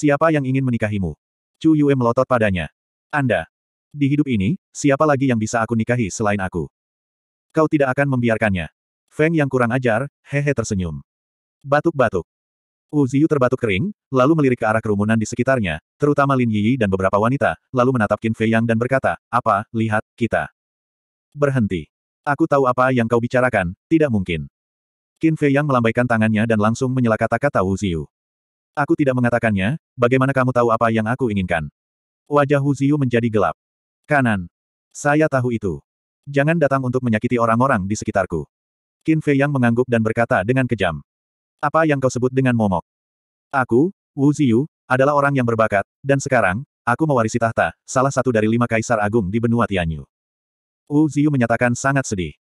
Siapa yang ingin menikahimu? Chu Yue melotot padanya. Anda. Di hidup ini, siapa lagi yang bisa aku nikahi selain aku? Kau tidak akan membiarkannya. Feng yang kurang ajar, hehe tersenyum. Batuk-batuk. Wu Ziyu terbatuk kering, lalu melirik ke arah kerumunan di sekitarnya, terutama Lin Yi dan beberapa wanita, lalu menatap Qin Fei Yang dan berkata, apa, lihat, kita. Berhenti. Aku tahu apa yang kau bicarakan, tidak mungkin. Qin Fei Yang melambaikan tangannya dan langsung menyela kata-kata Wu Ziyu. Aku tidak mengatakannya, bagaimana kamu tahu apa yang aku inginkan? Wajah Hu Ziyu menjadi gelap. Kanan. Saya tahu itu. Jangan datang untuk menyakiti orang-orang di sekitarku. Qin Fei Yang mengangguk dan berkata dengan kejam. Apa yang kau sebut dengan momok? Aku, Wu Ziyu, adalah orang yang berbakat, dan sekarang, aku mewarisi tahta, salah satu dari lima kaisar agung di benua Tianyu. Wu Ziyu menyatakan sangat sedih.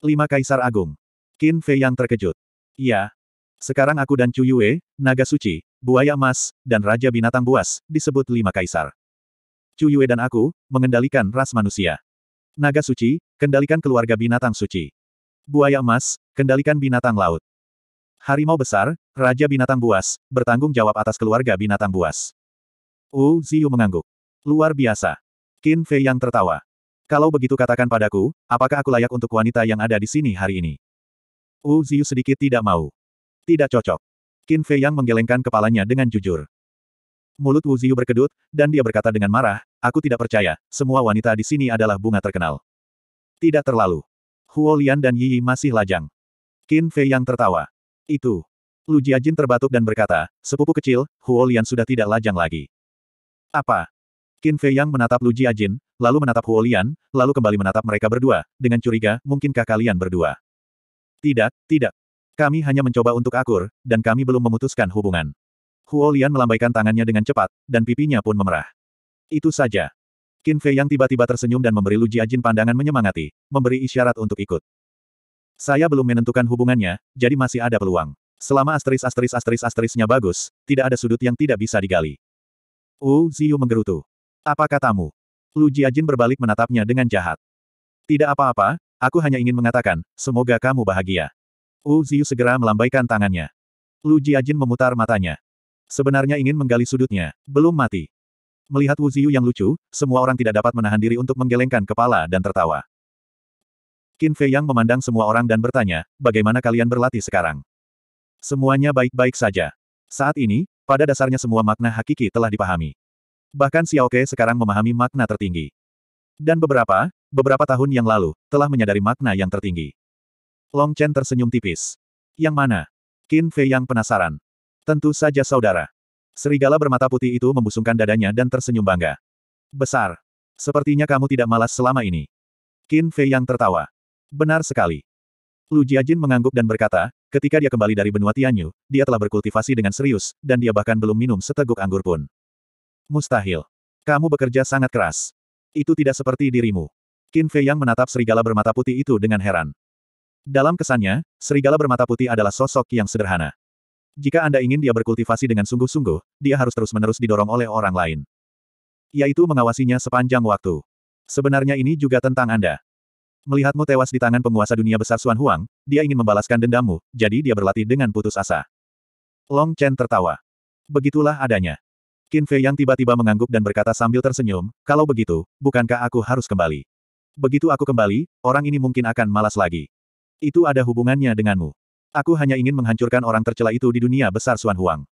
Lima kaisar agung. Qin Fei Yang terkejut. Ya. Sekarang aku dan Cuyue, naga suci, buaya emas, dan raja binatang buas, disebut lima kaisar. Cuyue dan aku, mengendalikan ras manusia. Naga suci, kendalikan keluarga binatang suci. Buaya emas, kendalikan binatang laut. Harimau besar, raja binatang buas, bertanggung jawab atas keluarga binatang buas. Wu Ziyu mengangguk. Luar biasa. Qin Fei yang tertawa. Kalau begitu katakan padaku, apakah aku layak untuk wanita yang ada di sini hari ini? Wu Ziyu sedikit tidak mau. Tidak cocok. Qin Fei Yang menggelengkan kepalanya dengan jujur. Mulut Wu Ziyu berkedut, dan dia berkata dengan marah, aku tidak percaya, semua wanita di sini adalah bunga terkenal. Tidak terlalu. Huo Lian dan Yi Yi masih lajang. Qin Fei Yang tertawa. Itu. Lu Jin terbatuk dan berkata, sepupu kecil, Huo Lian sudah tidak lajang lagi. Apa? Qin Fei Yang menatap Lu Jin, lalu menatap Huo Lian, lalu kembali menatap mereka berdua, dengan curiga, mungkinkah kalian berdua? Tidak, tidak, kami hanya mencoba untuk akur, dan kami belum memutuskan hubungan. Huo Lian melambaikan tangannya dengan cepat, dan pipinya pun memerah. Itu saja. Qin Fei yang tiba-tiba tersenyum dan memberi Lu Jiajin pandangan menyemangati, memberi isyarat untuk ikut. Saya belum menentukan hubungannya, jadi masih ada peluang. Selama asteris asteris asteris asterisnya bagus, tidak ada sudut yang tidak bisa digali. Wu Ziyu menggerutu. Apa katamu? Lu Jiajin berbalik menatapnya dengan jahat. Tidak apa-apa, aku hanya ingin mengatakan, semoga kamu bahagia. Wu Ziyu segera melambaikan tangannya. Lu Jiajin memutar matanya. Sebenarnya ingin menggali sudutnya, belum mati. Melihat Wu Ziyu yang lucu, semua orang tidak dapat menahan diri untuk menggelengkan kepala dan tertawa. Qin Fei Yang memandang semua orang dan bertanya, bagaimana kalian berlatih sekarang? Semuanya baik-baik saja. Saat ini, pada dasarnya semua makna hakiki telah dipahami. Bahkan Xiao Ke sekarang memahami makna tertinggi. Dan beberapa, beberapa tahun yang lalu, telah menyadari makna yang tertinggi. Long Chen tersenyum tipis. Yang mana? Qin Fei yang penasaran. Tentu saja saudara. Serigala bermata putih itu membusungkan dadanya dan tersenyum bangga. Besar. Sepertinya kamu tidak malas selama ini. Qin Fei yang tertawa. Benar sekali. Lu Jiajin mengangguk dan berkata, ketika dia kembali dari benua Tianyu, dia telah berkultivasi dengan serius, dan dia bahkan belum minum seteguk anggur pun. Mustahil. Kamu bekerja sangat keras. Itu tidak seperti dirimu. Qin Fei yang menatap serigala bermata putih itu dengan heran. Dalam kesannya, serigala bermata putih adalah sosok yang sederhana. Jika Anda ingin dia berkultivasi dengan sungguh-sungguh, dia harus terus-menerus didorong oleh orang lain. Yaitu mengawasinya sepanjang waktu. Sebenarnya ini juga tentang Anda. Melihatmu tewas di tangan penguasa dunia besar Xuan Huang, dia ingin membalaskan dendammu, jadi dia berlatih dengan putus asa. Long Chen tertawa. Begitulah adanya. Qin Fei yang tiba-tiba mengangguk dan berkata sambil tersenyum, kalau begitu, bukankah aku harus kembali? Begitu aku kembali, orang ini mungkin akan malas lagi. Itu ada hubungannya denganmu. Aku hanya ingin menghancurkan orang tercela itu di dunia besar Suan Huang.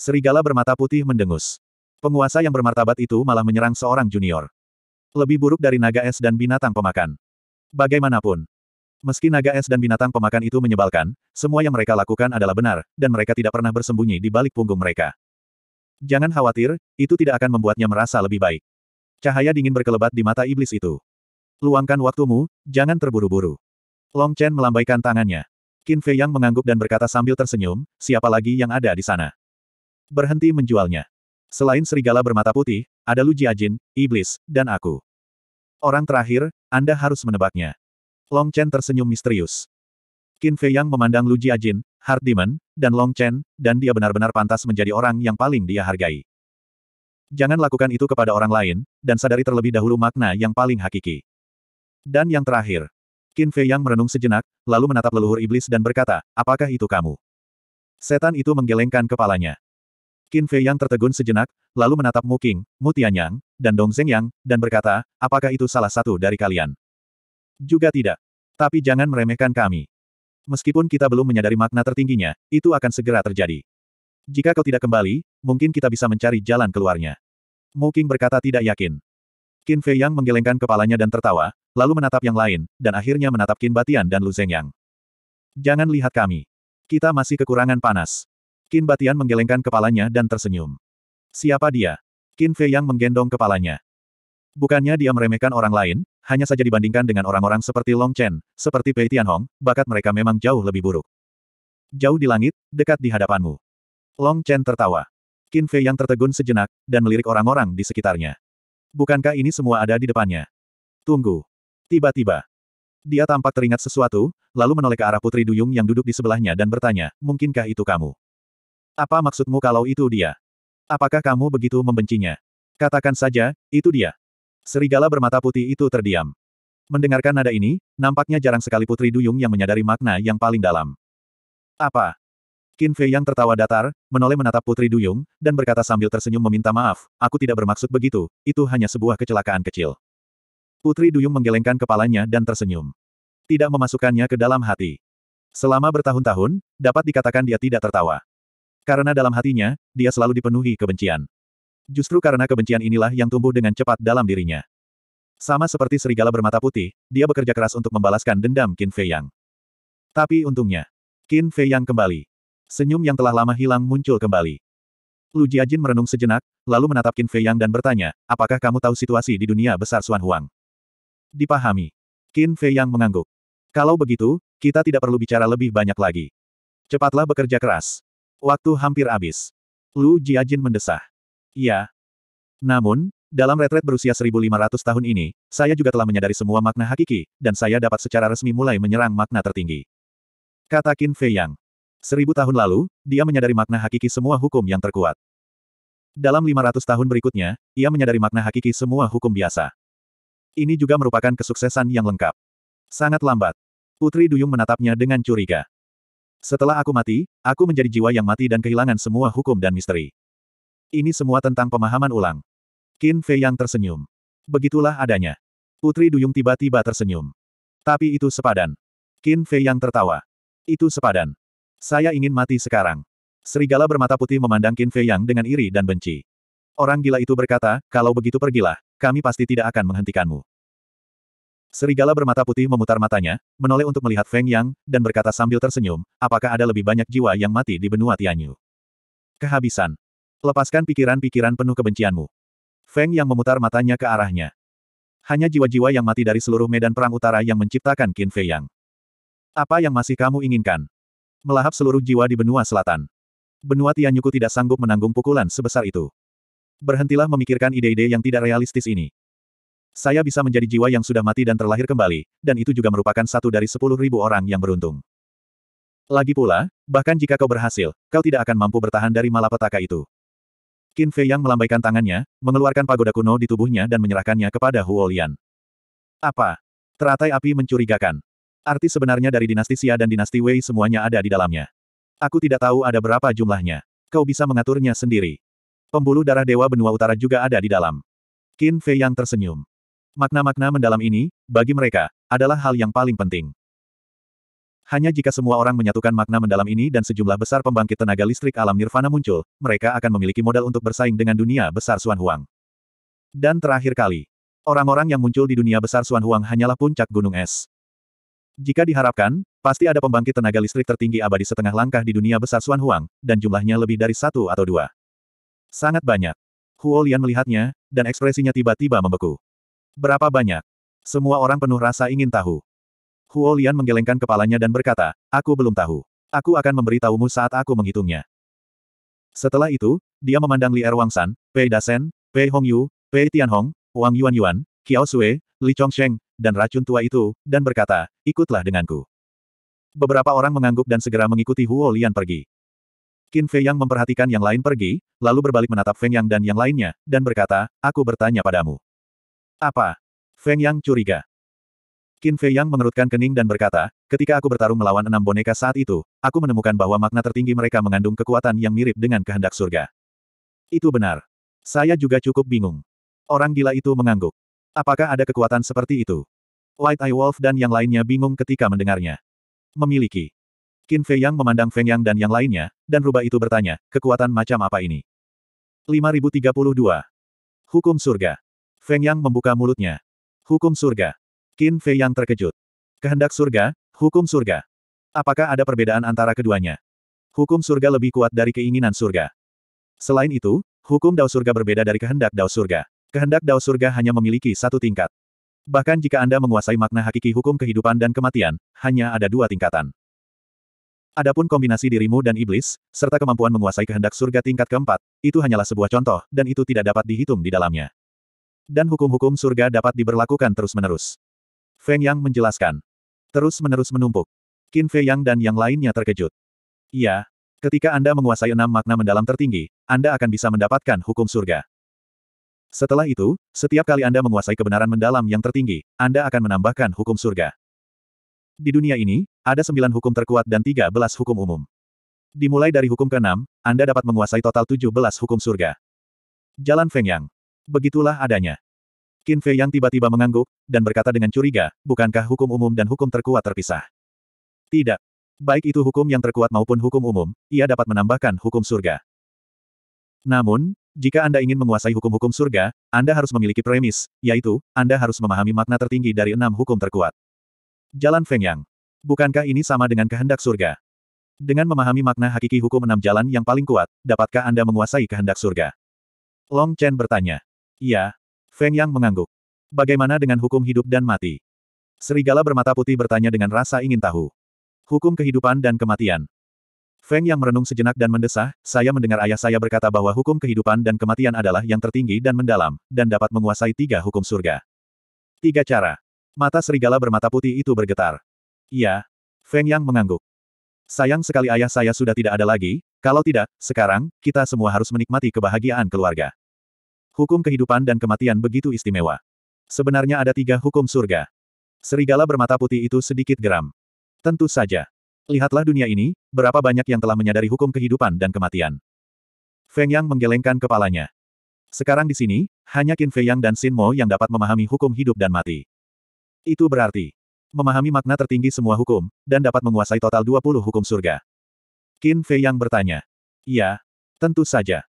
Serigala bermata putih mendengus. Penguasa yang bermartabat itu malah menyerang seorang junior. Lebih buruk dari naga es dan binatang pemakan. Bagaimanapun, Meski naga es dan binatang pemakan itu menyebalkan, semua yang mereka lakukan adalah benar, dan mereka tidak pernah bersembunyi di balik punggung mereka. Jangan khawatir, itu tidak akan membuatnya merasa lebih baik. Cahaya dingin berkelebat di mata iblis itu. Luangkan waktumu, jangan terburu-buru. Long Chen melambaikan tangannya. Qin Fei Yang mengangguk dan berkata sambil tersenyum, siapa lagi yang ada di sana? Berhenti menjualnya. Selain serigala bermata putih, ada Lu Jiajin, Iblis, dan aku. Orang terakhir, Anda harus menebaknya. Long Chen tersenyum misterius. Qin Fei Yang memandang Lu Jiajin, Heart Demon, dan Long Chen, dan dia benar-benar pantas menjadi orang yang paling dia hargai. Jangan lakukan itu kepada orang lain, dan sadari terlebih dahulu makna yang paling hakiki. Dan yang terakhir, Qin Fei Yang merenung sejenak, lalu menatap leluhur iblis dan berkata, apakah itu kamu? Setan itu menggelengkan kepalanya. Qin Fei Yang tertegun sejenak, lalu menatap Mu Qing, Mu Tianyang, dan Dong Zeng Yang, dan berkata, apakah itu salah satu dari kalian? Juga tidak. Tapi jangan meremehkan kami. Meskipun kita belum menyadari makna tertingginya, itu akan segera terjadi. Jika kau tidak kembali, mungkin kita bisa mencari jalan keluarnya. Mu Qing berkata tidak yakin. Qin Fei Yang menggelengkan kepalanya dan tertawa, lalu menatap yang lain, dan akhirnya menatap Qin Batian dan Lu Zhengyang. Jangan lihat kami. Kita masih kekurangan panas. Qin Batian menggelengkan kepalanya dan tersenyum. Siapa dia? Qin Fei Yang menggendong kepalanya. Bukannya dia meremehkan orang lain, hanya saja dibandingkan dengan orang-orang seperti Long Chen, seperti Pei Tianhong, bakat mereka memang jauh lebih buruk. Jauh di langit, dekat di hadapanmu. Long Chen tertawa. Qin Fei Yang tertegun sejenak, dan melirik orang-orang di sekitarnya. Bukankah ini semua ada di depannya? Tunggu. Tiba-tiba, dia tampak teringat sesuatu, lalu menoleh ke arah Putri Duyung yang duduk di sebelahnya dan bertanya, mungkinkah itu kamu? Apa maksudmu kalau itu dia? Apakah kamu begitu membencinya? Katakan saja, itu dia. Serigala bermata putih itu terdiam. Mendengarkan nada ini, nampaknya jarang sekali Putri Duyung yang menyadari makna yang paling dalam. Apa? Qin Fei yang tertawa datar, menoleh menatap Putri Duyung, dan berkata sambil tersenyum meminta maaf, aku tidak bermaksud begitu, itu hanya sebuah kecelakaan kecil. Putri Duyung menggelengkan kepalanya dan tersenyum. Tidak memasukkannya ke dalam hati. Selama bertahun-tahun, dapat dikatakan dia tidak tertawa. Karena dalam hatinya, dia selalu dipenuhi kebencian. Justru karena kebencian inilah yang tumbuh dengan cepat dalam dirinya. Sama seperti serigala bermata putih, dia bekerja keras untuk membalaskan dendam Qin Fei Yang. Tapi untungnya, Qin Fei Yang kembali. Senyum yang telah lama hilang muncul kembali. Lu Jiajin merenung sejenak, lalu menatap Qin Fei Yang dan bertanya, apakah kamu tahu situasi di dunia besar Xuan Huang? Dipahami. Qin Fei yang mengangguk. Kalau begitu, kita tidak perlu bicara lebih banyak lagi. Cepatlah bekerja keras. Waktu hampir habis. Lu Jiajin mendesah. Ya. Namun, dalam retret berusia 1500 tahun ini, saya juga telah menyadari semua makna hakiki, dan saya dapat secara resmi mulai menyerang makna tertinggi. Kata Qin Fei Yang. Seribu tahun lalu, dia menyadari makna hakiki semua hukum yang terkuat. Dalam 500 tahun berikutnya, ia menyadari makna hakiki semua hukum biasa. Ini juga merupakan kesuksesan yang lengkap. Sangat lambat. Putri Duyung menatapnya dengan curiga. Setelah aku mati, aku menjadi jiwa yang mati dan kehilangan semua hukum dan misteri. Ini semua tentang pemahaman ulang. Qin Fei yang tersenyum. Begitulah adanya. Putri Duyung tiba-tiba tersenyum. Tapi itu sepadan. Qin Fei yang tertawa. Itu sepadan. Saya ingin mati sekarang. Serigala bermata putih memandang Qin Fei yang dengan iri dan benci. Orang gila itu berkata, kalau begitu pergilah, kami pasti tidak akan menghentikanmu. Serigala bermata putih memutar matanya, menoleh untuk melihat Feng Yang, dan berkata sambil tersenyum, apakah ada lebih banyak jiwa yang mati di benua Tianyu? Kehabisan. Lepaskan pikiran-pikiran penuh kebencianmu. Feng Yang memutar matanya ke arahnya. Hanya jiwa-jiwa yang mati dari seluruh medan perang utara yang menciptakan Qin Fei Yang. Apa yang masih kamu inginkan? Melahap seluruh jiwa di benua selatan. Benua Tianyuku tidak sanggup menanggung pukulan sebesar itu. Berhentilah memikirkan ide-ide yang tidak realistis ini. Saya bisa menjadi jiwa yang sudah mati dan terlahir kembali, dan itu juga merupakan satu dari sepuluh ribu orang yang beruntung. Lagi pula, bahkan jika kau berhasil, kau tidak akan mampu bertahan dari malapetaka itu. Qin Fei yang melambaikan tangannya, mengeluarkan pagoda kuno di tubuhnya dan menyerahkannya kepada Huo Lian. Apa? Teratai api mencurigakan. Arti sebenarnya dari dinasti Xia dan dinasti Wei semuanya ada di dalamnya. Aku tidak tahu ada berapa jumlahnya. Kau bisa mengaturnya sendiri. Pembuluh darah Dewa Benua Utara juga ada di dalam. Qin Fei yang tersenyum. Makna-makna mendalam ini, bagi mereka, adalah hal yang paling penting. Hanya jika semua orang menyatukan makna mendalam ini dan sejumlah besar pembangkit tenaga listrik alam nirvana muncul, mereka akan memiliki modal untuk bersaing dengan dunia besar Xuan Huang. Dan terakhir kali, orang-orang yang muncul di dunia besar Xuan Huang hanyalah puncak gunung es. Jika diharapkan, pasti ada pembangkit tenaga listrik tertinggi abadi setengah langkah di dunia besar Xuan Huang, dan jumlahnya lebih dari satu atau dua. Sangat banyak. Huo Lian melihatnya, dan ekspresinya tiba-tiba membeku. Berapa banyak? Semua orang penuh rasa ingin tahu. Huo Lian menggelengkan kepalanya dan berkata, aku belum tahu. Aku akan memberitahumu saat aku menghitungnya. Setelah itu, dia memandang Li Erwangsan, Pei Dasen, Pei Hongyu, Pei Tianhong, Wang Yuan Yuan, Kiao Sui, Li Chongsheng, dan racun tua itu, dan berkata, ikutlah denganku. Beberapa orang mengangguk dan segera mengikuti Huo Lian pergi. Qin Fei Yang memperhatikan yang lain pergi, lalu berbalik menatap Feng Yang dan yang lainnya, dan berkata, aku bertanya padamu. Apa? Feng Yang curiga. Qin Fei Yang mengerutkan kening dan berkata, ketika aku bertarung melawan enam boneka saat itu, aku menemukan bahwa makna tertinggi mereka mengandung kekuatan yang mirip dengan kehendak surga. Itu benar. Saya juga cukup bingung. Orang gila itu mengangguk. Apakah ada kekuatan seperti itu? White Eye Wolf dan yang lainnya bingung ketika mendengarnya. Memiliki. Qin Fei Yang memandang Feng Yang dan yang lainnya, dan rubah itu bertanya, kekuatan macam apa ini? 5032. Hukum surga. Feng Yang membuka mulutnya. Hukum surga. Qin Fei Yang terkejut. Kehendak surga, hukum surga. Apakah ada perbedaan antara keduanya? Hukum surga lebih kuat dari keinginan surga. Selain itu, hukum dao surga berbeda dari kehendak dao surga. Kehendak dao surga hanya memiliki satu tingkat. Bahkan jika Anda menguasai makna hakiki hukum kehidupan dan kematian, hanya ada dua tingkatan. Adapun kombinasi dirimu dan iblis, serta kemampuan menguasai kehendak surga tingkat keempat, itu hanyalah sebuah contoh, dan itu tidak dapat dihitung di dalamnya. Dan hukum-hukum surga dapat diberlakukan terus-menerus. Feng Yang menjelaskan. Terus-menerus menumpuk. Qin Fei Yang dan yang lainnya terkejut. Iya, ketika Anda menguasai enam makna mendalam tertinggi, Anda akan bisa mendapatkan hukum surga. Setelah itu, setiap kali Anda menguasai kebenaran mendalam yang tertinggi, Anda akan menambahkan hukum surga. Di dunia ini, ada sembilan hukum terkuat dan tiga belas hukum umum. Dimulai dari hukum ke-6, Anda dapat menguasai total tujuh belas hukum surga. Jalan Feng Yang. Begitulah adanya. Qin Fei Yang tiba-tiba mengangguk, dan berkata dengan curiga, bukankah hukum umum dan hukum terkuat terpisah? Tidak. Baik itu hukum yang terkuat maupun hukum umum, ia dapat menambahkan hukum surga. Namun, jika Anda ingin menguasai hukum-hukum surga, Anda harus memiliki premis, yaitu, Anda harus memahami makna tertinggi dari enam hukum terkuat. Jalan Feng Yang. Bukankah ini sama dengan kehendak surga? Dengan memahami makna hakiki hukum enam jalan yang paling kuat, dapatkah Anda menguasai kehendak surga? Long Chen bertanya. Iya. Feng Yang mengangguk. Bagaimana dengan hukum hidup dan mati? Serigala bermata putih bertanya dengan rasa ingin tahu. Hukum kehidupan dan kematian. Feng Yang merenung sejenak dan mendesah, saya mendengar ayah saya berkata bahwa hukum kehidupan dan kematian adalah yang tertinggi dan mendalam, dan dapat menguasai tiga hukum surga. Tiga cara. Mata serigala bermata putih itu bergetar. Iya. Feng Yang mengangguk. Sayang sekali ayah saya sudah tidak ada lagi, kalau tidak, sekarang, kita semua harus menikmati kebahagiaan keluarga. Hukum kehidupan dan kematian begitu istimewa. Sebenarnya ada tiga hukum surga. Serigala bermata putih itu sedikit geram. Tentu saja. Lihatlah dunia ini, berapa banyak yang telah menyadari hukum kehidupan dan kematian. Feng Yang menggelengkan kepalanya. Sekarang di sini, hanya Qin Fei Yang dan Xin Mo yang dapat memahami hukum hidup dan mati. Itu berarti, memahami makna tertinggi semua hukum, dan dapat menguasai total 20 hukum surga. Qin Fei yang bertanya. ya, tentu saja.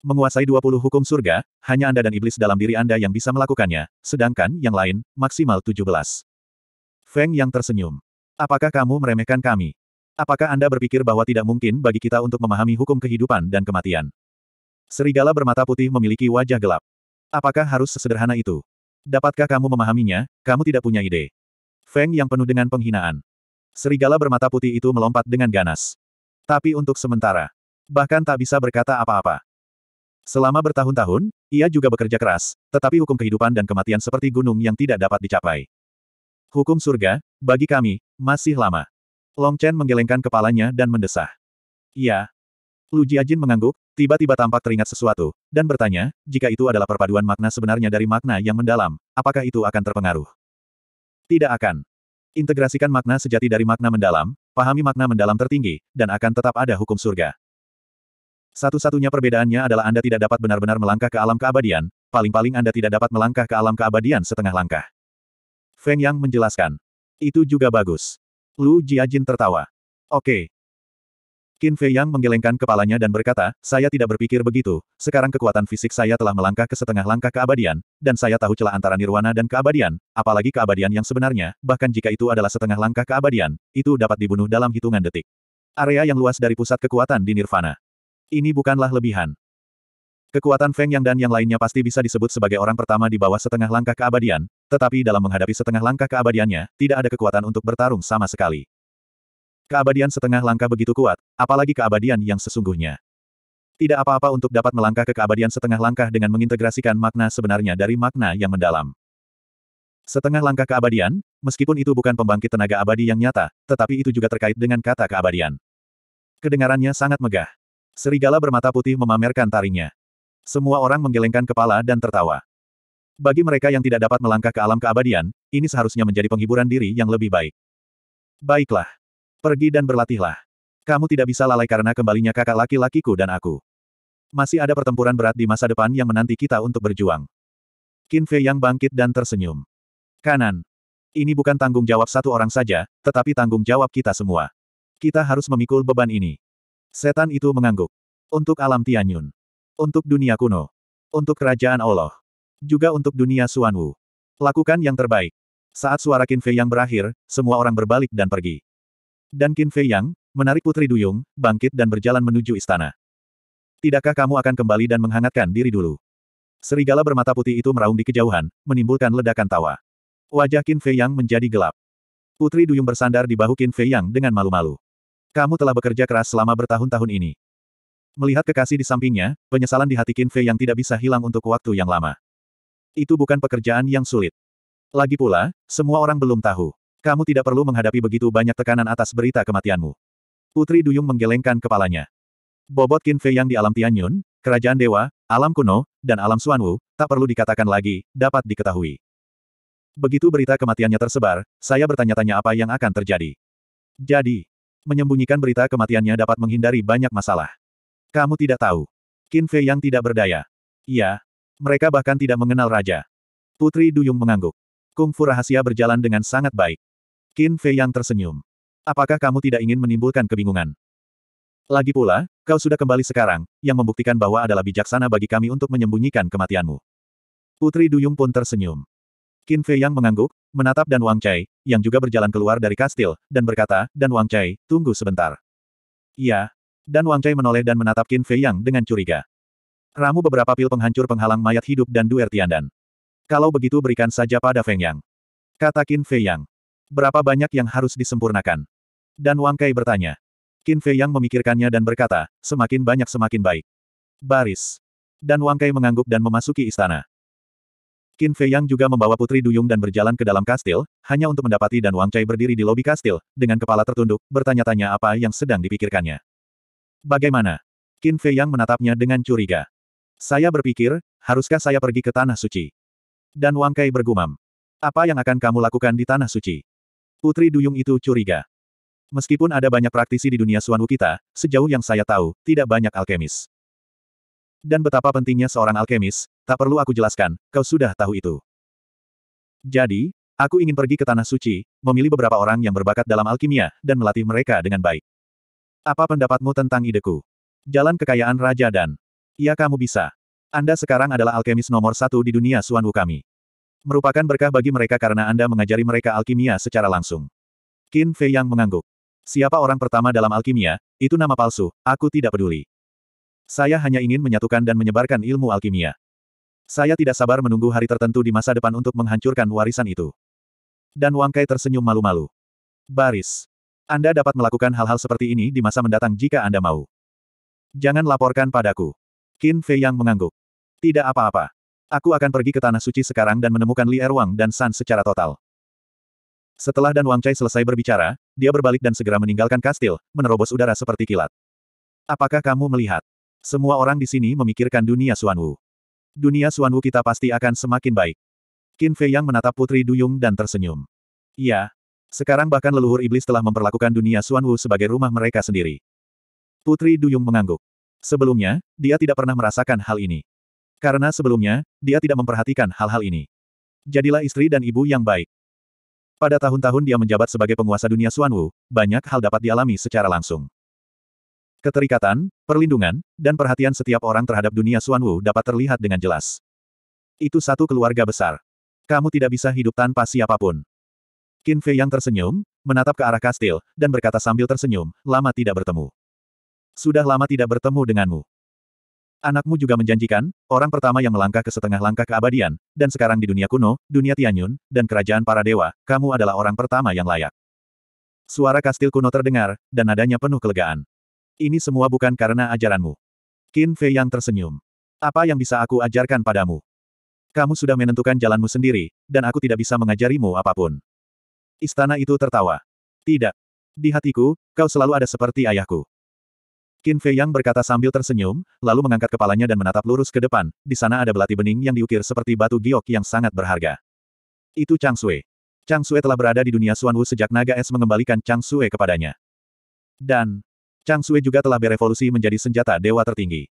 Menguasai 20 hukum surga, hanya Anda dan iblis dalam diri Anda yang bisa melakukannya, sedangkan yang lain, maksimal 17. Feng yang tersenyum. Apakah kamu meremehkan kami? Apakah Anda berpikir bahwa tidak mungkin bagi kita untuk memahami hukum kehidupan dan kematian? Serigala bermata putih memiliki wajah gelap. Apakah harus sesederhana itu? Dapatkah kamu memahaminya? Kamu tidak punya ide. Feng yang penuh dengan penghinaan. Serigala bermata putih itu melompat dengan ganas. Tapi untuk sementara, bahkan tak bisa berkata apa-apa. Selama bertahun-tahun, ia juga bekerja keras, tetapi hukum kehidupan dan kematian seperti gunung yang tidak dapat dicapai. Hukum surga, bagi kami, masih lama. Long Chen menggelengkan kepalanya dan mendesah. Ya. Lu Jiajin mengangguk, tiba-tiba tampak teringat sesuatu, dan bertanya, jika itu adalah perpaduan makna sebenarnya dari makna yang mendalam, apakah itu akan terpengaruh? Tidak akan. Integrasikan makna sejati dari makna mendalam, pahami makna mendalam tertinggi, dan akan tetap ada hukum surga. Satu-satunya perbedaannya adalah Anda tidak dapat benar-benar melangkah ke alam keabadian, paling-paling Anda tidak dapat melangkah ke alam keabadian setengah langkah. Feng Yang menjelaskan. Itu juga bagus. Lu Jiajin tertawa. Oke, Qin Fei Yang menggelengkan kepalanya dan berkata, saya tidak berpikir begitu, sekarang kekuatan fisik saya telah melangkah ke setengah langkah keabadian, dan saya tahu celah antara nirwana dan keabadian, apalagi keabadian yang sebenarnya, bahkan jika itu adalah setengah langkah keabadian, itu dapat dibunuh dalam hitungan detik. Area yang luas dari pusat kekuatan di nirvana. Ini bukanlah lebihan. Kekuatan Feng Yang dan yang lainnya pasti bisa disebut sebagai orang pertama di bawah setengah langkah keabadian, tetapi dalam menghadapi setengah langkah keabadiannya, tidak ada kekuatan untuk bertarung sama sekali. Keabadian setengah langkah begitu kuat, apalagi keabadian yang sesungguhnya. Tidak apa-apa untuk dapat melangkah ke keabadian setengah langkah dengan mengintegrasikan makna sebenarnya dari makna yang mendalam. Setengah langkah keabadian, meskipun itu bukan pembangkit tenaga abadi yang nyata, tetapi itu juga terkait dengan kata keabadian. Kedengarannya sangat megah. Serigala bermata putih memamerkan taringnya. Semua orang menggelengkan kepala dan tertawa. Bagi mereka yang tidak dapat melangkah ke alam keabadian, ini seharusnya menjadi penghiburan diri yang lebih baik. Baiklah. Pergi dan berlatihlah. Kamu tidak bisa lalai karena kembalinya kakak laki-lakiku dan aku. Masih ada pertempuran berat di masa depan yang menanti kita untuk berjuang. Qin Fei yang bangkit dan tersenyum. Kanan. Ini bukan tanggung jawab satu orang saja, tetapi tanggung jawab kita semua. Kita harus memikul beban ini. Setan itu mengangguk. Untuk alam Tianyun. Untuk dunia kuno. Untuk kerajaan Allah. Juga untuk dunia Suanwu. Lakukan yang terbaik. Saat suara Qin Fei yang berakhir, semua orang berbalik dan pergi. Dan Qin Fei Yang, menarik Putri Duyung, bangkit dan berjalan menuju istana. Tidakkah kamu akan kembali dan menghangatkan diri dulu? Serigala bermata putih itu meraung di kejauhan, menimbulkan ledakan tawa. Wajah Qin Fei Yang menjadi gelap. Putri Duyung bersandar di bahu Qin Fei Yang dengan malu-malu. Kamu telah bekerja keras selama bertahun-tahun ini. Melihat kekasih di sampingnya, penyesalan di hati Qin Fei yang tidak bisa hilang untuk waktu yang lama. Itu bukan pekerjaan yang sulit. Lagi pula, semua orang belum tahu. Kamu tidak perlu menghadapi begitu banyak tekanan atas berita kematianmu. Putri Duyung menggelengkan kepalanya. Bobot Qin yang di alam Tianyun, kerajaan dewa, alam kuno, dan alam Suanwu, tak perlu dikatakan lagi, dapat diketahui. Begitu berita kematiannya tersebar, saya bertanya-tanya apa yang akan terjadi. Jadi, menyembunyikan berita kematiannya dapat menghindari banyak masalah. Kamu tidak tahu. Qin Fei yang tidak berdaya. Iya. Mereka bahkan tidak mengenal raja. Putri Duyung mengangguk. Kung Fu rahasia berjalan dengan sangat baik. Qin Fei yang tersenyum. Apakah kamu tidak ingin menimbulkan kebingungan? Lagi pula, kau sudah kembali sekarang, yang membuktikan bahwa adalah bijaksana bagi kami untuk menyembunyikan kematianmu. Putri Duyung pun tersenyum. Qin Fei yang mengangguk, menatap Dan Wang Chai, yang juga berjalan keluar dari kastil, dan berkata, Dan Wang Chai, tunggu sebentar. Iya. Dan Wang Chai menoleh dan menatap Qin Fei yang dengan curiga. Ramu beberapa pil penghancur penghalang mayat hidup dan duer tiandan. Kalau begitu berikan saja pada Feng Yang. Kata Qin Fei Yang. Berapa banyak yang harus disempurnakan? Dan Wang Kai bertanya. Qin Fei yang memikirkannya dan berkata, semakin banyak semakin baik. Baris. Dan Wang Kai mengangguk dan memasuki istana. Qin Fei yang juga membawa Putri Duyung dan berjalan ke dalam kastil, hanya untuk mendapati dan Wang Kai berdiri di lobi kastil, dengan kepala tertunduk, bertanya-tanya apa yang sedang dipikirkannya. Bagaimana? Qin Fei yang menatapnya dengan curiga. Saya berpikir, haruskah saya pergi ke Tanah Suci? Dan Wang Kai bergumam. Apa yang akan kamu lakukan di Tanah Suci? Putri Duyung itu curiga. Meskipun ada banyak praktisi di dunia Suanwu kita, sejauh yang saya tahu, tidak banyak alkemis. Dan betapa pentingnya seorang alkemis, tak perlu aku jelaskan, kau sudah tahu itu. Jadi, aku ingin pergi ke Tanah Suci, memilih beberapa orang yang berbakat dalam alkimia, dan melatih mereka dengan baik. Apa pendapatmu tentang ideku? Jalan kekayaan raja dan... Ya kamu bisa. Anda sekarang adalah alkemis nomor satu di dunia Suanwu kami. Merupakan berkah bagi mereka karena Anda mengajari mereka alkimia secara langsung. Qin Fei Yang mengangguk. Siapa orang pertama dalam alkimia, itu nama palsu, aku tidak peduli. Saya hanya ingin menyatukan dan menyebarkan ilmu alkimia. Saya tidak sabar menunggu hari tertentu di masa depan untuk menghancurkan warisan itu. Dan Wang Kai tersenyum malu-malu. Baris. Anda dapat melakukan hal-hal seperti ini di masa mendatang jika Anda mau. Jangan laporkan padaku. Qin Fei Yang mengangguk. Tidak apa-apa. Aku akan pergi ke Tanah Suci sekarang dan menemukan Li Erwang dan San secara total. Setelah Dan Wang Chai selesai berbicara, dia berbalik dan segera meninggalkan kastil, menerobos udara seperti kilat. Apakah kamu melihat? Semua orang di sini memikirkan dunia Suanwu. Dunia Suanwu kita pasti akan semakin baik. Qin Fei Yang menatap Putri Duyung dan tersenyum. Iya. Sekarang bahkan leluhur iblis telah memperlakukan dunia Suanwu sebagai rumah mereka sendiri. Putri Duyung mengangguk. Sebelumnya, dia tidak pernah merasakan hal ini. Karena sebelumnya, dia tidak memperhatikan hal-hal ini. Jadilah istri dan ibu yang baik. Pada tahun-tahun dia menjabat sebagai penguasa dunia Suanwu, banyak hal dapat dialami secara langsung. Keterikatan, perlindungan, dan perhatian setiap orang terhadap dunia Suanwu dapat terlihat dengan jelas. Itu satu keluarga besar. Kamu tidak bisa hidup tanpa siapapun. Qin Fei yang tersenyum, menatap ke arah kastil, dan berkata sambil tersenyum, lama tidak bertemu. Sudah lama tidak bertemu denganmu. Anakmu juga menjanjikan, orang pertama yang melangkah ke setengah langkah keabadian, dan sekarang di dunia kuno, dunia Tianyun, dan kerajaan para dewa, kamu adalah orang pertama yang layak. Suara kastil kuno terdengar, dan nadanya penuh kelegaan. Ini semua bukan karena ajaranmu. Qin Fei yang tersenyum. Apa yang bisa aku ajarkan padamu? Kamu sudah menentukan jalanmu sendiri, dan aku tidak bisa mengajarimu apapun. Istana itu tertawa. Tidak. Di hatiku, kau selalu ada seperti ayahku. Qin Fei Yang berkata sambil tersenyum, lalu mengangkat kepalanya dan menatap lurus ke depan, di sana ada belati bening yang diukir seperti batu giok yang sangat berharga. Itu Chang Sui. Chang Sui telah berada di dunia Xuan Wu sejak naga es mengembalikan Chang Sui kepadanya. Dan, Chang Sui juga telah berevolusi menjadi senjata dewa tertinggi.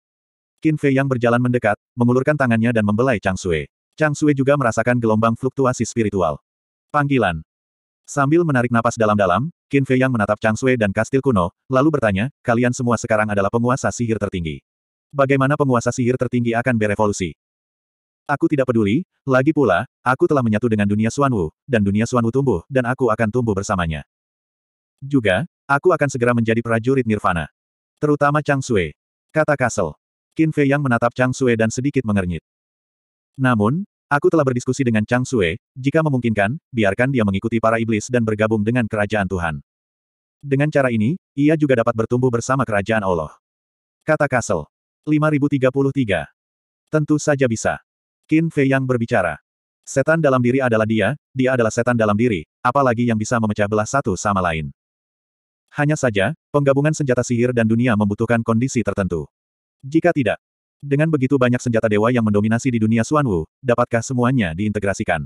Qin Fei Yang berjalan mendekat, mengulurkan tangannya dan membelai Chang Sui. Chang Sui juga merasakan gelombang fluktuasi spiritual. Panggilan. Sambil menarik napas dalam-dalam, Qin Fei yang menatap Chang Sui dan kastil kuno, lalu bertanya, kalian semua sekarang adalah penguasa sihir tertinggi. Bagaimana penguasa sihir tertinggi akan berevolusi? Aku tidak peduli, lagi pula, aku telah menyatu dengan dunia Wu, dan dunia Wu tumbuh, dan aku akan tumbuh bersamanya. Juga, aku akan segera menjadi prajurit Nirvana. Terutama Chang Sui. Kata Castle. Qin Fei yang menatap Chang Sui dan sedikit mengernyit. Namun, Aku telah berdiskusi dengan Chang Sue, jika memungkinkan, biarkan dia mengikuti para iblis dan bergabung dengan kerajaan Tuhan. Dengan cara ini, ia juga dapat bertumbuh bersama kerajaan Allah. Kata Castle. 5033. Tentu saja bisa. Qin Fei yang berbicara. Setan dalam diri adalah dia, dia adalah setan dalam diri, apalagi yang bisa memecah belah satu sama lain. Hanya saja, penggabungan senjata sihir dan dunia membutuhkan kondisi tertentu. Jika tidak, dengan begitu banyak senjata dewa yang mendominasi di dunia Wu, dapatkah semuanya diintegrasikan?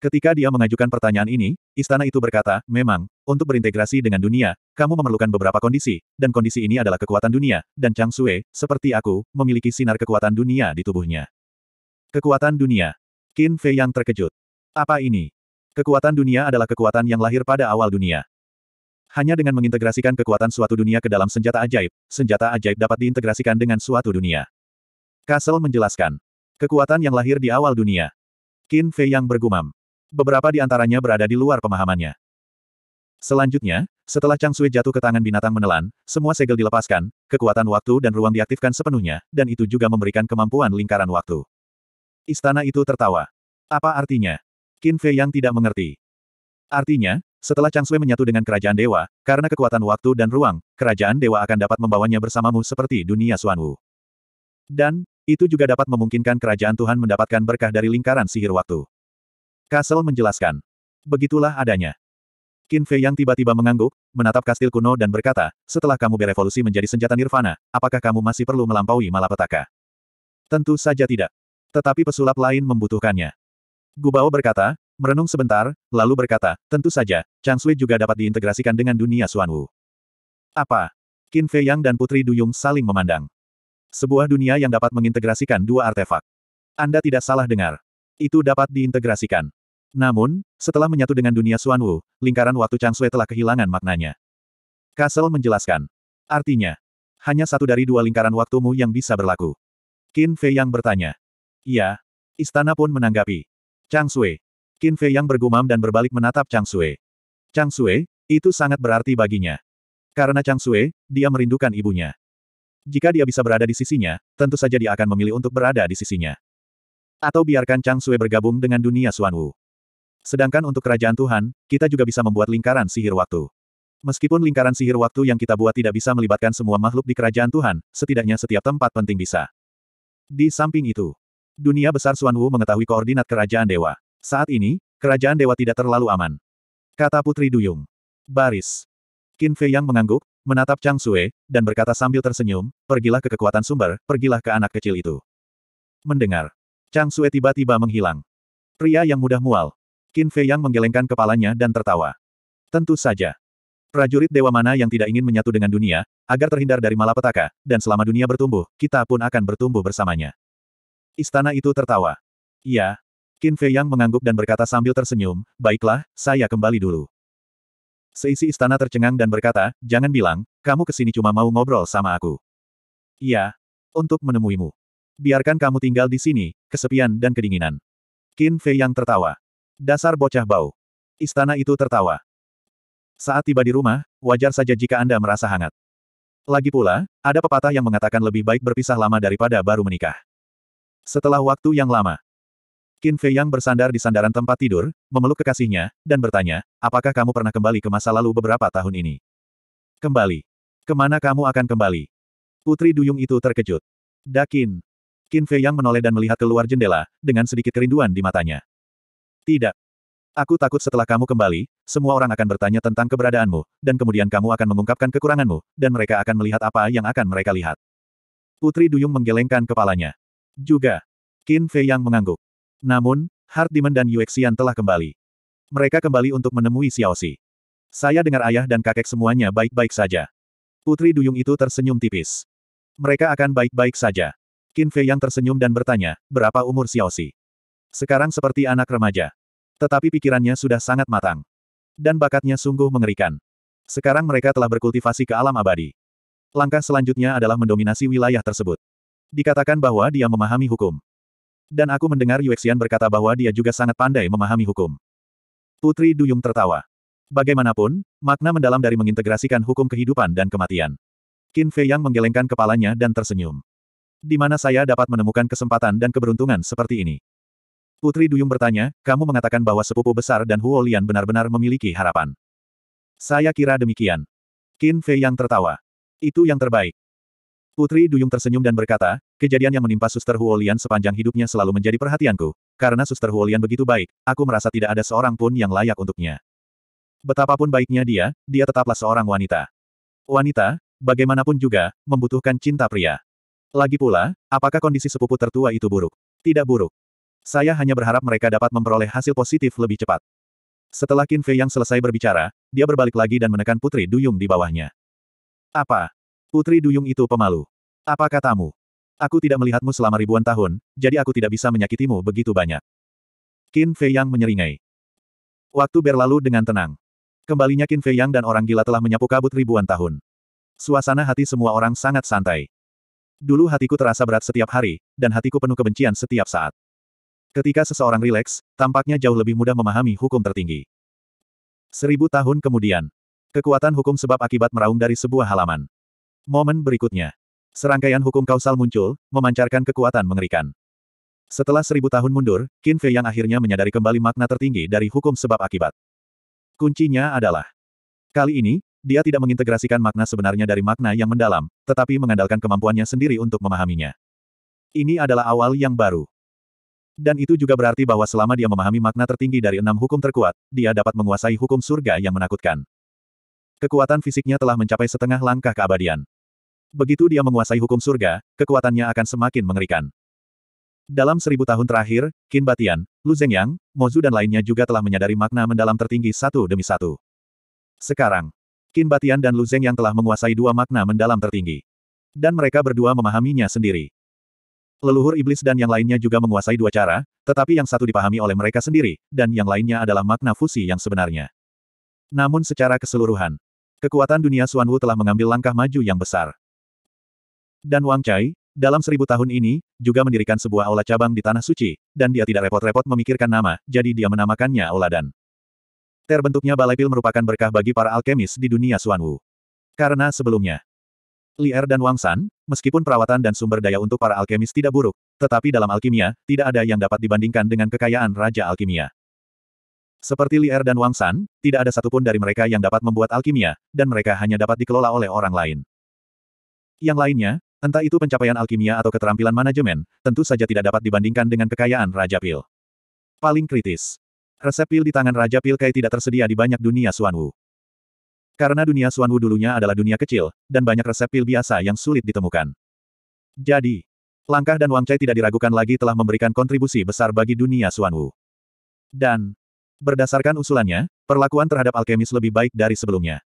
Ketika dia mengajukan pertanyaan ini, istana itu berkata, memang, untuk berintegrasi dengan dunia, kamu memerlukan beberapa kondisi, dan kondisi ini adalah kekuatan dunia, dan Chang Sue, seperti aku, memiliki sinar kekuatan dunia di tubuhnya. Kekuatan dunia. Qin Fei yang terkejut. Apa ini? Kekuatan dunia adalah kekuatan yang lahir pada awal dunia. Hanya dengan mengintegrasikan kekuatan suatu dunia ke dalam senjata ajaib, senjata ajaib dapat diintegrasikan dengan suatu dunia. Castle menjelaskan. Kekuatan yang lahir di awal dunia. Qin Fei yang bergumam. Beberapa di antaranya berada di luar pemahamannya. Selanjutnya, setelah Chang Sui jatuh ke tangan binatang menelan, semua segel dilepaskan, kekuatan waktu dan ruang diaktifkan sepenuhnya, dan itu juga memberikan kemampuan lingkaran waktu. Istana itu tertawa. Apa artinya? Qin Fei yang tidak mengerti. Artinya, setelah Chang Sui menyatu dengan kerajaan dewa, karena kekuatan waktu dan ruang, kerajaan dewa akan dapat membawanya bersamamu seperti dunia Suanwu. Dan, itu juga dapat memungkinkan kerajaan Tuhan mendapatkan berkah dari lingkaran sihir waktu. Castle menjelaskan. Begitulah adanya. Qin Fei yang tiba-tiba mengangguk, menatap kastil kuno dan berkata, setelah kamu berevolusi menjadi senjata nirvana, apakah kamu masih perlu melampaui malapetaka? Tentu saja tidak. Tetapi pesulap lain membutuhkannya. Gubao berkata, merenung sebentar, lalu berkata, tentu saja, Chang Sui juga dapat diintegrasikan dengan dunia Xuan Wu. Apa? Qin Fei Yang dan Putri Duyung saling memandang. Sebuah dunia yang dapat mengintegrasikan dua artefak. Anda tidak salah dengar. Itu dapat diintegrasikan. Namun, setelah menyatu dengan dunia Xuan Wu, lingkaran waktu Chang Sui telah kehilangan maknanya. Kassel menjelaskan. Artinya, hanya satu dari dua lingkaran waktumu yang bisa berlaku. Qin Fei Yang bertanya. Iya. Istana pun menanggapi. Chang Sui, Qin Fei yang bergumam dan berbalik menatap Chang Sui. Chang Sui, itu sangat berarti baginya. Karena Chang Sui, dia merindukan ibunya. Jika dia bisa berada di sisinya, tentu saja dia akan memilih untuk berada di sisinya. Atau biarkan Chang Sui bergabung dengan dunia Xuan Wu. Sedangkan untuk kerajaan Tuhan, kita juga bisa membuat lingkaran sihir waktu. Meskipun lingkaran sihir waktu yang kita buat tidak bisa melibatkan semua makhluk di kerajaan Tuhan, setidaknya setiap tempat penting bisa. Di samping itu, dunia besar Xuan Wu mengetahui koordinat kerajaan dewa. Saat ini, kerajaan dewa tidak terlalu aman. Kata Putri Duyung. Baris. Qin Fei yang mengangguk, menatap Chang Sue, dan berkata sambil tersenyum, pergilah ke kekuatan sumber, pergilah ke anak kecil itu. Mendengar. Chang Sue tiba-tiba menghilang. Pria yang mudah mual. Qin Fei yang menggelengkan kepalanya dan tertawa. Tentu saja. Prajurit dewa mana yang tidak ingin menyatu dengan dunia, agar terhindar dari malapetaka, dan selama dunia bertumbuh, kita pun akan bertumbuh bersamanya. Istana itu tertawa. Iya, Qin Fei Yang mengangguk dan berkata sambil tersenyum, baiklah, saya kembali dulu. Seisi istana tercengang dan berkata, jangan bilang, kamu kesini cuma mau ngobrol sama aku. Iya, untuk menemuimu. Biarkan kamu tinggal di sini, kesepian dan kedinginan. Qin Fei Yang tertawa. Dasar bocah bau. Istana itu tertawa. Saat tiba di rumah, wajar saja jika Anda merasa hangat. Lagi pula, ada pepatah yang mengatakan lebih baik berpisah lama daripada baru menikah. Setelah waktu yang lama, Qin Fei Yang bersandar di sandaran tempat tidur, memeluk kekasihnya, dan bertanya, apakah kamu pernah kembali ke masa lalu beberapa tahun ini? Kembali. Kemana kamu akan kembali? Putri Duyung itu terkejut. Dakin. Qin Fei Yang menoleh dan melihat keluar jendela, dengan sedikit kerinduan di matanya. Tidak. Aku takut setelah kamu kembali, semua orang akan bertanya tentang keberadaanmu, dan kemudian kamu akan mengungkapkan kekuranganmu, dan mereka akan melihat apa yang akan mereka lihat. Putri Duyung menggelengkan kepalanya. Juga. Qin Fei Yang mengangguk. Namun, Hard Demon dan Yue Xian telah kembali. Mereka kembali untuk menemui Xiao Xi. Saya dengar ayah dan kakek semuanya baik-baik saja. Putri Duyung itu tersenyum tipis. Mereka akan baik-baik saja. Qin Fei yang tersenyum dan bertanya, berapa umur Xiao Xi? Sekarang seperti anak remaja. Tetapi pikirannya sudah sangat matang. Dan bakatnya sungguh mengerikan. Sekarang mereka telah berkultivasi ke alam abadi. Langkah selanjutnya adalah mendominasi wilayah tersebut. Dikatakan bahwa dia memahami hukum. Dan aku mendengar Yuexian berkata bahwa dia juga sangat pandai memahami hukum. Putri Duyung tertawa. Bagaimanapun, makna mendalam dari mengintegrasikan hukum kehidupan dan kematian. Qin Fei Yang menggelengkan kepalanya dan tersenyum. Di mana saya dapat menemukan kesempatan dan keberuntungan seperti ini? Putri Duyung bertanya, kamu mengatakan bahwa sepupu besar dan Huo Lian benar-benar memiliki harapan. Saya kira demikian. Qin Fei Yang tertawa. Itu yang terbaik. Putri Duyung tersenyum dan berkata, kejadian yang menimpa Suster Huolian sepanjang hidupnya selalu menjadi perhatianku. Karena Suster Huolian begitu baik, aku merasa tidak ada seorang pun yang layak untuknya. Betapapun baiknya dia, dia tetaplah seorang wanita. Wanita, bagaimanapun juga, membutuhkan cinta pria. Lagi pula, apakah kondisi sepupu tertua itu buruk? Tidak buruk. Saya hanya berharap mereka dapat memperoleh hasil positif lebih cepat. Setelah Qin Fei yang selesai berbicara, dia berbalik lagi dan menekan Putri Duyung di bawahnya. Apa? Putri Duyung itu pemalu. Apa katamu? Aku tidak melihatmu selama ribuan tahun, jadi aku tidak bisa menyakitimu begitu banyak. Qin Fei Yang menyeringai. Waktu berlalu dengan tenang. Kembalinya Qin Fei Yang dan orang gila telah menyapu kabut ribuan tahun. Suasana hati semua orang sangat santai. Dulu hatiku terasa berat setiap hari, dan hatiku penuh kebencian setiap saat. Ketika seseorang rileks, tampaknya jauh lebih mudah memahami hukum tertinggi. Seribu tahun kemudian. Kekuatan hukum sebab akibat meraung dari sebuah halaman. Momen berikutnya. Serangkaian hukum kausal muncul, memancarkan kekuatan mengerikan. Setelah seribu tahun mundur, Qin Fei yang akhirnya menyadari kembali makna tertinggi dari hukum sebab akibat. Kuncinya adalah. Kali ini, dia tidak mengintegrasikan makna sebenarnya dari makna yang mendalam, tetapi mengandalkan kemampuannya sendiri untuk memahaminya. Ini adalah awal yang baru. Dan itu juga berarti bahwa selama dia memahami makna tertinggi dari enam hukum terkuat, dia dapat menguasai hukum surga yang menakutkan. Kekuatan fisiknya telah mencapai setengah langkah keabadian. Begitu dia menguasai hukum surga, kekuatannya akan semakin mengerikan. Dalam seribu tahun terakhir, Qin Batian, Lu Zhengyang, Mozu dan lainnya juga telah menyadari makna mendalam tertinggi satu demi satu. Sekarang, Qin Batian dan Lu Zhengyang telah menguasai dua makna mendalam tertinggi. Dan mereka berdua memahaminya sendiri. Leluhur iblis dan yang lainnya juga menguasai dua cara, tetapi yang satu dipahami oleh mereka sendiri, dan yang lainnya adalah makna fusi yang sebenarnya. Namun secara keseluruhan, Kekuatan dunia Suan Wu telah mengambil langkah maju yang besar. Dan Wang Chai, dalam seribu tahun ini, juga mendirikan sebuah aula cabang di Tanah Suci, dan dia tidak repot-repot memikirkan nama, jadi dia menamakannya Aula Dan. Terbentuknya Balai Pil merupakan berkah bagi para alkemis di dunia Suan Wu. Karena sebelumnya, Li Er dan Wang San, meskipun perawatan dan sumber daya untuk para alkemis tidak buruk, tetapi dalam alkimia, tidak ada yang dapat dibandingkan dengan kekayaan Raja Alkimia. Seperti Liar er dan Wang San, tidak ada satupun dari mereka yang dapat membuat alkimia, dan mereka hanya dapat dikelola oleh orang lain. Yang lainnya, entah itu pencapaian alkimia atau keterampilan manajemen, tentu saja tidak dapat dibandingkan dengan kekayaan Raja Pil. Paling kritis. Resep pil di tangan Raja Pil Kai tidak tersedia di banyak dunia Suanwu. Karena dunia Suanwu dulunya adalah dunia kecil, dan banyak resep pil biasa yang sulit ditemukan. Jadi, Langkah dan Wang Chai tidak diragukan lagi telah memberikan kontribusi besar bagi dunia Suanwu. Dan, Berdasarkan usulannya, perlakuan terhadap alkemis lebih baik dari sebelumnya.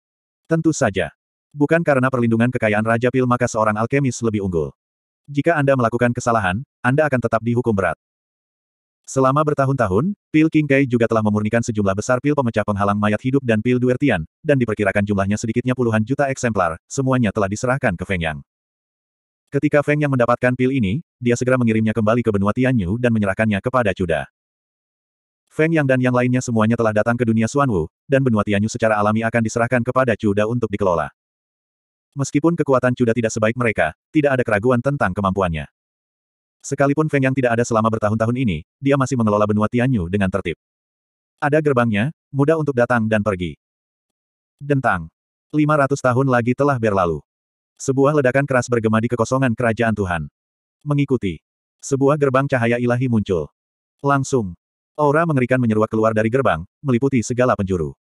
Tentu saja. Bukan karena perlindungan kekayaan Raja Pil maka seorang alkemis lebih unggul. Jika Anda melakukan kesalahan, Anda akan tetap dihukum berat. Selama bertahun-tahun, Pil King Kai juga telah memurnikan sejumlah besar pil pemecah penghalang mayat hidup dan pil duertian, dan diperkirakan jumlahnya sedikitnya puluhan juta eksemplar, semuanya telah diserahkan ke Feng Yang. Ketika Feng Yang mendapatkan pil ini, dia segera mengirimnya kembali ke benua Tianyu dan menyerahkannya kepada Cuda. Feng Yang dan yang lainnya semuanya telah datang ke dunia Suanwu, dan benua Tianyu secara alami akan diserahkan kepada Cuda untuk dikelola. Meskipun kekuatan Cuda tidak sebaik mereka, tidak ada keraguan tentang kemampuannya. Sekalipun Feng Yang tidak ada selama bertahun-tahun ini, dia masih mengelola benua Tianyu dengan tertib. Ada gerbangnya, mudah untuk datang dan pergi. Dentang. 500 tahun lagi telah berlalu. Sebuah ledakan keras bergema di kekosongan kerajaan Tuhan. Mengikuti. Sebuah gerbang cahaya ilahi muncul. Langsung. Aura mengerikan menyeruak keluar dari gerbang, meliputi segala penjuru.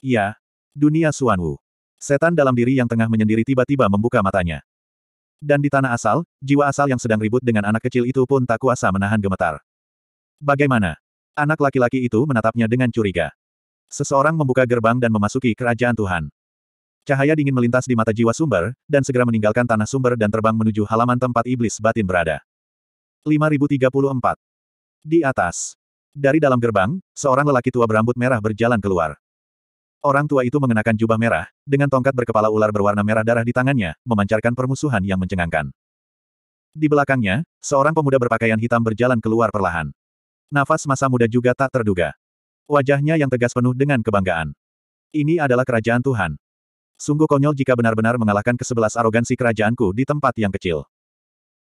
Ya, dunia Suanwu. Setan dalam diri yang tengah menyendiri tiba-tiba membuka matanya. Dan di tanah asal, jiwa asal yang sedang ribut dengan anak kecil itu pun tak kuasa menahan gemetar. Bagaimana? Anak laki-laki itu menatapnya dengan curiga. Seseorang membuka gerbang dan memasuki kerajaan Tuhan. Cahaya dingin melintas di mata jiwa sumber, dan segera meninggalkan tanah sumber dan terbang menuju halaman tempat iblis batin berada. 5034. Di atas. Dari dalam gerbang, seorang lelaki tua berambut merah berjalan keluar. Orang tua itu mengenakan jubah merah, dengan tongkat berkepala ular berwarna merah darah di tangannya, memancarkan permusuhan yang mencengangkan. Di belakangnya, seorang pemuda berpakaian hitam berjalan keluar perlahan. Nafas masa muda juga tak terduga. Wajahnya yang tegas penuh dengan kebanggaan. Ini adalah kerajaan Tuhan. Sungguh konyol jika benar-benar mengalahkan kesebelas arogansi kerajaanku di tempat yang kecil.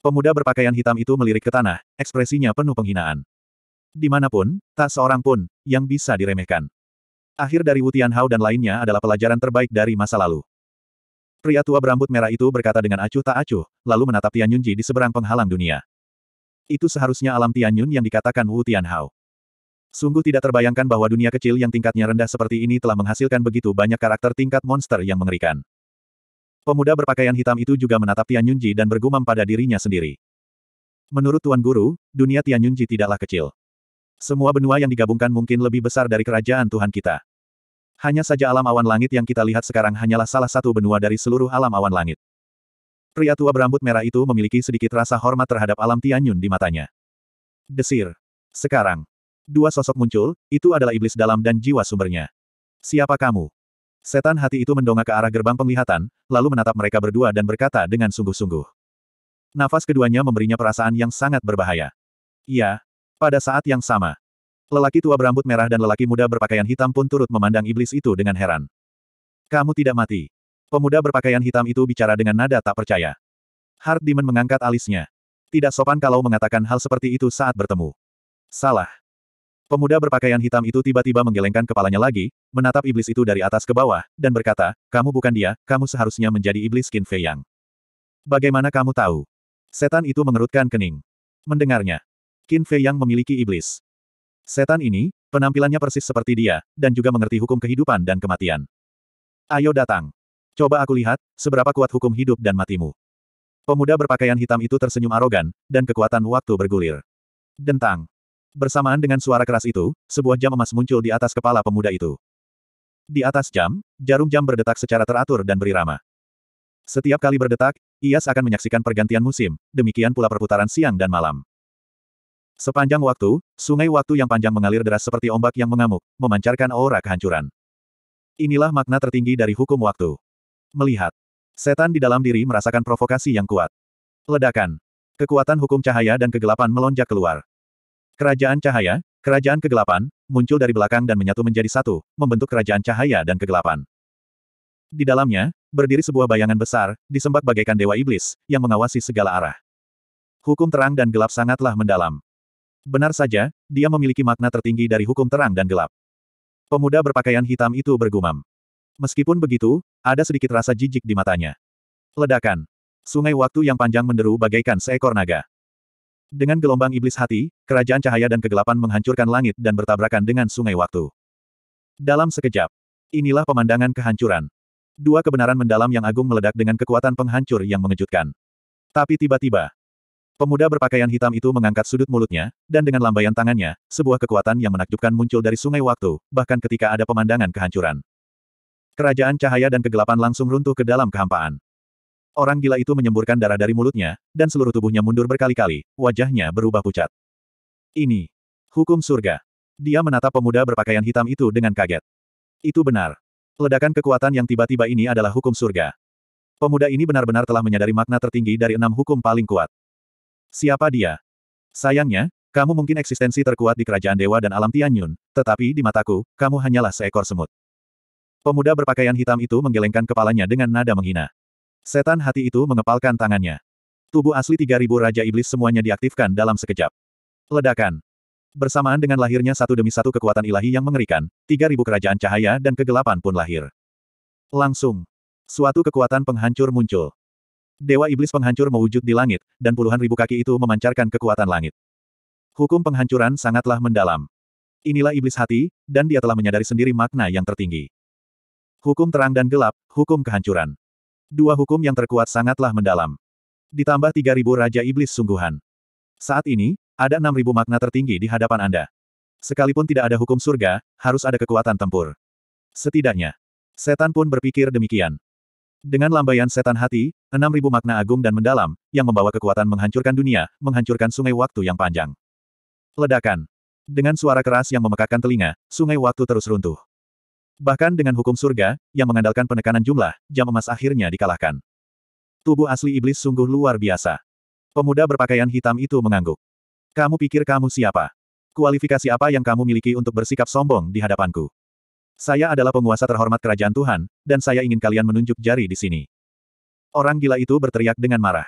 Pemuda berpakaian hitam itu melirik ke tanah, ekspresinya penuh penghinaan. Dimanapun, tak seorang pun, yang bisa diremehkan. Akhir dari Wu Tianhao dan lainnya adalah pelajaran terbaik dari masa lalu. Pria tua berambut merah itu berkata dengan acuh tak acuh, lalu menatap Tian Yunji di seberang penghalang dunia. Itu seharusnya alam Tian Yun yang dikatakan Wu Tianhao. Sungguh tidak terbayangkan bahwa dunia kecil yang tingkatnya rendah seperti ini telah menghasilkan begitu banyak karakter tingkat monster yang mengerikan. Pemuda berpakaian hitam itu juga menatap Tian Yunji dan bergumam pada dirinya sendiri. Menurut Tuan Guru, dunia Tian Yunji tidaklah kecil. Semua benua yang digabungkan mungkin lebih besar dari kerajaan Tuhan kita. Hanya saja alam awan langit yang kita lihat sekarang hanyalah salah satu benua dari seluruh alam awan langit. Pria tua berambut merah itu memiliki sedikit rasa hormat terhadap alam Tianyun di matanya. Desir. Sekarang. Dua sosok muncul, itu adalah iblis dalam dan jiwa sumbernya. Siapa kamu? Setan hati itu mendongak ke arah gerbang penglihatan, lalu menatap mereka berdua dan berkata dengan sungguh-sungguh. Nafas keduanya memberinya perasaan yang sangat berbahaya. Iya, pada saat yang sama, lelaki tua berambut merah dan lelaki muda berpakaian hitam pun turut memandang iblis itu dengan heran. Kamu tidak mati. Pemuda berpakaian hitam itu bicara dengan nada tak percaya. Hard Demon mengangkat alisnya. Tidak sopan kalau mengatakan hal seperti itu saat bertemu. Salah. Pemuda berpakaian hitam itu tiba-tiba menggelengkan kepalanya lagi, menatap iblis itu dari atas ke bawah, dan berkata, kamu bukan dia, kamu seharusnya menjadi iblis Qin Fei Yang. Bagaimana kamu tahu? Setan itu mengerutkan kening. Mendengarnya, Qin Fei yang memiliki iblis. Setan ini, penampilannya persis seperti dia, dan juga mengerti hukum kehidupan dan kematian. Ayo datang. Coba aku lihat, seberapa kuat hukum hidup dan matimu. Pemuda berpakaian hitam itu tersenyum arogan, dan kekuatan waktu bergulir. Dentang. Bersamaan dengan suara keras itu, sebuah jam emas muncul di atas kepala pemuda itu. Di atas jam, jarum jam berdetak secara teratur dan berirama. Setiap kali berdetak, ia akan menyaksikan pergantian musim, demikian pula perputaran siang dan malam. Sepanjang waktu, sungai waktu yang panjang mengalir deras seperti ombak yang mengamuk, memancarkan aura kehancuran. Inilah makna tertinggi dari hukum waktu. Melihat. Setan di dalam diri merasakan provokasi yang kuat. Ledakan. Kekuatan hukum cahaya dan kegelapan melonjak keluar. Kerajaan cahaya, kerajaan kegelapan, muncul dari belakang dan menyatu menjadi satu, membentuk kerajaan cahaya dan kegelapan. Di dalamnya, berdiri sebuah bayangan besar, disembak bagaikan dewa iblis, yang mengawasi segala arah. Hukum terang dan gelap sangatlah mendalam. Benar saja, dia memiliki makna tertinggi dari hukum terang dan gelap. Pemuda berpakaian hitam itu bergumam. Meskipun begitu, ada sedikit rasa jijik di matanya. Ledakan. Sungai waktu yang panjang menderu bagaikan seekor naga. Dengan gelombang iblis hati, kerajaan cahaya dan kegelapan menghancurkan langit dan bertabrakan dengan sungai waktu. Dalam sekejap, inilah pemandangan kehancuran. Dua kebenaran mendalam yang agung meledak dengan kekuatan penghancur yang mengejutkan. Tapi tiba-tiba, Pemuda berpakaian hitam itu mengangkat sudut mulutnya, dan dengan lambaian tangannya, sebuah kekuatan yang menakjubkan muncul dari sungai waktu, bahkan ketika ada pemandangan kehancuran. Kerajaan cahaya dan kegelapan langsung runtuh ke dalam kehampaan. Orang gila itu menyemburkan darah dari mulutnya, dan seluruh tubuhnya mundur berkali-kali, wajahnya berubah pucat. Ini. Hukum surga. Dia menatap pemuda berpakaian hitam itu dengan kaget. Itu benar. Ledakan kekuatan yang tiba-tiba ini adalah hukum surga. Pemuda ini benar-benar telah menyadari makna tertinggi dari enam hukum paling kuat. Siapa dia? Sayangnya, kamu mungkin eksistensi terkuat di kerajaan dewa dan alam Tianyun, tetapi di mataku, kamu hanyalah seekor semut. Pemuda berpakaian hitam itu menggelengkan kepalanya dengan nada menghina. Setan hati itu mengepalkan tangannya. Tubuh asli 3000 Raja Iblis semuanya diaktifkan dalam sekejap. Ledakan. Bersamaan dengan lahirnya satu demi satu kekuatan ilahi yang mengerikan, 3000 kerajaan cahaya dan kegelapan pun lahir. Langsung. Suatu kekuatan penghancur muncul. Dewa Iblis Penghancur mewujud di langit, dan puluhan ribu kaki itu memancarkan kekuatan langit. Hukum penghancuran sangatlah mendalam. Inilah iblis hati, dan dia telah menyadari sendiri makna yang tertinggi. Hukum terang dan gelap, hukum kehancuran. Dua hukum yang terkuat sangatlah mendalam. Ditambah tiga ribu Raja Iblis sungguhan. Saat ini, ada enam ribu makna tertinggi di hadapan Anda. Sekalipun tidak ada hukum surga, harus ada kekuatan tempur. Setidaknya, setan pun berpikir demikian. Dengan lambaian setan hati, enam ribu makna agung dan mendalam, yang membawa kekuatan menghancurkan dunia, menghancurkan sungai waktu yang panjang. Ledakan. Dengan suara keras yang memekakkan telinga, sungai waktu terus runtuh. Bahkan dengan hukum surga, yang mengandalkan penekanan jumlah, jam emas akhirnya dikalahkan. Tubuh asli iblis sungguh luar biasa. Pemuda berpakaian hitam itu mengangguk. Kamu pikir kamu siapa? Kualifikasi apa yang kamu miliki untuk bersikap sombong di hadapanku? Saya adalah penguasa terhormat kerajaan Tuhan, dan saya ingin kalian menunjuk jari di sini. Orang gila itu berteriak dengan marah.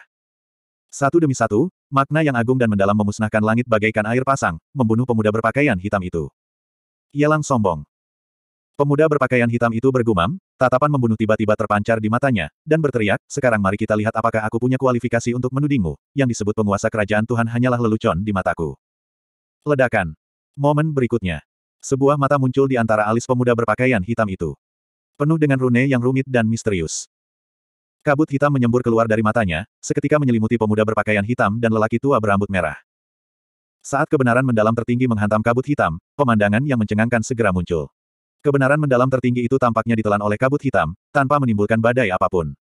Satu demi satu, makna yang agung dan mendalam memusnahkan langit bagaikan air pasang, membunuh pemuda berpakaian hitam itu. Yelang sombong. Pemuda berpakaian hitam itu bergumam, tatapan membunuh tiba-tiba terpancar di matanya, dan berteriak, sekarang mari kita lihat apakah aku punya kualifikasi untuk menudingmu, yang disebut penguasa kerajaan Tuhan hanyalah lelucon di mataku. Ledakan. Momen berikutnya. Sebuah mata muncul di antara alis pemuda berpakaian hitam itu. Penuh dengan rune yang rumit dan misterius. Kabut hitam menyembur keluar dari matanya, seketika menyelimuti pemuda berpakaian hitam dan lelaki tua berambut merah. Saat kebenaran mendalam tertinggi menghantam kabut hitam, pemandangan yang mencengangkan segera muncul. Kebenaran mendalam tertinggi itu tampaknya ditelan oleh kabut hitam, tanpa menimbulkan badai apapun.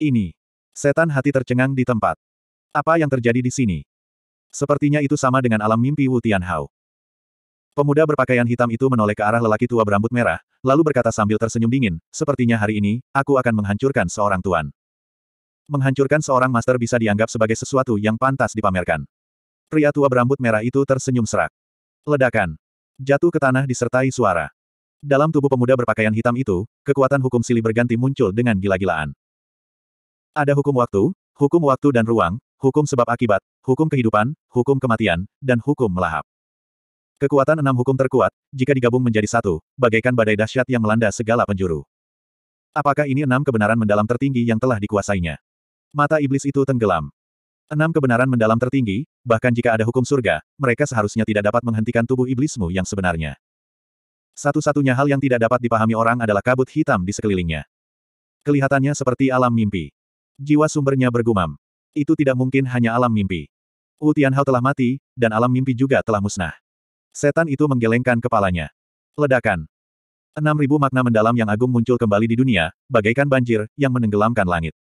Ini. Setan hati tercengang di tempat. Apa yang terjadi di sini? Sepertinya itu sama dengan alam mimpi Wu Tianhao. Pemuda berpakaian hitam itu menoleh ke arah lelaki tua berambut merah, lalu berkata sambil tersenyum dingin, sepertinya hari ini, aku akan menghancurkan seorang tuan. Menghancurkan seorang master bisa dianggap sebagai sesuatu yang pantas dipamerkan. Pria tua berambut merah itu tersenyum serak. Ledakan. Jatuh ke tanah disertai suara. Dalam tubuh pemuda berpakaian hitam itu, kekuatan hukum silih berganti muncul dengan gila-gilaan. Ada hukum waktu, hukum waktu dan ruang, hukum sebab akibat, hukum kehidupan, hukum kematian, dan hukum melahap. Kekuatan enam hukum terkuat, jika digabung menjadi satu, bagaikan badai dahsyat yang melanda segala penjuru. Apakah ini enam kebenaran mendalam tertinggi yang telah dikuasainya? Mata iblis itu tenggelam. Enam kebenaran mendalam tertinggi, bahkan jika ada hukum surga, mereka seharusnya tidak dapat menghentikan tubuh iblismu yang sebenarnya. Satu-satunya hal yang tidak dapat dipahami orang adalah kabut hitam di sekelilingnya. Kelihatannya seperti alam mimpi. Jiwa sumbernya bergumam. Itu tidak mungkin hanya alam mimpi. Wu Tianhao telah mati, dan alam mimpi juga telah musnah. Setan itu menggelengkan kepalanya. Ledakan. Enam ribu makna mendalam yang agung muncul kembali di dunia, bagaikan banjir, yang menenggelamkan langit.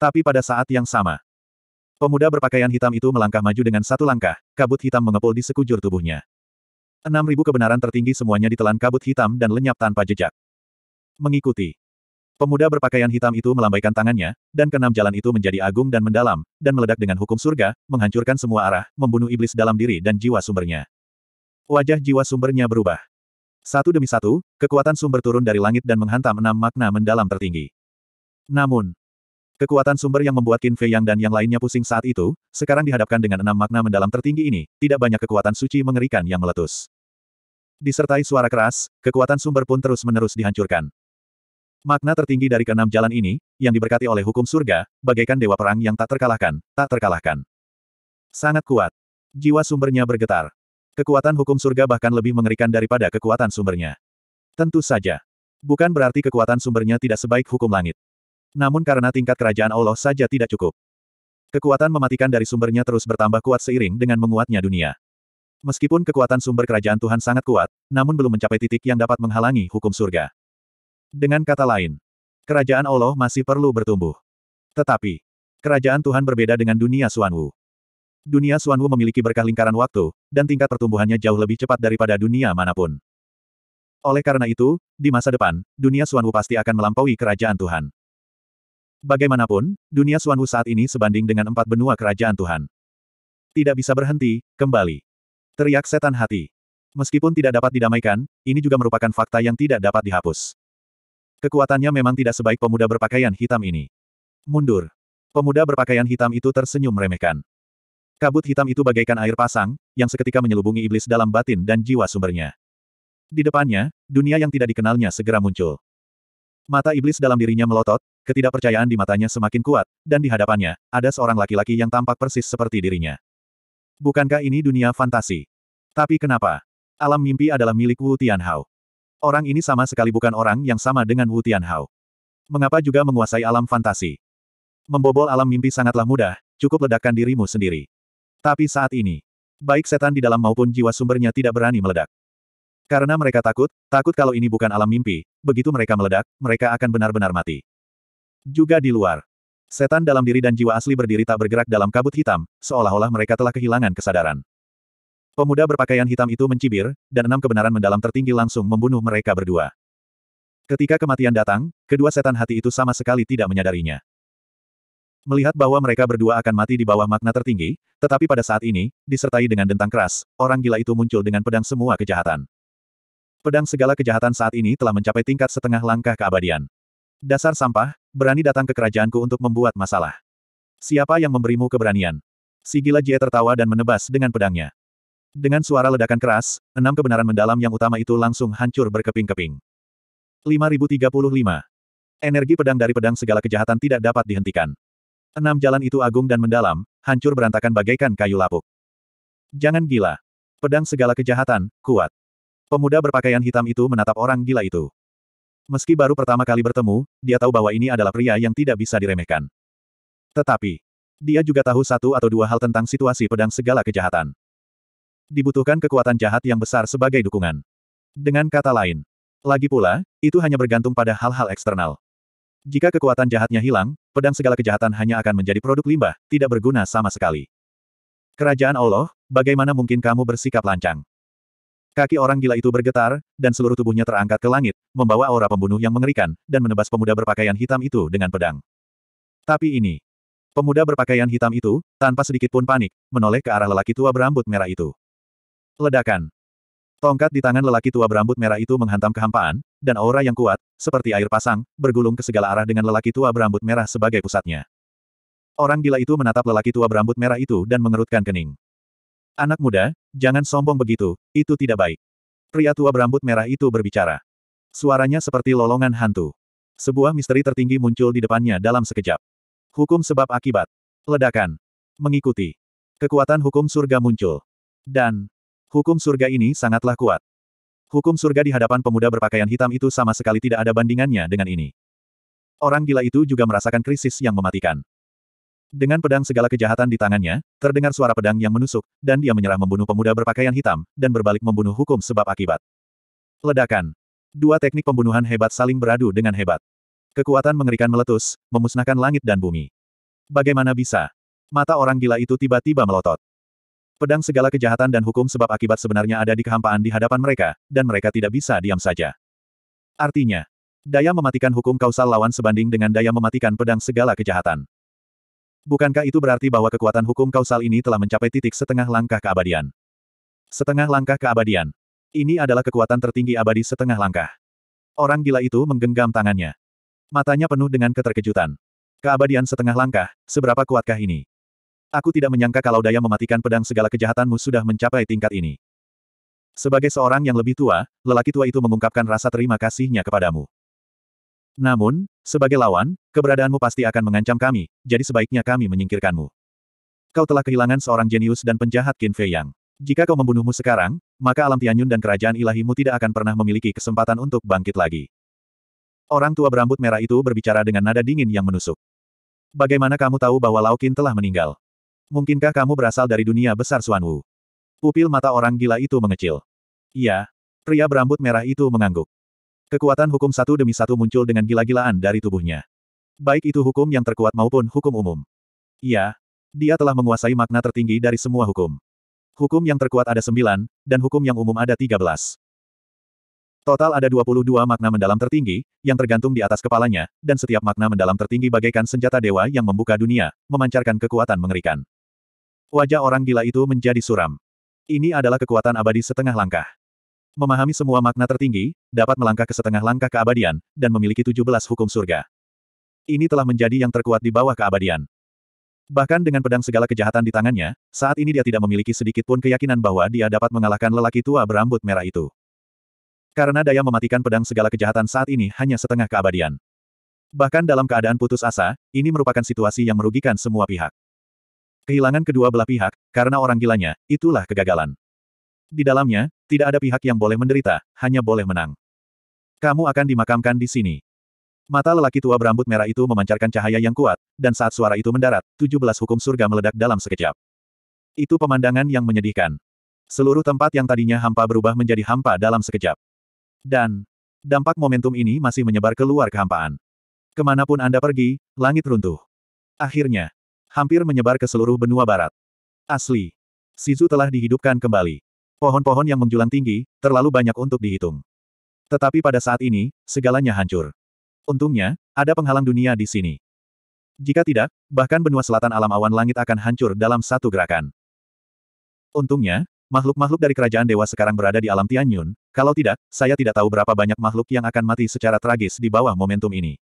Tapi pada saat yang sama, pemuda berpakaian hitam itu melangkah maju dengan satu langkah, kabut hitam mengepul di sekujur tubuhnya. Enam ribu kebenaran tertinggi semuanya ditelan kabut hitam dan lenyap tanpa jejak. Mengikuti. Pemuda berpakaian hitam itu melambaikan tangannya, dan keenam jalan itu menjadi agung dan mendalam, dan meledak dengan hukum surga, menghancurkan semua arah, membunuh iblis dalam diri dan jiwa sumbernya. Wajah jiwa sumbernya berubah. Satu demi satu, kekuatan sumber turun dari langit dan menghantam enam makna mendalam tertinggi. Namun, kekuatan sumber yang membuat Qin Fei Yang dan yang lainnya pusing saat itu, sekarang dihadapkan dengan enam makna mendalam tertinggi ini, tidak banyak kekuatan suci mengerikan yang meletus. Disertai suara keras, kekuatan sumber pun terus-menerus dihancurkan. Makna tertinggi dari keenam jalan ini, yang diberkati oleh hukum surga, bagaikan dewa perang yang tak terkalahkan, tak terkalahkan. Sangat kuat. Jiwa sumbernya bergetar. Kekuatan hukum surga bahkan lebih mengerikan daripada kekuatan sumbernya. Tentu saja. Bukan berarti kekuatan sumbernya tidak sebaik hukum langit. Namun karena tingkat kerajaan Allah saja tidak cukup. Kekuatan mematikan dari sumbernya terus bertambah kuat seiring dengan menguatnya dunia. Meskipun kekuatan sumber kerajaan Tuhan sangat kuat, namun belum mencapai titik yang dapat menghalangi hukum surga. Dengan kata lain, kerajaan Allah masih perlu bertumbuh. Tetapi, kerajaan Tuhan berbeda dengan dunia Suanwu. Dunia Suanwu memiliki berkah lingkaran waktu, dan tingkat pertumbuhannya jauh lebih cepat daripada dunia manapun. Oleh karena itu, di masa depan, dunia Suanwu pasti akan melampaui kerajaan Tuhan. Bagaimanapun, dunia Suanwu saat ini sebanding dengan empat benua kerajaan Tuhan. Tidak bisa berhenti, kembali. Teriak setan hati. Meskipun tidak dapat didamaikan, ini juga merupakan fakta yang tidak dapat dihapus. Kekuatannya memang tidak sebaik pemuda berpakaian hitam ini. Mundur. Pemuda berpakaian hitam itu tersenyum meremehkan. Kabut hitam itu bagaikan air pasang, yang seketika menyelubungi iblis dalam batin dan jiwa sumbernya. Di depannya, dunia yang tidak dikenalnya segera muncul. Mata iblis dalam dirinya melotot, ketidakpercayaan di matanya semakin kuat, dan di hadapannya, ada seorang laki-laki yang tampak persis seperti dirinya. Bukankah ini dunia fantasi? Tapi kenapa? Alam mimpi adalah milik Wu Tianhao. Orang ini sama sekali bukan orang yang sama dengan Wu Tianhao. Mengapa juga menguasai alam fantasi? Membobol alam mimpi sangatlah mudah, cukup ledakan dirimu sendiri. Tapi saat ini, baik setan di dalam maupun jiwa sumbernya tidak berani meledak. Karena mereka takut, takut kalau ini bukan alam mimpi, begitu mereka meledak, mereka akan benar-benar mati. Juga di luar, setan dalam diri dan jiwa asli berdiri tak bergerak dalam kabut hitam, seolah-olah mereka telah kehilangan kesadaran. Pemuda berpakaian hitam itu mencibir, dan enam kebenaran mendalam tertinggi langsung membunuh mereka berdua. Ketika kematian datang, kedua setan hati itu sama sekali tidak menyadarinya. Melihat bahwa mereka berdua akan mati di bawah makna tertinggi, tetapi pada saat ini, disertai dengan dentang keras, orang gila itu muncul dengan pedang semua kejahatan. Pedang segala kejahatan saat ini telah mencapai tingkat setengah langkah keabadian. Dasar sampah, berani datang ke kerajaanku untuk membuat masalah. Siapa yang memberimu keberanian? Si gila Jie tertawa dan menebas dengan pedangnya. Dengan suara ledakan keras, enam kebenaran mendalam yang utama itu langsung hancur berkeping-keping. 5035. Energi pedang dari pedang segala kejahatan tidak dapat dihentikan. Enam jalan itu agung dan mendalam, hancur berantakan bagaikan kayu lapuk. Jangan gila. Pedang segala kejahatan, kuat. Pemuda berpakaian hitam itu menatap orang gila itu. Meski baru pertama kali bertemu, dia tahu bahwa ini adalah pria yang tidak bisa diremehkan. Tetapi, dia juga tahu satu atau dua hal tentang situasi pedang segala kejahatan. Dibutuhkan kekuatan jahat yang besar sebagai dukungan. Dengan kata lain, lagi pula, itu hanya bergantung pada hal-hal eksternal. Jika kekuatan jahatnya hilang, pedang segala kejahatan hanya akan menjadi produk limbah, tidak berguna sama sekali. Kerajaan Allah, bagaimana mungkin kamu bersikap lancang? Kaki orang gila itu bergetar, dan seluruh tubuhnya terangkat ke langit, membawa aura pembunuh yang mengerikan, dan menebas pemuda berpakaian hitam itu dengan pedang. Tapi ini, pemuda berpakaian hitam itu, tanpa sedikit pun panik, menoleh ke arah lelaki tua berambut merah itu. Ledakan. Tongkat di tangan lelaki tua berambut merah itu menghantam kehampaan, dan aura yang kuat, seperti air pasang, bergulung ke segala arah dengan lelaki tua berambut merah sebagai pusatnya. Orang gila itu menatap lelaki tua berambut merah itu dan mengerutkan kening. Anak muda, jangan sombong begitu, itu tidak baik. Pria tua berambut merah itu berbicara. Suaranya seperti lolongan hantu. Sebuah misteri tertinggi muncul di depannya dalam sekejap. Hukum sebab akibat. Ledakan. Mengikuti. Kekuatan hukum surga muncul. Dan, hukum surga ini sangatlah kuat. Hukum surga di hadapan pemuda berpakaian hitam itu sama sekali tidak ada bandingannya dengan ini. Orang gila itu juga merasakan krisis yang mematikan. Dengan pedang segala kejahatan di tangannya, terdengar suara pedang yang menusuk, dan dia menyerah membunuh pemuda berpakaian hitam, dan berbalik membunuh hukum sebab akibat. Ledakan. Dua teknik pembunuhan hebat saling beradu dengan hebat. Kekuatan mengerikan meletus, memusnahkan langit dan bumi. Bagaimana bisa? Mata orang gila itu tiba-tiba melotot. Pedang segala kejahatan dan hukum sebab akibat sebenarnya ada di kehampaan di hadapan mereka, dan mereka tidak bisa diam saja. Artinya, daya mematikan hukum kausal lawan sebanding dengan daya mematikan pedang segala kejahatan. Bukankah itu berarti bahwa kekuatan hukum kausal ini telah mencapai titik setengah langkah keabadian? Setengah langkah keabadian. Ini adalah kekuatan tertinggi abadi setengah langkah. Orang gila itu menggenggam tangannya. Matanya penuh dengan keterkejutan. Keabadian setengah langkah, seberapa kuatkah ini? Aku tidak menyangka kalau daya mematikan pedang segala kejahatanmu sudah mencapai tingkat ini. Sebagai seorang yang lebih tua, lelaki tua itu mengungkapkan rasa terima kasihnya kepadamu. Namun, sebagai lawan, keberadaanmu pasti akan mengancam kami, jadi sebaiknya kami menyingkirkanmu. Kau telah kehilangan seorang jenius dan penjahat Qin Fei Yang. Jika kau membunuhmu sekarang, maka alam Tianyun dan kerajaan ilahimu tidak akan pernah memiliki kesempatan untuk bangkit lagi. Orang tua berambut merah itu berbicara dengan nada dingin yang menusuk. Bagaimana kamu tahu bahwa Lao Qin telah meninggal? Mungkinkah kamu berasal dari dunia besar Suan Wu? Pupil mata orang gila itu mengecil. Iya. Pria berambut merah itu mengangguk. Kekuatan hukum satu demi satu muncul dengan gila-gilaan dari tubuhnya. Baik itu hukum yang terkuat maupun hukum umum. Iya. Dia telah menguasai makna tertinggi dari semua hukum. Hukum yang terkuat ada sembilan, dan hukum yang umum ada tiga belas. Total ada 22 makna mendalam tertinggi, yang tergantung di atas kepalanya, dan setiap makna mendalam tertinggi bagaikan senjata dewa yang membuka dunia, memancarkan kekuatan mengerikan. Wajah orang gila itu menjadi suram. Ini adalah kekuatan abadi setengah langkah. Memahami semua makna tertinggi, dapat melangkah ke setengah langkah keabadian, dan memiliki 17 hukum surga. Ini telah menjadi yang terkuat di bawah keabadian. Bahkan dengan pedang segala kejahatan di tangannya, saat ini dia tidak memiliki sedikit pun keyakinan bahwa dia dapat mengalahkan lelaki tua berambut merah itu. Karena daya mematikan pedang segala kejahatan saat ini hanya setengah keabadian. Bahkan dalam keadaan putus asa, ini merupakan situasi yang merugikan semua pihak. Kehilangan kedua belah pihak, karena orang gilanya, itulah kegagalan. Di dalamnya, tidak ada pihak yang boleh menderita, hanya boleh menang. Kamu akan dimakamkan di sini. Mata lelaki tua berambut merah itu memancarkan cahaya yang kuat, dan saat suara itu mendarat, 17 hukum surga meledak dalam sekejap. Itu pemandangan yang menyedihkan. Seluruh tempat yang tadinya hampa berubah menjadi hampa dalam sekejap. Dan, dampak momentum ini masih menyebar keluar kehampaan. Kemanapun Anda pergi, langit runtuh. Akhirnya, hampir menyebar ke seluruh benua barat. Asli. Sizu telah dihidupkan kembali. Pohon-pohon yang menjulang tinggi, terlalu banyak untuk dihitung. Tetapi pada saat ini, segalanya hancur. Untungnya, ada penghalang dunia di sini. Jika tidak, bahkan benua selatan alam awan langit akan hancur dalam satu gerakan. Untungnya, Makhluk-makhluk dari kerajaan dewa sekarang berada di alam Tianyun, kalau tidak, saya tidak tahu berapa banyak makhluk yang akan mati secara tragis di bawah momentum ini.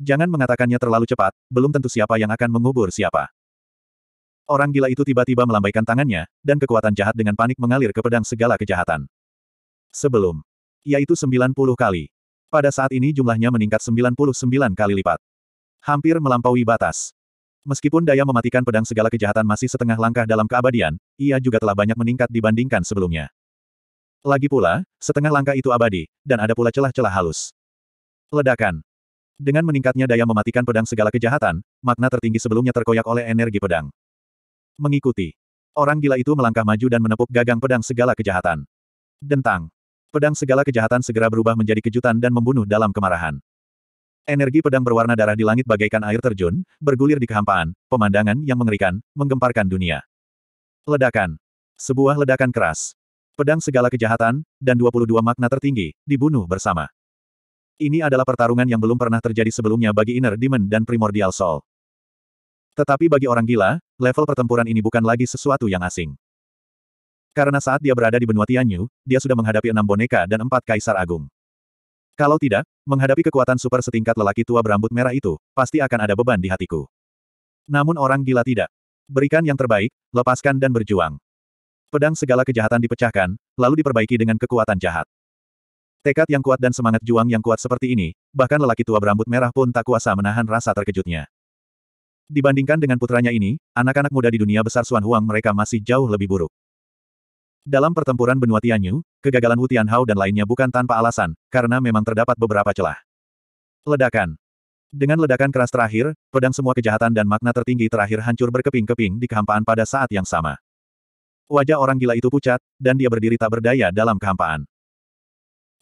Jangan mengatakannya terlalu cepat, belum tentu siapa yang akan mengubur siapa. Orang gila itu tiba-tiba melambaikan tangannya, dan kekuatan jahat dengan panik mengalir ke pedang segala kejahatan. Sebelum. Yaitu 90 kali. Pada saat ini jumlahnya meningkat 99 kali lipat. Hampir melampaui batas. Meskipun daya mematikan pedang segala kejahatan masih setengah langkah dalam keabadian, ia juga telah banyak meningkat dibandingkan sebelumnya. Lagi pula, setengah langkah itu abadi, dan ada pula celah-celah halus. Ledakan. Dengan meningkatnya daya mematikan pedang segala kejahatan, makna tertinggi sebelumnya terkoyak oleh energi pedang. Mengikuti. Orang gila itu melangkah maju dan menepuk gagang pedang segala kejahatan. Dentang. Pedang segala kejahatan segera berubah menjadi kejutan dan membunuh dalam kemarahan. Energi pedang berwarna darah di langit bagaikan air terjun, bergulir di kehampaan, pemandangan yang mengerikan, menggemparkan dunia. Ledakan. Sebuah ledakan keras. Pedang segala kejahatan, dan 22 makna tertinggi, dibunuh bersama. Ini adalah pertarungan yang belum pernah terjadi sebelumnya bagi Inner Demon dan Primordial Soul. Tetapi bagi orang gila, level pertempuran ini bukan lagi sesuatu yang asing. Karena saat dia berada di benua Tianyu, dia sudah menghadapi enam boneka dan empat kaisar agung. Kalau tidak, menghadapi kekuatan super setingkat lelaki tua berambut merah itu, pasti akan ada beban di hatiku. Namun orang gila tidak. Berikan yang terbaik, lepaskan dan berjuang. Pedang segala kejahatan dipecahkan, lalu diperbaiki dengan kekuatan jahat. Tekad yang kuat dan semangat juang yang kuat seperti ini, bahkan lelaki tua berambut merah pun tak kuasa menahan rasa terkejutnya. Dibandingkan dengan putranya ini, anak-anak muda di dunia besar Suan Huang mereka masih jauh lebih buruk. Dalam pertempuran benua Tianyu, kegagalan Wu Tianhao dan lainnya bukan tanpa alasan, karena memang terdapat beberapa celah. Ledakan Dengan ledakan keras terakhir, pedang semua kejahatan dan makna tertinggi terakhir hancur berkeping-keping di kehampaan pada saat yang sama. Wajah orang gila itu pucat, dan dia berdiri tak berdaya dalam kehampaan.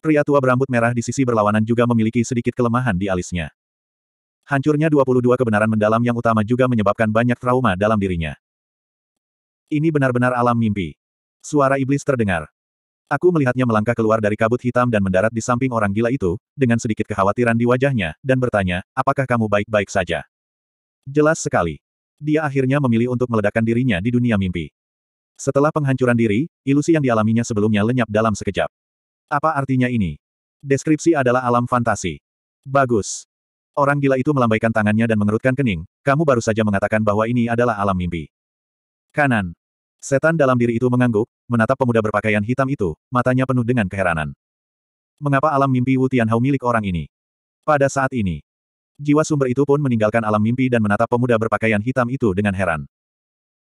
Pria tua berambut merah di sisi berlawanan juga memiliki sedikit kelemahan di alisnya. Hancurnya 22 kebenaran mendalam yang utama juga menyebabkan banyak trauma dalam dirinya. Ini benar-benar alam mimpi. Suara iblis terdengar. Aku melihatnya melangkah keluar dari kabut hitam dan mendarat di samping orang gila itu, dengan sedikit kekhawatiran di wajahnya, dan bertanya, apakah kamu baik-baik saja? Jelas sekali. Dia akhirnya memilih untuk meledakkan dirinya di dunia mimpi. Setelah penghancuran diri, ilusi yang dialaminya sebelumnya lenyap dalam sekejap. Apa artinya ini? Deskripsi adalah alam fantasi. Bagus. Orang gila itu melambaikan tangannya dan mengerutkan kening, kamu baru saja mengatakan bahwa ini adalah alam mimpi. Kanan. Setan dalam diri itu mengangguk, menatap pemuda berpakaian hitam itu, matanya penuh dengan keheranan. Mengapa alam mimpi Wu Tianhao milik orang ini? Pada saat ini, jiwa sumber itu pun meninggalkan alam mimpi dan menatap pemuda berpakaian hitam itu dengan heran.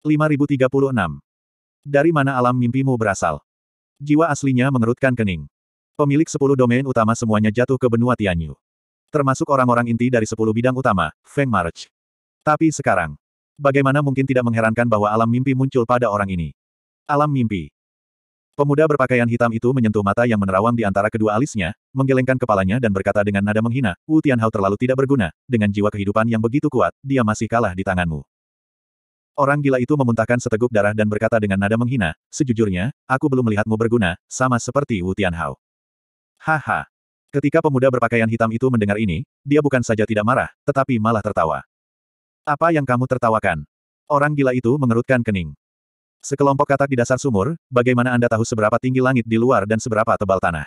5036. Dari mana alam mimpimu berasal? Jiwa aslinya mengerutkan kening. Pemilik sepuluh domain utama semuanya jatuh ke benua Tianyu. Termasuk orang-orang inti dari sepuluh bidang utama, Feng March. Tapi sekarang, Bagaimana mungkin tidak mengherankan bahwa alam mimpi muncul pada orang ini? Alam mimpi. Pemuda berpakaian hitam itu menyentuh mata yang menerawang di antara kedua alisnya, menggelengkan kepalanya dan berkata dengan nada menghina, Wu Tianhao terlalu tidak berguna, dengan jiwa kehidupan yang begitu kuat, dia masih kalah di tanganmu. Orang gila itu memuntahkan seteguk darah dan berkata dengan nada menghina, sejujurnya, aku belum melihatmu berguna, sama seperti Wu Tianhao. Haha. Ketika pemuda berpakaian hitam itu mendengar ini, dia bukan saja tidak marah, tetapi malah tertawa. Apa yang kamu tertawakan? Orang gila itu mengerutkan kening. Sekelompok katak di dasar sumur, bagaimana Anda tahu seberapa tinggi langit di luar dan seberapa tebal tanah?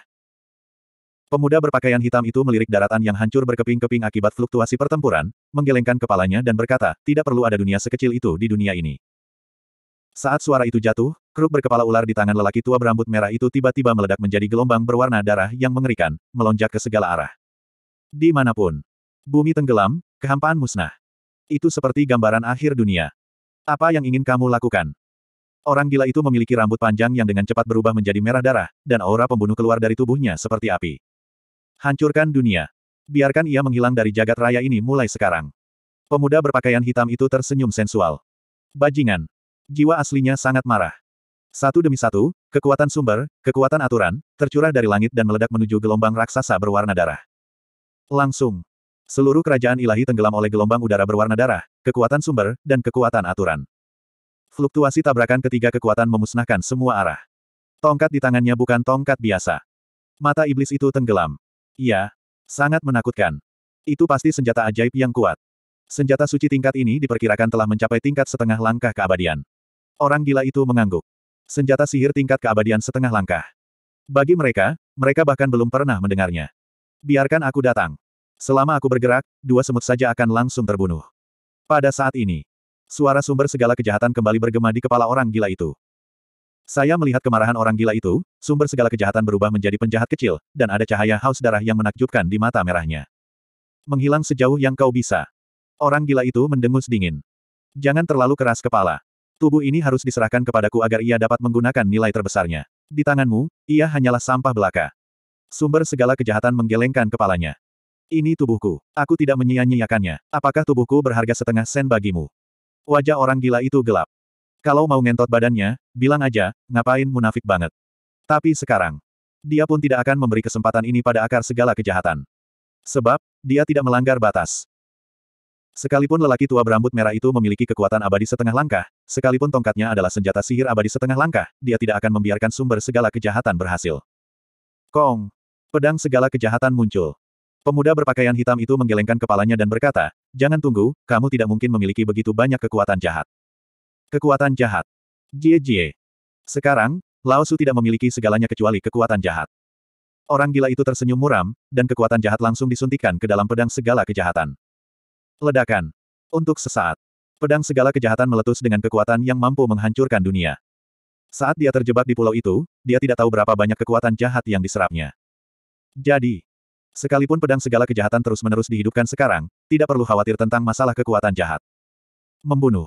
Pemuda berpakaian hitam itu melirik daratan yang hancur berkeping-keping akibat fluktuasi pertempuran, menggelengkan kepalanya dan berkata, tidak perlu ada dunia sekecil itu di dunia ini. Saat suara itu jatuh, kruk berkepala ular di tangan lelaki tua berambut merah itu tiba-tiba meledak menjadi gelombang berwarna darah yang mengerikan, melonjak ke segala arah. Di Dimanapun. Bumi tenggelam, kehampaan musnah. Itu seperti gambaran akhir dunia. Apa yang ingin kamu lakukan? Orang gila itu memiliki rambut panjang yang dengan cepat berubah menjadi merah darah, dan aura pembunuh keluar dari tubuhnya seperti api. Hancurkan dunia. Biarkan ia menghilang dari jagat raya ini mulai sekarang. Pemuda berpakaian hitam itu tersenyum sensual. Bajingan. Jiwa aslinya sangat marah. Satu demi satu, kekuatan sumber, kekuatan aturan, tercurah dari langit dan meledak menuju gelombang raksasa berwarna darah. Langsung. Seluruh kerajaan ilahi tenggelam oleh gelombang udara berwarna darah, kekuatan sumber, dan kekuatan aturan. Fluktuasi tabrakan ketiga kekuatan memusnahkan semua arah. Tongkat di tangannya bukan tongkat biasa. Mata iblis itu tenggelam. Iya, sangat menakutkan. Itu pasti senjata ajaib yang kuat. Senjata suci tingkat ini diperkirakan telah mencapai tingkat setengah langkah keabadian. Orang gila itu mengangguk. Senjata sihir tingkat keabadian setengah langkah. Bagi mereka, mereka bahkan belum pernah mendengarnya. Biarkan aku datang. Selama aku bergerak, dua semut saja akan langsung terbunuh. Pada saat ini, suara sumber segala kejahatan kembali bergema di kepala orang gila itu. Saya melihat kemarahan orang gila itu, sumber segala kejahatan berubah menjadi penjahat kecil, dan ada cahaya haus darah yang menakjubkan di mata merahnya. Menghilang sejauh yang kau bisa. Orang gila itu mendengus dingin. Jangan terlalu keras kepala. Tubuh ini harus diserahkan kepadaku agar ia dapat menggunakan nilai terbesarnya. Di tanganmu, ia hanyalah sampah belaka. Sumber segala kejahatan menggelengkan kepalanya. Ini tubuhku. Aku tidak menyia-nyiakannya. Apakah tubuhku berharga setengah sen bagimu? Wajah orang gila itu gelap. Kalau mau ngentot badannya, bilang aja, ngapain munafik banget. Tapi sekarang, dia pun tidak akan memberi kesempatan ini pada akar segala kejahatan. Sebab, dia tidak melanggar batas. Sekalipun lelaki tua berambut merah itu memiliki kekuatan abadi setengah langkah, sekalipun tongkatnya adalah senjata sihir abadi setengah langkah, dia tidak akan membiarkan sumber segala kejahatan berhasil. Kong. Pedang segala kejahatan muncul. Pemuda berpakaian hitam itu menggelengkan kepalanya dan berkata, Jangan tunggu, kamu tidak mungkin memiliki begitu banyak kekuatan jahat. Kekuatan jahat. Jie jie. Sekarang, Lao Su tidak memiliki segalanya kecuali kekuatan jahat. Orang gila itu tersenyum muram, dan kekuatan jahat langsung disuntikkan ke dalam pedang segala kejahatan. Ledakan. Untuk sesaat. Pedang segala kejahatan meletus dengan kekuatan yang mampu menghancurkan dunia. Saat dia terjebak di pulau itu, dia tidak tahu berapa banyak kekuatan jahat yang diserapnya. Jadi, Sekalipun pedang segala kejahatan terus-menerus dihidupkan sekarang, tidak perlu khawatir tentang masalah kekuatan jahat. Membunuh.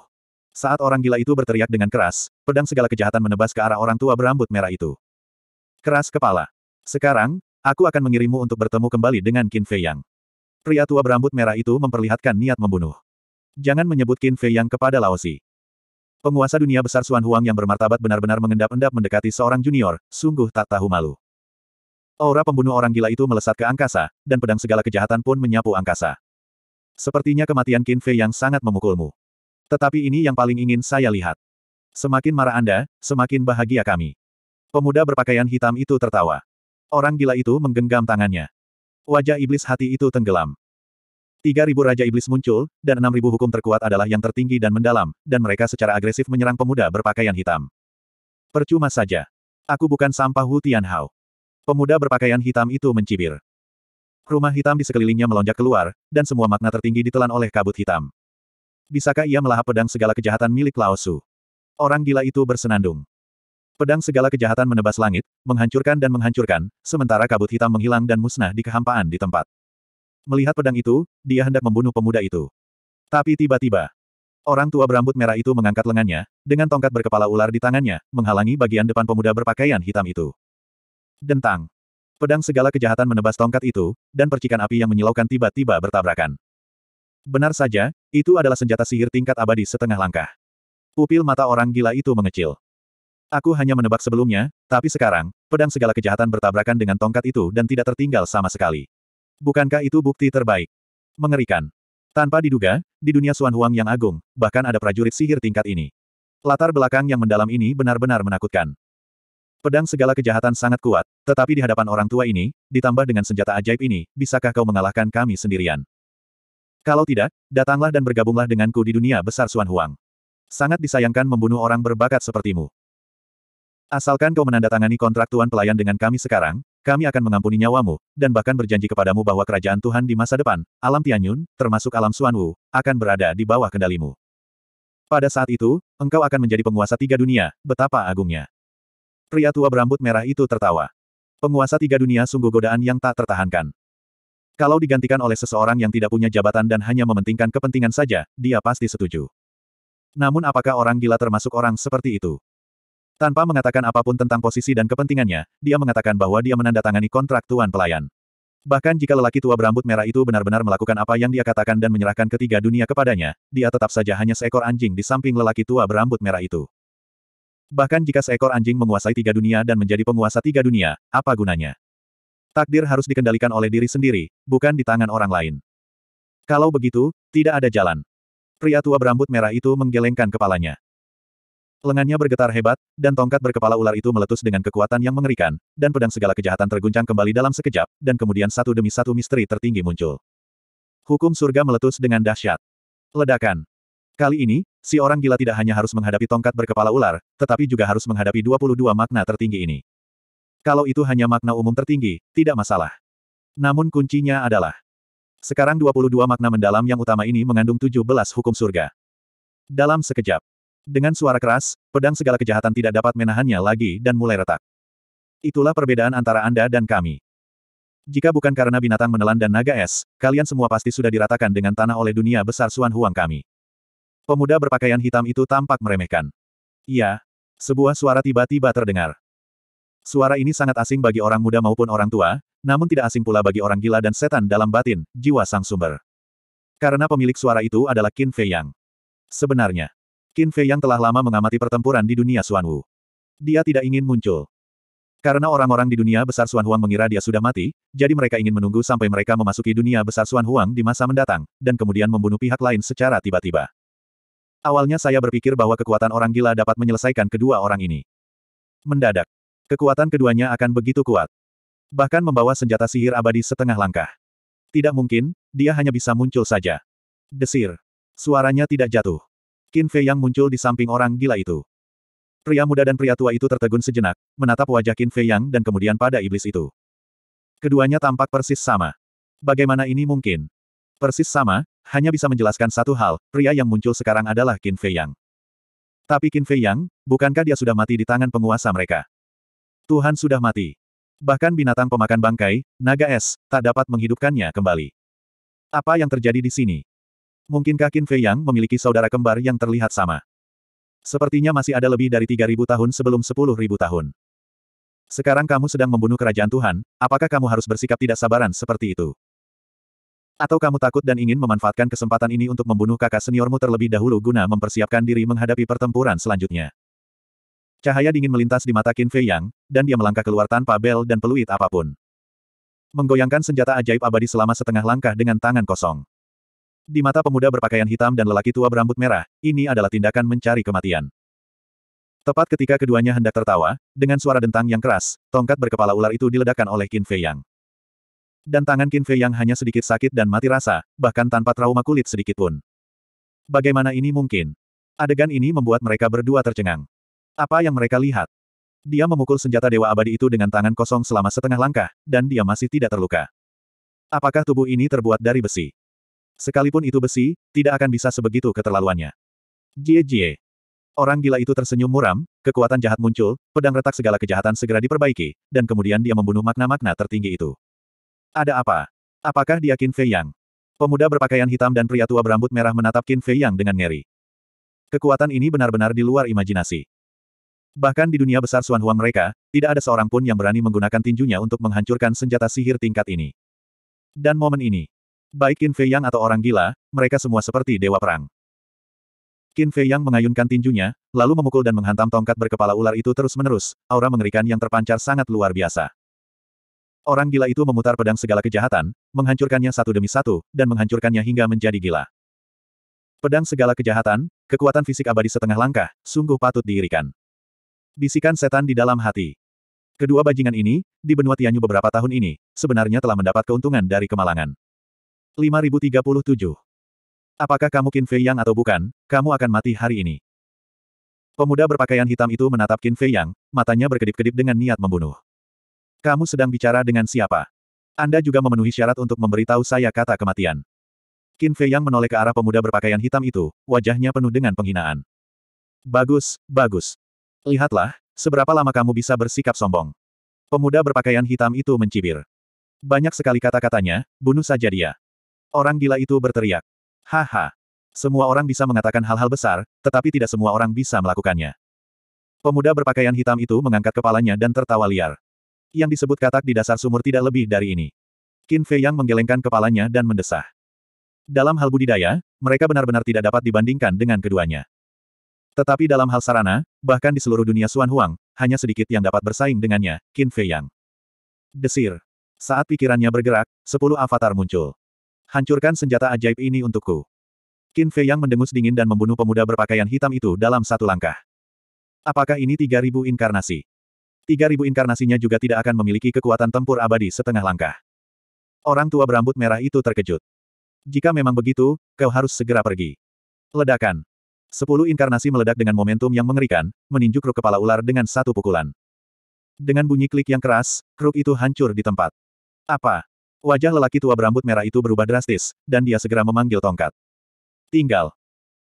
Saat orang gila itu berteriak dengan keras, pedang segala kejahatan menebas ke arah orang tua berambut merah itu. Keras kepala. Sekarang, aku akan mengirimmu untuk bertemu kembali dengan Qin Fei Yang. Pria tua berambut merah itu memperlihatkan niat membunuh. Jangan menyebut Qin Fei Yang kepada Laosi. Penguasa dunia besar Suan Huang yang bermartabat benar-benar mengendap-endap mendekati seorang junior, sungguh tak tahu malu. Aura pembunuh orang gila itu melesat ke angkasa, dan pedang segala kejahatan pun menyapu angkasa. Sepertinya kematian Qin Fei yang sangat memukulmu. Tetapi ini yang paling ingin saya lihat. Semakin marah Anda, semakin bahagia kami. Pemuda berpakaian hitam itu tertawa. Orang gila itu menggenggam tangannya. Wajah iblis hati itu tenggelam. 3.000 Raja Iblis muncul, dan 6.000 hukum terkuat adalah yang tertinggi dan mendalam, dan mereka secara agresif menyerang pemuda berpakaian hitam. Percuma saja. Aku bukan sampah Hu Tianhao. Pemuda berpakaian hitam itu mencibir. Rumah hitam di sekelilingnya melonjak keluar, dan semua makna tertinggi ditelan oleh kabut hitam. Bisakah ia melahap pedang segala kejahatan milik Lao Su? Orang gila itu bersenandung. Pedang segala kejahatan menebas langit, menghancurkan dan menghancurkan, sementara kabut hitam menghilang dan musnah di kehampaan di tempat. Melihat pedang itu, dia hendak membunuh pemuda itu. Tapi tiba-tiba, orang tua berambut merah itu mengangkat lengannya, dengan tongkat berkepala ular di tangannya, menghalangi bagian depan pemuda berpakaian hitam itu. Dentang. Pedang segala kejahatan menebas tongkat itu, dan percikan api yang menyilaukan tiba-tiba bertabrakan. Benar saja, itu adalah senjata sihir tingkat abadi setengah langkah. Pupil mata orang gila itu mengecil. Aku hanya menebak sebelumnya, tapi sekarang, pedang segala kejahatan bertabrakan dengan tongkat itu dan tidak tertinggal sama sekali. Bukankah itu bukti terbaik? Mengerikan. Tanpa diduga, di dunia Suan Huang yang agung, bahkan ada prajurit sihir tingkat ini. Latar belakang yang mendalam ini benar-benar menakutkan. Pedang segala kejahatan sangat kuat, tetapi di hadapan orang tua ini, ditambah dengan senjata ajaib ini, bisakah kau mengalahkan kami sendirian? Kalau tidak, datanglah dan bergabunglah denganku di dunia besar Suan Huang. Sangat disayangkan membunuh orang berbakat sepertimu. Asalkan kau menandatangani kontrak Tuan Pelayan dengan kami sekarang, kami akan mengampuni nyawamu, dan bahkan berjanji kepadamu bahwa kerajaan Tuhan di masa depan, alam Tianyun, termasuk alam Suanwu, Wu, akan berada di bawah kendalimu. Pada saat itu, engkau akan menjadi penguasa tiga dunia, betapa agungnya. Pria tua berambut merah itu tertawa. Penguasa tiga dunia sungguh godaan yang tak tertahankan. Kalau digantikan oleh seseorang yang tidak punya jabatan dan hanya mementingkan kepentingan saja, dia pasti setuju. Namun apakah orang gila termasuk orang seperti itu? Tanpa mengatakan apapun tentang posisi dan kepentingannya, dia mengatakan bahwa dia menandatangani kontrak tuan pelayan. Bahkan jika lelaki tua berambut merah itu benar-benar melakukan apa yang dia katakan dan menyerahkan ketiga dunia kepadanya, dia tetap saja hanya seekor anjing di samping lelaki tua berambut merah itu. Bahkan jika seekor anjing menguasai tiga dunia dan menjadi penguasa tiga dunia, apa gunanya? Takdir harus dikendalikan oleh diri sendiri, bukan di tangan orang lain. Kalau begitu, tidak ada jalan. Pria tua berambut merah itu menggelengkan kepalanya. Lengannya bergetar hebat, dan tongkat berkepala ular itu meletus dengan kekuatan yang mengerikan, dan pedang segala kejahatan terguncang kembali dalam sekejap, dan kemudian satu demi satu misteri tertinggi muncul. Hukum surga meletus dengan dahsyat. Ledakan. Kali ini, si orang gila tidak hanya harus menghadapi tongkat berkepala ular, tetapi juga harus menghadapi 22 makna tertinggi ini. Kalau itu hanya makna umum tertinggi, tidak masalah. Namun kuncinya adalah, sekarang 22 makna mendalam yang utama ini mengandung 17 hukum surga. Dalam sekejap, dengan suara keras, pedang segala kejahatan tidak dapat menahannya lagi dan mulai retak. Itulah perbedaan antara Anda dan kami. Jika bukan karena binatang menelan dan naga es, kalian semua pasti sudah diratakan dengan tanah oleh dunia besar Suan Huang kami. Pemuda berpakaian hitam itu tampak meremehkan. Iya. Sebuah suara tiba-tiba terdengar. Suara ini sangat asing bagi orang muda maupun orang tua, namun tidak asing pula bagi orang gila dan setan dalam batin, jiwa sang sumber. Karena pemilik suara itu adalah Qin Fei Yang. Sebenarnya, Qin Fei Yang telah lama mengamati pertempuran di dunia Xuan Wu. Dia tidak ingin muncul. Karena orang-orang di dunia besar Suan Huang mengira dia sudah mati, jadi mereka ingin menunggu sampai mereka memasuki dunia besar Suan Huang di masa mendatang, dan kemudian membunuh pihak lain secara tiba-tiba. Awalnya saya berpikir bahwa kekuatan orang gila dapat menyelesaikan kedua orang ini. Mendadak. Kekuatan keduanya akan begitu kuat. Bahkan membawa senjata sihir abadi setengah langkah. Tidak mungkin, dia hanya bisa muncul saja. Desir. Suaranya tidak jatuh. Qin Fei yang muncul di samping orang gila itu. Pria muda dan pria tua itu tertegun sejenak, menatap wajah Qin Fei yang dan kemudian pada iblis itu. Keduanya tampak persis sama. Bagaimana ini mungkin? Persis sama, hanya bisa menjelaskan satu hal, pria yang muncul sekarang adalah Qin Fei Yang. Tapi Qin Fei Yang, bukankah dia sudah mati di tangan penguasa mereka? Tuhan sudah mati. Bahkan binatang pemakan bangkai, naga es, tak dapat menghidupkannya kembali. Apa yang terjadi di sini? Mungkinkah Qin Fei Yang memiliki saudara kembar yang terlihat sama? Sepertinya masih ada lebih dari 3.000 tahun sebelum 10.000 tahun. Sekarang kamu sedang membunuh kerajaan Tuhan, apakah kamu harus bersikap tidak sabaran seperti itu? Atau kamu takut dan ingin memanfaatkan kesempatan ini untuk membunuh kakak seniormu terlebih dahulu guna mempersiapkan diri menghadapi pertempuran selanjutnya. Cahaya dingin melintas di mata Qin Fei Yang, dan dia melangkah keluar tanpa bel dan peluit apapun. Menggoyangkan senjata ajaib abadi selama setengah langkah dengan tangan kosong. Di mata pemuda berpakaian hitam dan lelaki tua berambut merah, ini adalah tindakan mencari kematian. Tepat ketika keduanya hendak tertawa, dengan suara dentang yang keras, tongkat berkepala ular itu diledakkan oleh Qin Fei Yang dan tangan Qin Fei yang hanya sedikit sakit dan mati rasa, bahkan tanpa trauma kulit sedikit pun. Bagaimana ini mungkin? Adegan ini membuat mereka berdua tercengang. Apa yang mereka lihat? Dia memukul senjata Dewa Abadi itu dengan tangan kosong selama setengah langkah, dan dia masih tidak terluka. Apakah tubuh ini terbuat dari besi? Sekalipun itu besi, tidak akan bisa sebegitu keterlaluannya. Jie Jie. Orang gila itu tersenyum muram, kekuatan jahat muncul, pedang retak segala kejahatan segera diperbaiki, dan kemudian dia membunuh makna-makna tertinggi itu. Ada apa? Apakah dia Qin Fei Yang? Pemuda berpakaian hitam dan pria tua berambut merah menatap Qin Fei Yang dengan ngeri. Kekuatan ini benar-benar di luar imajinasi. Bahkan di dunia besar Suan Huang mereka, tidak ada seorang pun yang berani menggunakan tinjunya untuk menghancurkan senjata sihir tingkat ini. Dan momen ini, baik Qin Fei Yang atau orang gila, mereka semua seperti dewa perang. Qin Fei Yang mengayunkan tinjunya, lalu memukul dan menghantam tongkat berkepala ular itu terus-menerus, aura mengerikan yang terpancar sangat luar biasa. Orang gila itu memutar pedang segala kejahatan, menghancurkannya satu demi satu, dan menghancurkannya hingga menjadi gila. Pedang segala kejahatan, kekuatan fisik abadi setengah langkah, sungguh patut diirikan. Bisikan setan di dalam hati. Kedua bajingan ini, di benua Tianyu beberapa tahun ini, sebenarnya telah mendapat keuntungan dari kemalangan. 5037. Apakah kamu Qin Fei Yang atau bukan, kamu akan mati hari ini. Pemuda berpakaian hitam itu menatap Qin Fei Yang, matanya berkedip-kedip dengan niat membunuh. Kamu sedang bicara dengan siapa? Anda juga memenuhi syarat untuk memberitahu saya kata kematian. Qin Fei yang menoleh ke arah pemuda berpakaian hitam itu, wajahnya penuh dengan penghinaan. Bagus, bagus. Lihatlah, seberapa lama kamu bisa bersikap sombong. Pemuda berpakaian hitam itu mencibir. Banyak sekali kata-katanya, bunuh saja dia. Orang gila itu berteriak. Haha. Semua orang bisa mengatakan hal-hal besar, tetapi tidak semua orang bisa melakukannya. Pemuda berpakaian hitam itu mengangkat kepalanya dan tertawa liar yang disebut katak di dasar sumur tidak lebih dari ini. Qin Fei Yang menggelengkan kepalanya dan mendesah. Dalam hal budidaya, mereka benar-benar tidak dapat dibandingkan dengan keduanya. Tetapi dalam hal sarana, bahkan di seluruh dunia Suan Huang, hanya sedikit yang dapat bersaing dengannya, Qin Fei Yang. Desir. Saat pikirannya bergerak, sepuluh avatar muncul. Hancurkan senjata ajaib ini untukku. Qin Fei Yang mendengus dingin dan membunuh pemuda berpakaian hitam itu dalam satu langkah. Apakah ini tiga ribu inkarnasi? Tiga ribu inkarnasinya juga tidak akan memiliki kekuatan tempur abadi setengah langkah. Orang tua berambut merah itu terkejut. Jika memang begitu, kau harus segera pergi. Ledakan. Sepuluh inkarnasi meledak dengan momentum yang mengerikan, meninjuk kruk kepala ular dengan satu pukulan. Dengan bunyi klik yang keras, kruk itu hancur di tempat. Apa? Wajah lelaki tua berambut merah itu berubah drastis, dan dia segera memanggil tongkat. Tinggal.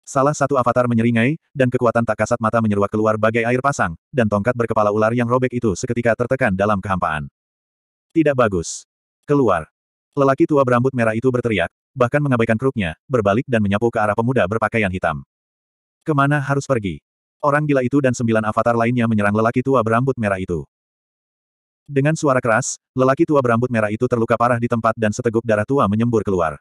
Salah satu avatar menyeringai, dan kekuatan tak kasat mata menyeruak keluar bagai air pasang, dan tongkat berkepala ular yang robek itu seketika tertekan dalam kehampaan. Tidak bagus. Keluar. Lelaki tua berambut merah itu berteriak, bahkan mengabaikan kruknya, berbalik dan menyapu ke arah pemuda berpakaian hitam. Kemana harus pergi? Orang gila itu dan sembilan avatar lainnya menyerang lelaki tua berambut merah itu. Dengan suara keras, lelaki tua berambut merah itu terluka parah di tempat dan seteguk darah tua menyembur keluar.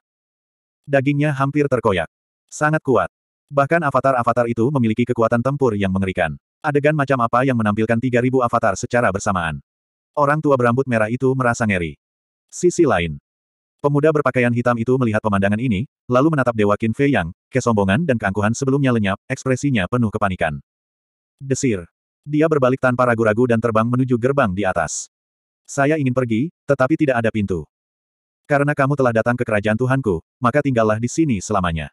Dagingnya hampir terkoyak. Sangat kuat. Bahkan avatar-avatar itu memiliki kekuatan tempur yang mengerikan. Adegan macam apa yang menampilkan 3.000 avatar secara bersamaan. Orang tua berambut merah itu merasa ngeri. Sisi lain. Pemuda berpakaian hitam itu melihat pemandangan ini, lalu menatap Dewa Qin Fei Yang, kesombongan dan keangkuhan sebelumnya lenyap, ekspresinya penuh kepanikan. Desir. Dia berbalik tanpa ragu-ragu dan terbang menuju gerbang di atas. Saya ingin pergi, tetapi tidak ada pintu. Karena kamu telah datang ke kerajaan Tuhanku, maka tinggallah di sini selamanya.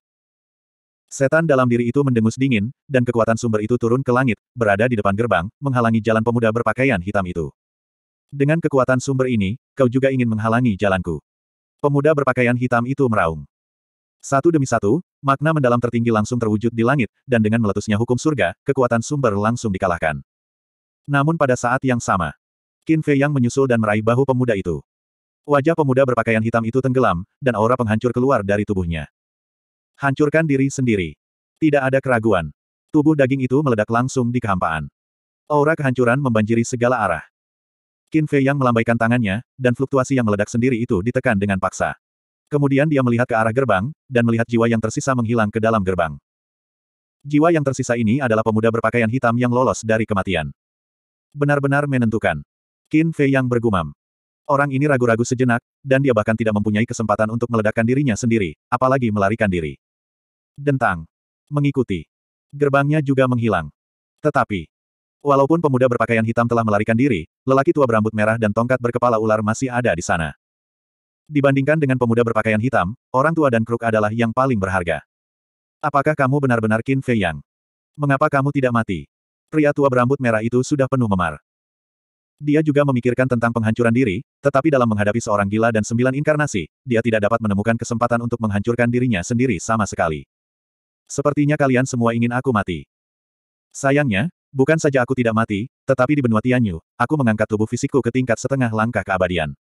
Setan dalam diri itu mendengus dingin, dan kekuatan sumber itu turun ke langit, berada di depan gerbang, menghalangi jalan pemuda berpakaian hitam itu. Dengan kekuatan sumber ini, kau juga ingin menghalangi jalanku. Pemuda berpakaian hitam itu meraung. Satu demi satu, makna mendalam tertinggi langsung terwujud di langit, dan dengan meletusnya hukum surga, kekuatan sumber langsung dikalahkan. Namun pada saat yang sama, Qin Fei Yang menyusul dan meraih bahu pemuda itu. Wajah pemuda berpakaian hitam itu tenggelam, dan aura penghancur keluar dari tubuhnya. Hancurkan diri sendiri. Tidak ada keraguan. Tubuh daging itu meledak langsung di kehampaan. Aura kehancuran membanjiri segala arah. Qin Fei yang melambaikan tangannya, dan fluktuasi yang meledak sendiri itu ditekan dengan paksa. Kemudian dia melihat ke arah gerbang, dan melihat jiwa yang tersisa menghilang ke dalam gerbang. Jiwa yang tersisa ini adalah pemuda berpakaian hitam yang lolos dari kematian. Benar-benar menentukan. Qin Fei yang bergumam. Orang ini ragu-ragu sejenak, dan dia bahkan tidak mempunyai kesempatan untuk meledakkan dirinya sendiri, apalagi melarikan diri. Dentang. Mengikuti. Gerbangnya juga menghilang. Tetapi, walaupun pemuda berpakaian hitam telah melarikan diri, lelaki tua berambut merah dan tongkat berkepala ular masih ada di sana. Dibandingkan dengan pemuda berpakaian hitam, orang tua dan kruk adalah yang paling berharga. Apakah kamu benar-benar Qin Fei Yang? Mengapa kamu tidak mati? Pria tua berambut merah itu sudah penuh memar. Dia juga memikirkan tentang penghancuran diri, tetapi dalam menghadapi seorang gila dan sembilan inkarnasi, dia tidak dapat menemukan kesempatan untuk menghancurkan dirinya sendiri sama sekali. Sepertinya kalian semua ingin aku mati. Sayangnya, bukan saja aku tidak mati, tetapi di benua Tianyu, aku mengangkat tubuh fisikku ke tingkat setengah langkah keabadian.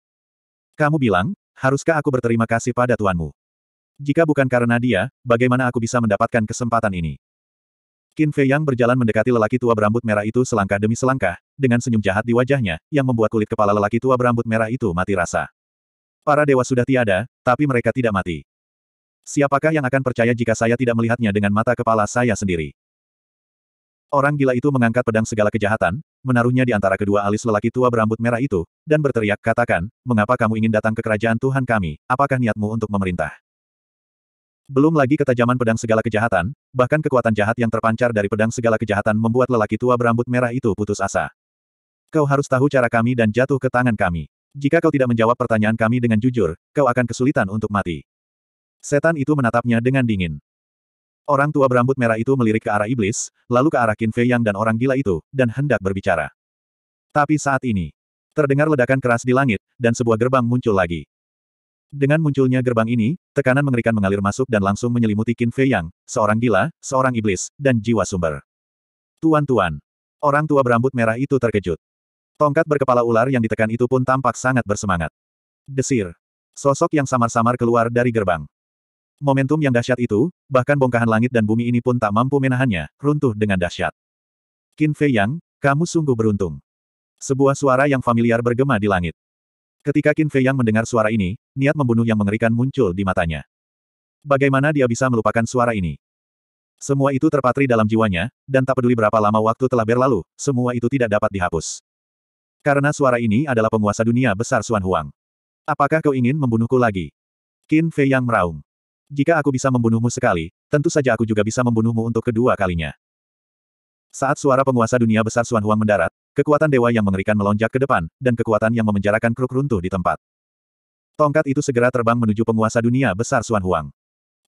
Kamu bilang, haruskah aku berterima kasih pada tuanmu? Jika bukan karena dia, bagaimana aku bisa mendapatkan kesempatan ini? Qin Fei Yang berjalan mendekati lelaki tua berambut merah itu selangkah demi selangkah, dengan senyum jahat di wajahnya, yang membuat kulit kepala lelaki tua berambut merah itu mati rasa. Para dewa sudah tiada, tapi mereka tidak mati. Siapakah yang akan percaya jika saya tidak melihatnya dengan mata kepala saya sendiri? Orang gila itu mengangkat pedang segala kejahatan, menaruhnya di antara kedua alis lelaki tua berambut merah itu, dan berteriak, katakan, mengapa kamu ingin datang ke kerajaan Tuhan kami, apakah niatmu untuk memerintah? Belum lagi ketajaman pedang segala kejahatan, bahkan kekuatan jahat yang terpancar dari pedang segala kejahatan membuat lelaki tua berambut merah itu putus asa. Kau harus tahu cara kami dan jatuh ke tangan kami. Jika kau tidak menjawab pertanyaan kami dengan jujur, kau akan kesulitan untuk mati. Setan itu menatapnya dengan dingin. Orang tua berambut merah itu melirik ke arah iblis, lalu ke arah Qin Fei Yang dan orang gila itu, dan hendak berbicara. Tapi saat ini, terdengar ledakan keras di langit, dan sebuah gerbang muncul lagi. Dengan munculnya gerbang ini, tekanan mengerikan mengalir masuk dan langsung menyelimuti Qin Fei Yang, seorang gila, seorang iblis, dan jiwa sumber. Tuan-tuan. Orang tua berambut merah itu terkejut. Tongkat berkepala ular yang ditekan itu pun tampak sangat bersemangat. Desir. Sosok yang samar-samar keluar dari gerbang. Momentum yang dahsyat itu, bahkan bongkahan langit dan bumi ini pun tak mampu menahannya, runtuh dengan dahsyat. Qin Fei Yang, kamu sungguh beruntung. Sebuah suara yang familiar bergema di langit. Ketika Qin Fei Yang mendengar suara ini, niat membunuh yang mengerikan muncul di matanya. Bagaimana dia bisa melupakan suara ini? Semua itu terpatri dalam jiwanya, dan tak peduli berapa lama waktu telah berlalu, semua itu tidak dapat dihapus. Karena suara ini adalah penguasa dunia besar Xuan Huang. Apakah kau ingin membunuhku lagi? Qin Fei Yang meraung. Jika aku bisa membunuhmu sekali, tentu saja aku juga bisa membunuhmu untuk kedua kalinya. Saat suara penguasa dunia besar Suan Huang mendarat, kekuatan dewa yang mengerikan melonjak ke depan, dan kekuatan yang memenjarakan kruk runtuh di tempat. Tongkat itu segera terbang menuju penguasa dunia besar Suan Huang.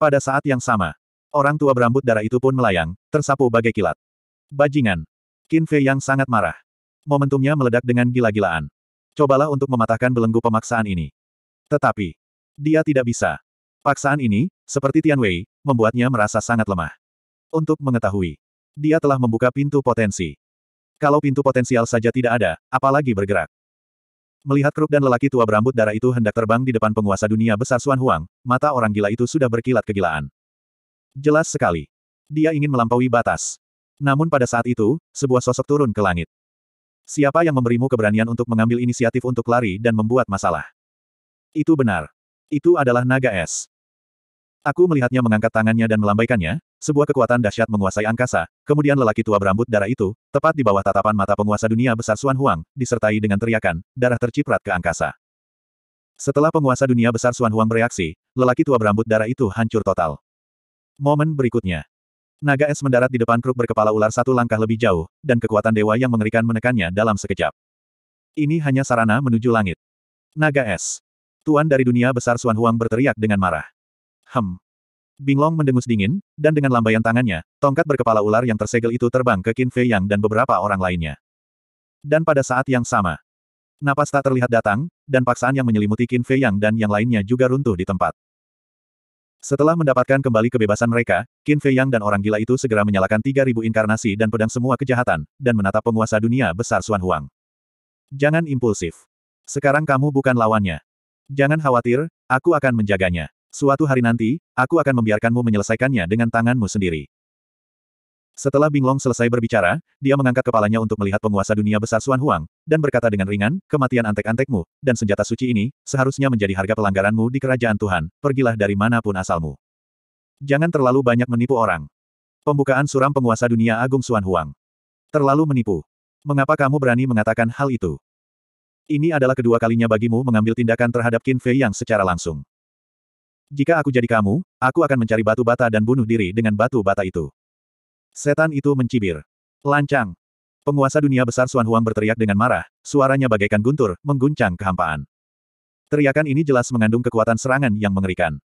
Pada saat yang sama, orang tua berambut darah itu pun melayang, tersapu bagai kilat. Bajingan! Qin Fei yang sangat marah. Momentumnya meledak dengan gila-gilaan. Cobalah untuk mematahkan belenggu pemaksaan ini. Tetapi, dia tidak bisa. Paksaan ini, seperti Tian Wei, membuatnya merasa sangat lemah. Untuk mengetahui, dia telah membuka pintu potensi. Kalau pintu potensial saja tidak ada, apalagi bergerak. Melihat Kruk dan lelaki tua berambut darah itu hendak terbang di depan penguasa dunia besar Xuan Huang, mata orang gila itu sudah berkilat kegilaan. Jelas sekali. Dia ingin melampaui batas. Namun pada saat itu, sebuah sosok turun ke langit. Siapa yang memberimu keberanian untuk mengambil inisiatif untuk lari dan membuat masalah? Itu benar. Itu adalah naga es. Aku melihatnya mengangkat tangannya dan melambaikannya, sebuah kekuatan dahsyat menguasai angkasa, kemudian lelaki tua berambut darah itu, tepat di bawah tatapan mata penguasa dunia besar Suan Huang, disertai dengan teriakan, darah terciprat ke angkasa. Setelah penguasa dunia besar Suan Huang bereaksi, lelaki tua berambut darah itu hancur total. Momen berikutnya. Naga es mendarat di depan kruk berkepala ular satu langkah lebih jauh, dan kekuatan dewa yang mengerikan menekannya dalam sekejap. Ini hanya sarana menuju langit. Naga es. Tuan dari dunia besar Suan Huang berteriak dengan marah. Hem. Binglong mendengus dingin, dan dengan lambaian tangannya, tongkat berkepala ular yang tersegel itu terbang ke Qin Fei Yang dan beberapa orang lainnya. Dan pada saat yang sama, napas tak terlihat datang, dan paksaan yang menyelimuti Qin Fei Yang dan yang lainnya juga runtuh di tempat. Setelah mendapatkan kembali kebebasan mereka, Qin Fei Yang dan orang gila itu segera menyalakan 3.000 inkarnasi dan pedang semua kejahatan, dan menatap penguasa dunia besar Xuan Huang. Jangan impulsif. Sekarang kamu bukan lawannya. Jangan khawatir, aku akan menjaganya. Suatu hari nanti, aku akan membiarkanmu menyelesaikannya dengan tanganmu sendiri. Setelah Binglong selesai berbicara, dia mengangkat kepalanya untuk melihat penguasa dunia besar Suan Huang, dan berkata dengan ringan, kematian antek-antekmu, dan senjata suci ini, seharusnya menjadi harga pelanggaranmu di kerajaan Tuhan, pergilah dari manapun asalmu. Jangan terlalu banyak menipu orang. Pembukaan suram penguasa dunia agung Suan Huang. Terlalu menipu. Mengapa kamu berani mengatakan hal itu? Ini adalah kedua kalinya bagimu mengambil tindakan terhadap Qin Fei yang secara langsung. Jika aku jadi kamu, aku akan mencari batu bata dan bunuh diri dengan batu bata itu. Setan itu mencibir. Lancang. Penguasa dunia besar Suan Huang berteriak dengan marah, suaranya bagaikan guntur, mengguncang kehampaan. Teriakan ini jelas mengandung kekuatan serangan yang mengerikan.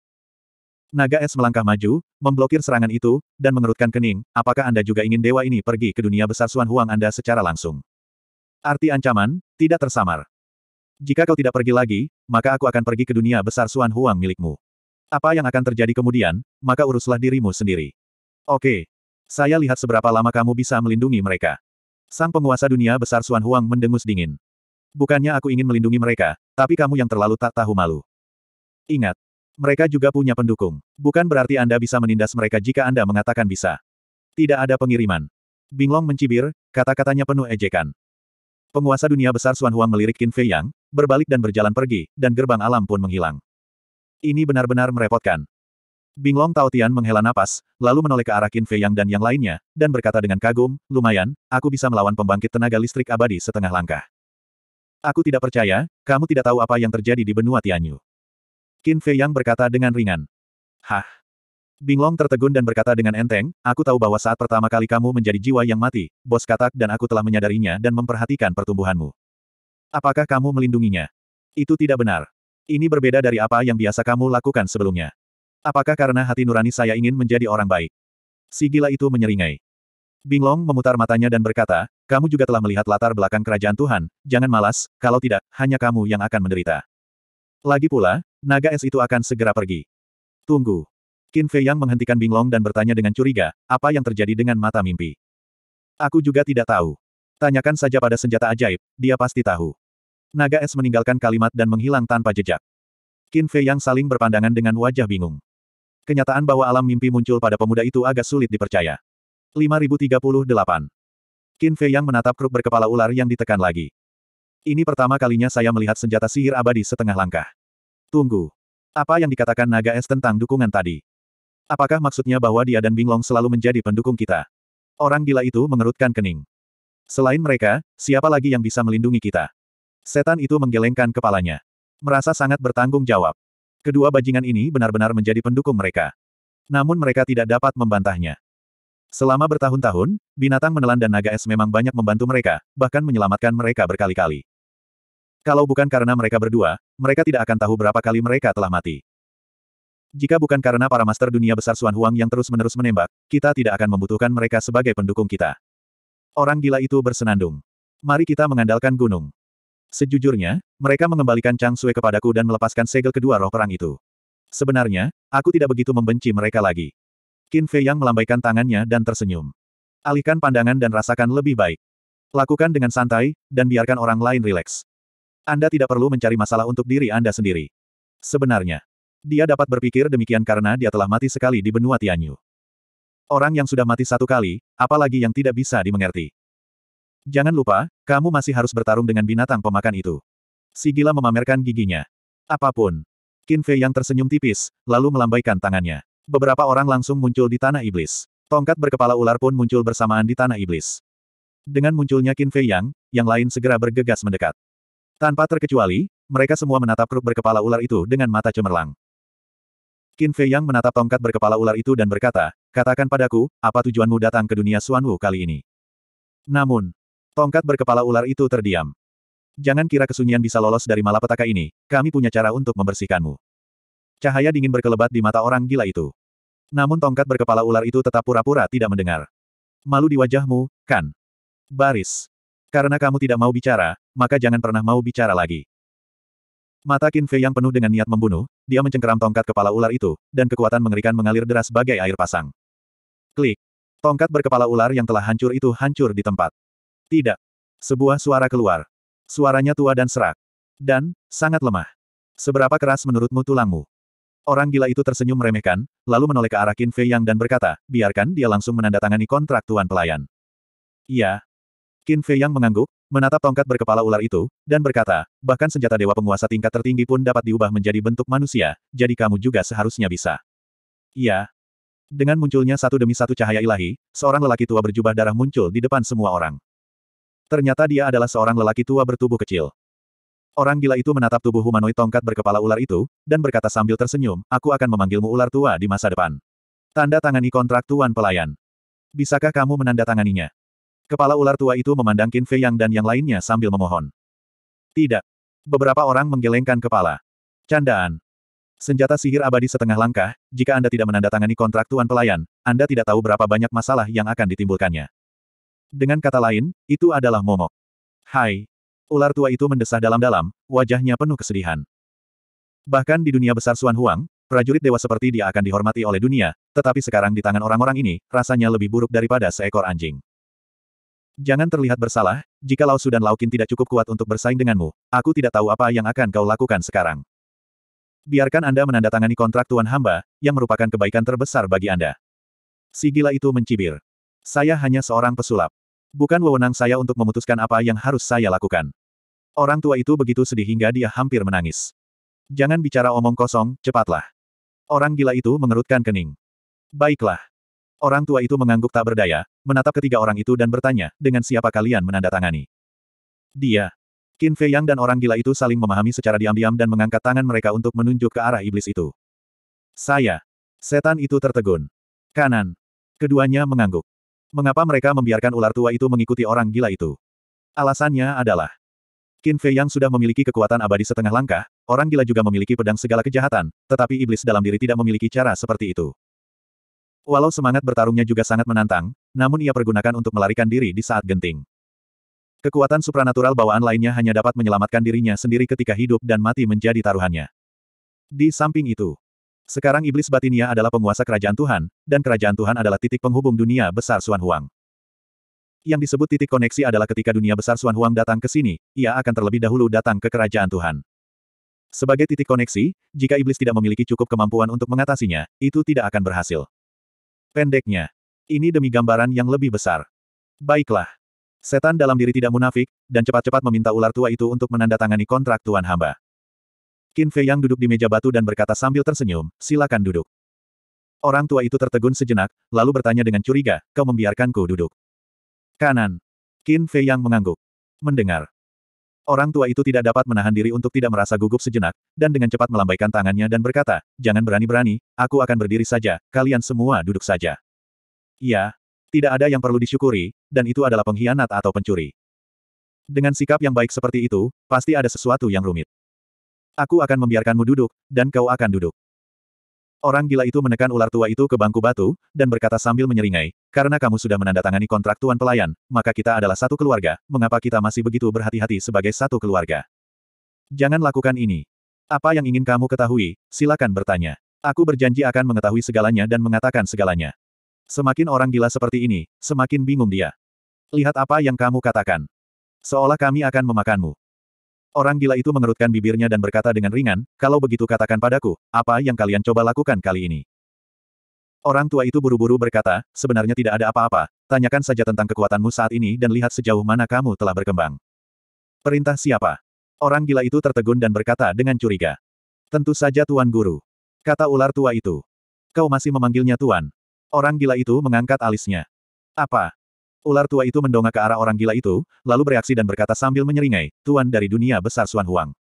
Naga es melangkah maju, memblokir serangan itu, dan mengerutkan kening, apakah Anda juga ingin dewa ini pergi ke dunia besar Suan Huang Anda secara langsung? Arti ancaman, tidak tersamar. Jika kau tidak pergi lagi, maka aku akan pergi ke dunia besar Suan Huang milikmu. Apa yang akan terjadi kemudian, maka uruslah dirimu sendiri. Oke. Saya lihat seberapa lama kamu bisa melindungi mereka. Sang penguasa dunia besar Suan Huang mendengus dingin. Bukannya aku ingin melindungi mereka, tapi kamu yang terlalu tak tahu malu. Ingat, mereka juga punya pendukung. Bukan berarti Anda bisa menindas mereka jika Anda mengatakan bisa. Tidak ada pengiriman. Binglong mencibir, kata-katanya penuh ejekan. Penguasa dunia besar Suan Huang melirik Qin Fei Yang, berbalik dan berjalan pergi, dan gerbang alam pun menghilang. Ini benar-benar merepotkan. Binglong Taotian menghela napas, lalu menoleh ke arah Qin Fei Yang dan yang lainnya, dan berkata dengan kagum, lumayan, aku bisa melawan pembangkit tenaga listrik abadi setengah langkah. Aku tidak percaya, kamu tidak tahu apa yang terjadi di benua Tianyu. Qin Fei Yang berkata dengan ringan. Hah? Binglong tertegun dan berkata dengan enteng, aku tahu bahwa saat pertama kali kamu menjadi jiwa yang mati, bos katak dan aku telah menyadarinya dan memperhatikan pertumbuhanmu. Apakah kamu melindunginya? Itu tidak benar. Ini berbeda dari apa yang biasa kamu lakukan sebelumnya. Apakah karena hati nurani saya ingin menjadi orang baik? Si gila itu menyeringai. Binglong memutar matanya dan berkata, kamu juga telah melihat latar belakang kerajaan Tuhan, jangan malas, kalau tidak, hanya kamu yang akan menderita. Lagi pula, naga es itu akan segera pergi. Tunggu. Qin Fei Yang menghentikan Binglong dan bertanya dengan curiga, apa yang terjadi dengan mata mimpi? Aku juga tidak tahu. Tanyakan saja pada senjata ajaib, dia pasti tahu. Naga es meninggalkan kalimat dan menghilang tanpa jejak. Qin Fei yang saling berpandangan dengan wajah bingung. Kenyataan bahwa alam mimpi muncul pada pemuda itu agak sulit dipercaya. 5038. Qin Fei yang menatap kruk berkepala ular yang ditekan lagi. Ini pertama kalinya saya melihat senjata sihir abadi setengah langkah. Tunggu. Apa yang dikatakan naga es tentang dukungan tadi? Apakah maksudnya bahwa dia dan Binglong selalu menjadi pendukung kita? Orang gila itu mengerutkan kening. Selain mereka, siapa lagi yang bisa melindungi kita? Setan itu menggelengkan kepalanya. Merasa sangat bertanggung jawab. Kedua bajingan ini benar-benar menjadi pendukung mereka. Namun mereka tidak dapat membantahnya. Selama bertahun-tahun, binatang menelan dan naga es memang banyak membantu mereka, bahkan menyelamatkan mereka berkali-kali. Kalau bukan karena mereka berdua, mereka tidak akan tahu berapa kali mereka telah mati. Jika bukan karena para master dunia besar Suan Huang yang terus-menerus menembak, kita tidak akan membutuhkan mereka sebagai pendukung kita. Orang gila itu bersenandung. Mari kita mengandalkan gunung. Sejujurnya, mereka mengembalikan Chang Sui kepadaku dan melepaskan segel kedua roh perang itu. Sebenarnya, aku tidak begitu membenci mereka lagi. Qin Fei Yang melambaikan tangannya dan tersenyum. Alihkan pandangan dan rasakan lebih baik. Lakukan dengan santai, dan biarkan orang lain rileks. Anda tidak perlu mencari masalah untuk diri Anda sendiri. Sebenarnya, dia dapat berpikir demikian karena dia telah mati sekali di benua Tianyu. Orang yang sudah mati satu kali, apalagi yang tidak bisa dimengerti. Jangan lupa, kamu masih harus bertarung dengan binatang pemakan itu. Si gila memamerkan giginya. Apapun. Qin Fei yang tersenyum tipis, lalu melambaikan tangannya. Beberapa orang langsung muncul di tanah iblis. Tongkat berkepala ular pun muncul bersamaan di tanah iblis. Dengan munculnya Qin Fei Yang, yang lain segera bergegas mendekat. Tanpa terkecuali, mereka semua menatap kruk berkepala ular itu dengan mata cemerlang. Qin Fei Yang menatap tongkat berkepala ular itu dan berkata, katakan padaku, apa tujuanmu datang ke dunia Suanwu kali ini? Namun, Tongkat berkepala ular itu terdiam. Jangan kira kesunyian bisa lolos dari malapetaka ini, kami punya cara untuk membersihkanmu. Cahaya dingin berkelebat di mata orang gila itu. Namun tongkat berkepala ular itu tetap pura-pura tidak mendengar. Malu di wajahmu, kan? Baris. Karena kamu tidak mau bicara, maka jangan pernah mau bicara lagi. Mata Qin Fei yang penuh dengan niat membunuh, dia mencengkeram tongkat kepala ular itu, dan kekuatan mengerikan mengalir deras bagai air pasang. Klik. Tongkat berkepala ular yang telah hancur itu hancur di tempat. Tidak. Sebuah suara keluar. Suaranya tua dan serak. Dan, sangat lemah. Seberapa keras menurutmu tulangmu? Orang gila itu tersenyum meremehkan, lalu menoleh ke arah Qin Fei Yang dan berkata, biarkan dia langsung menandatangani kontrak Tuan Pelayan. Iya. Qin Fei Yang mengangguk, menatap tongkat berkepala ular itu, dan berkata, bahkan senjata dewa penguasa tingkat tertinggi pun dapat diubah menjadi bentuk manusia, jadi kamu juga seharusnya bisa. Iya. Dengan munculnya satu demi satu cahaya ilahi, seorang lelaki tua berjubah darah muncul di depan semua orang. Ternyata dia adalah seorang lelaki tua bertubuh kecil. Orang gila itu menatap tubuh humanoid tongkat berkepala ular itu, dan berkata sambil tersenyum, aku akan memanggilmu ular tua di masa depan. Tanda tangani kontrak Tuan Pelayan. Bisakah kamu menandatanganinya? Kepala ular tua itu memandang Qin Fei Yang dan yang lainnya sambil memohon. Tidak. Beberapa orang menggelengkan kepala. Candaan. Senjata sihir abadi setengah langkah, jika Anda tidak menandatangani kontrak Tuan Pelayan, Anda tidak tahu berapa banyak masalah yang akan ditimbulkannya. Dengan kata lain, itu adalah momok. Hai. Ular tua itu mendesah dalam-dalam, wajahnya penuh kesedihan. Bahkan di dunia besar Suan Huang, prajurit dewa seperti dia akan dihormati oleh dunia, tetapi sekarang di tangan orang-orang ini, rasanya lebih buruk daripada seekor anjing. Jangan terlihat bersalah, jika Lao Su dan Lao Qin tidak cukup kuat untuk bersaing denganmu, aku tidak tahu apa yang akan kau lakukan sekarang. Biarkan Anda menandatangani kontrak Tuan Hamba, yang merupakan kebaikan terbesar bagi Anda. Si gila itu mencibir. Saya hanya seorang pesulap. Bukan wewenang saya untuk memutuskan apa yang harus saya lakukan. Orang tua itu begitu sedih hingga dia hampir menangis. Jangan bicara omong kosong, cepatlah. Orang gila itu mengerutkan kening. Baiklah. Orang tua itu mengangguk tak berdaya, menatap ketiga orang itu dan bertanya, dengan siapa kalian menandatangani? Dia. Qin Fei Yang dan orang gila itu saling memahami secara diam-diam dan mengangkat tangan mereka untuk menunjuk ke arah iblis itu. Saya. Setan itu tertegun. Kanan. Keduanya mengangguk. Mengapa mereka membiarkan ular tua itu mengikuti orang gila itu? Alasannya adalah, Qin Fei yang sudah memiliki kekuatan abadi setengah langkah, orang gila juga memiliki pedang segala kejahatan, tetapi iblis dalam diri tidak memiliki cara seperti itu. Walau semangat bertarungnya juga sangat menantang, namun ia pergunakan untuk melarikan diri di saat genting. Kekuatan supranatural bawaan lainnya hanya dapat menyelamatkan dirinya sendiri ketika hidup dan mati menjadi taruhannya. Di samping itu, sekarang iblis batinia adalah penguasa kerajaan Tuhan, dan kerajaan Tuhan adalah titik penghubung dunia besar Suan Huang. Yang disebut titik koneksi adalah ketika dunia besar Suan Huang datang ke sini, ia akan terlebih dahulu datang ke kerajaan Tuhan. Sebagai titik koneksi, jika iblis tidak memiliki cukup kemampuan untuk mengatasinya, itu tidak akan berhasil. Pendeknya, ini demi gambaran yang lebih besar. Baiklah. Setan dalam diri tidak munafik, dan cepat-cepat meminta ular tua itu untuk menandatangani kontrak Tuan hamba. Qin Fei Yang duduk di meja batu dan berkata sambil tersenyum, silakan duduk. Orang tua itu tertegun sejenak, lalu bertanya dengan curiga, kau membiarkanku duduk. Kanan. Qin Fei Yang mengangguk. Mendengar. Orang tua itu tidak dapat menahan diri untuk tidak merasa gugup sejenak, dan dengan cepat melambaikan tangannya dan berkata, jangan berani-berani, aku akan berdiri saja, kalian semua duduk saja. "Ya, Tidak ada yang perlu disyukuri, dan itu adalah pengkhianat atau pencuri. Dengan sikap yang baik seperti itu, pasti ada sesuatu yang rumit. Aku akan membiarkanmu duduk, dan kau akan duduk. Orang gila itu menekan ular tua itu ke bangku batu, dan berkata sambil menyeringai, karena kamu sudah menandatangani kontrak tuan pelayan, maka kita adalah satu keluarga, mengapa kita masih begitu berhati-hati sebagai satu keluarga? Jangan lakukan ini. Apa yang ingin kamu ketahui, silakan bertanya. Aku berjanji akan mengetahui segalanya dan mengatakan segalanya. Semakin orang gila seperti ini, semakin bingung dia. Lihat apa yang kamu katakan. Seolah kami akan memakanmu. Orang gila itu mengerutkan bibirnya dan berkata dengan ringan, kalau begitu katakan padaku, apa yang kalian coba lakukan kali ini? Orang tua itu buru-buru berkata, sebenarnya tidak ada apa-apa, tanyakan saja tentang kekuatanmu saat ini dan lihat sejauh mana kamu telah berkembang. Perintah siapa? Orang gila itu tertegun dan berkata dengan curiga. Tentu saja Tuan Guru. Kata ular tua itu. Kau masih memanggilnya Tuan. Orang gila itu mengangkat alisnya. Apa? Ular tua itu mendongak ke arah orang gila itu, lalu bereaksi dan berkata sambil menyeringai, Tuan dari dunia besar Suan Huang.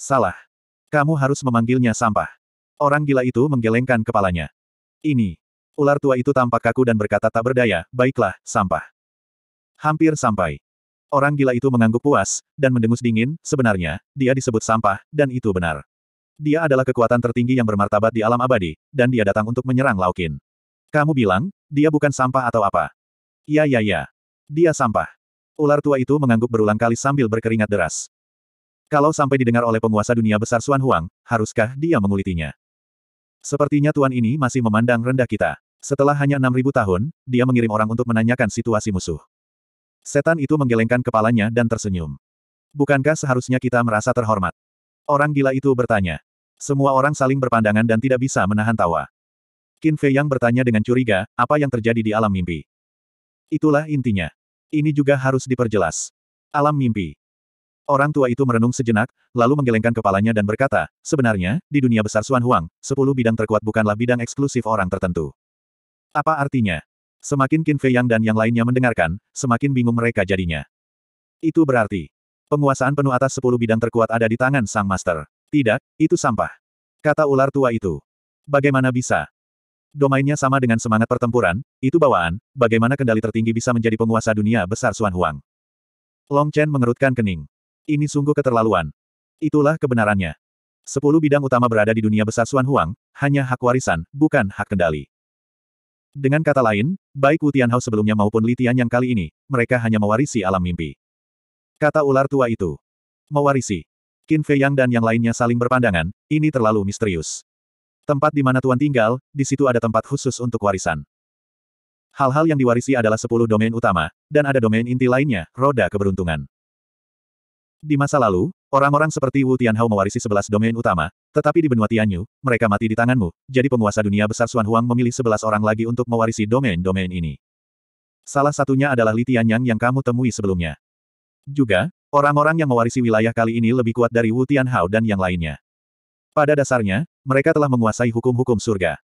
Salah. Kamu harus memanggilnya sampah. Orang gila itu menggelengkan kepalanya. Ini. Ular tua itu tampak kaku dan berkata tak berdaya, baiklah, sampah. Hampir sampai. Orang gila itu mengangguk puas, dan mendengus dingin, sebenarnya, dia disebut sampah, dan itu benar. Dia adalah kekuatan tertinggi yang bermartabat di alam abadi, dan dia datang untuk menyerang Laukin. Kamu bilang, dia bukan sampah atau apa? Ya ya ya. Dia sampah. Ular tua itu mengangguk berulang kali sambil berkeringat deras. Kalau sampai didengar oleh penguasa dunia besar Suan Huang, haruskah dia mengulitinya? Sepertinya tuan ini masih memandang rendah kita. Setelah hanya 6.000 tahun, dia mengirim orang untuk menanyakan situasi musuh. Setan itu menggelengkan kepalanya dan tersenyum. Bukankah seharusnya kita merasa terhormat? Orang gila itu bertanya. Semua orang saling berpandangan dan tidak bisa menahan tawa. Qin Fei yang bertanya dengan curiga, apa yang terjadi di alam mimpi? Itulah intinya. Ini juga harus diperjelas. Alam mimpi. Orang tua itu merenung sejenak, lalu menggelengkan kepalanya dan berkata, sebenarnya, di dunia besar Suan Huang, sepuluh bidang terkuat bukanlah bidang eksklusif orang tertentu. Apa artinya? Semakin Qin Fei Yang dan yang lainnya mendengarkan, semakin bingung mereka jadinya. Itu berarti, penguasaan penuh atas sepuluh bidang terkuat ada di tangan Sang Master. Tidak, itu sampah. Kata ular tua itu. Bagaimana bisa? domainnya sama dengan semangat pertempuran, itu bawaan, bagaimana kendali tertinggi bisa menjadi penguasa dunia besar Xuan Huang. Long Chen mengerutkan kening. Ini sungguh keterlaluan. Itulah kebenarannya. Sepuluh bidang utama berada di dunia besar Xuan Huang, hanya hak warisan, bukan hak kendali. Dengan kata lain, baik Wu Tianhao sebelumnya maupun Li Tian yang kali ini, mereka hanya mewarisi alam mimpi. Kata ular tua itu. Mewarisi. Qin Fei Yang dan yang lainnya saling berpandangan, ini terlalu misterius. Tempat di mana Tuan tinggal, di situ ada tempat khusus untuk warisan. Hal-hal yang diwarisi adalah sepuluh domain utama, dan ada domain inti lainnya, roda keberuntungan. Di masa lalu, orang-orang seperti Wu Tianhao mewarisi sebelas domain utama, tetapi di benua Tianyu, mereka mati di tanganmu, jadi penguasa dunia besar Xuan Huang memilih sebelas orang lagi untuk mewarisi domain-domain ini. Salah satunya adalah Li Tianyang yang kamu temui sebelumnya. Juga, orang-orang yang mewarisi wilayah kali ini lebih kuat dari Wu Tianhao dan yang lainnya. Pada dasarnya, mereka telah menguasai hukum-hukum surga.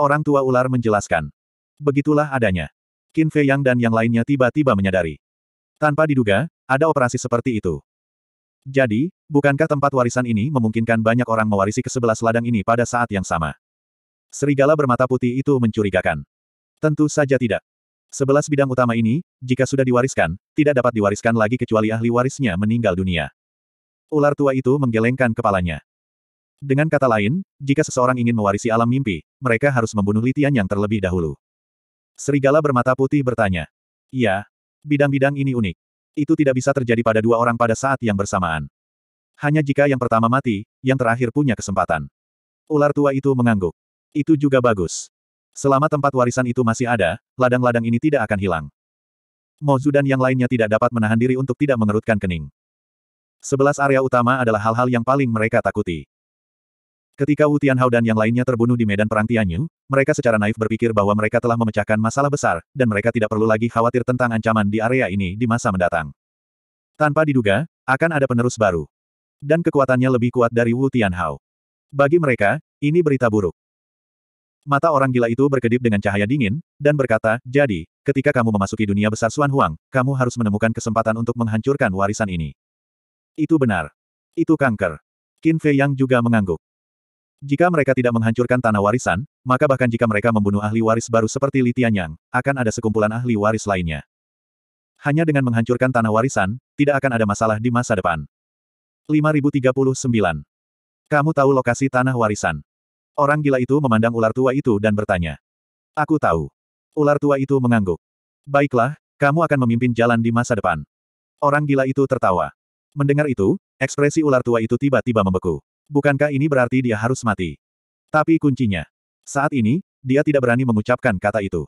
Orang tua ular menjelaskan. Begitulah adanya. Qin Fei Yang dan yang lainnya tiba-tiba menyadari. Tanpa diduga, ada operasi seperti itu. Jadi, bukankah tempat warisan ini memungkinkan banyak orang mewarisi ke sebelah ladang ini pada saat yang sama? Serigala bermata putih itu mencurigakan. Tentu saja tidak. Sebelas bidang utama ini, jika sudah diwariskan, tidak dapat diwariskan lagi kecuali ahli warisnya meninggal dunia. Ular tua itu menggelengkan kepalanya. Dengan kata lain, jika seseorang ingin mewarisi alam mimpi, mereka harus membunuh Litian yang terlebih dahulu. Serigala bermata putih bertanya. Iya, bidang-bidang ini unik. Itu tidak bisa terjadi pada dua orang pada saat yang bersamaan. Hanya jika yang pertama mati, yang terakhir punya kesempatan. Ular tua itu mengangguk. Itu juga bagus. Selama tempat warisan itu masih ada, ladang-ladang ini tidak akan hilang. Mozu dan yang lainnya tidak dapat menahan diri untuk tidak mengerutkan kening. Sebelas area utama adalah hal-hal yang paling mereka takuti. Ketika Wu Tianhao dan yang lainnya terbunuh di medan perang Tianyu, mereka secara naif berpikir bahwa mereka telah memecahkan masalah besar, dan mereka tidak perlu lagi khawatir tentang ancaman di area ini di masa mendatang. Tanpa diduga, akan ada penerus baru. Dan kekuatannya lebih kuat dari Wu Tianhao. Bagi mereka, ini berita buruk. Mata orang gila itu berkedip dengan cahaya dingin, dan berkata, jadi, ketika kamu memasuki dunia besar Xuan Huang, kamu harus menemukan kesempatan untuk menghancurkan warisan ini. Itu benar. Itu kanker. Qin Fei Yang juga mengangguk. Jika mereka tidak menghancurkan tanah warisan, maka bahkan jika mereka membunuh ahli waris baru seperti Li Tianyang, akan ada sekumpulan ahli waris lainnya. Hanya dengan menghancurkan tanah warisan, tidak akan ada masalah di masa depan. 5039. Kamu tahu lokasi tanah warisan. Orang gila itu memandang ular tua itu dan bertanya. Aku tahu. Ular tua itu mengangguk. Baiklah, kamu akan memimpin jalan di masa depan. Orang gila itu tertawa. Mendengar itu, ekspresi ular tua itu tiba-tiba membeku bukankah ini berarti dia harus mati? Tapi kuncinya. Saat ini, dia tidak berani mengucapkan kata itu.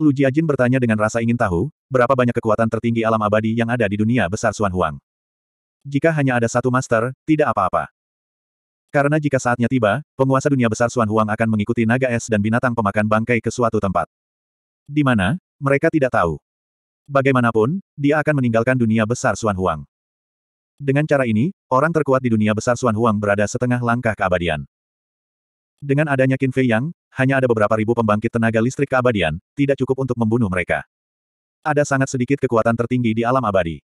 Lu Jiajin bertanya dengan rasa ingin tahu, berapa banyak kekuatan tertinggi alam abadi yang ada di dunia besar Xuan Huang. Jika hanya ada satu master, tidak apa-apa. Karena jika saatnya tiba, penguasa dunia besar Xuan Huang akan mengikuti naga es dan binatang pemakan bangkai ke suatu tempat. Di mana, mereka tidak tahu. Bagaimanapun, dia akan meninggalkan dunia besar Xuan Huang. Dengan cara ini, orang terkuat di dunia besar Xuan Huang berada setengah langkah keabadian. Dengan adanya Qin Fei Yang, hanya ada beberapa ribu pembangkit tenaga listrik keabadian, tidak cukup untuk membunuh mereka. Ada sangat sedikit kekuatan tertinggi di alam abadi.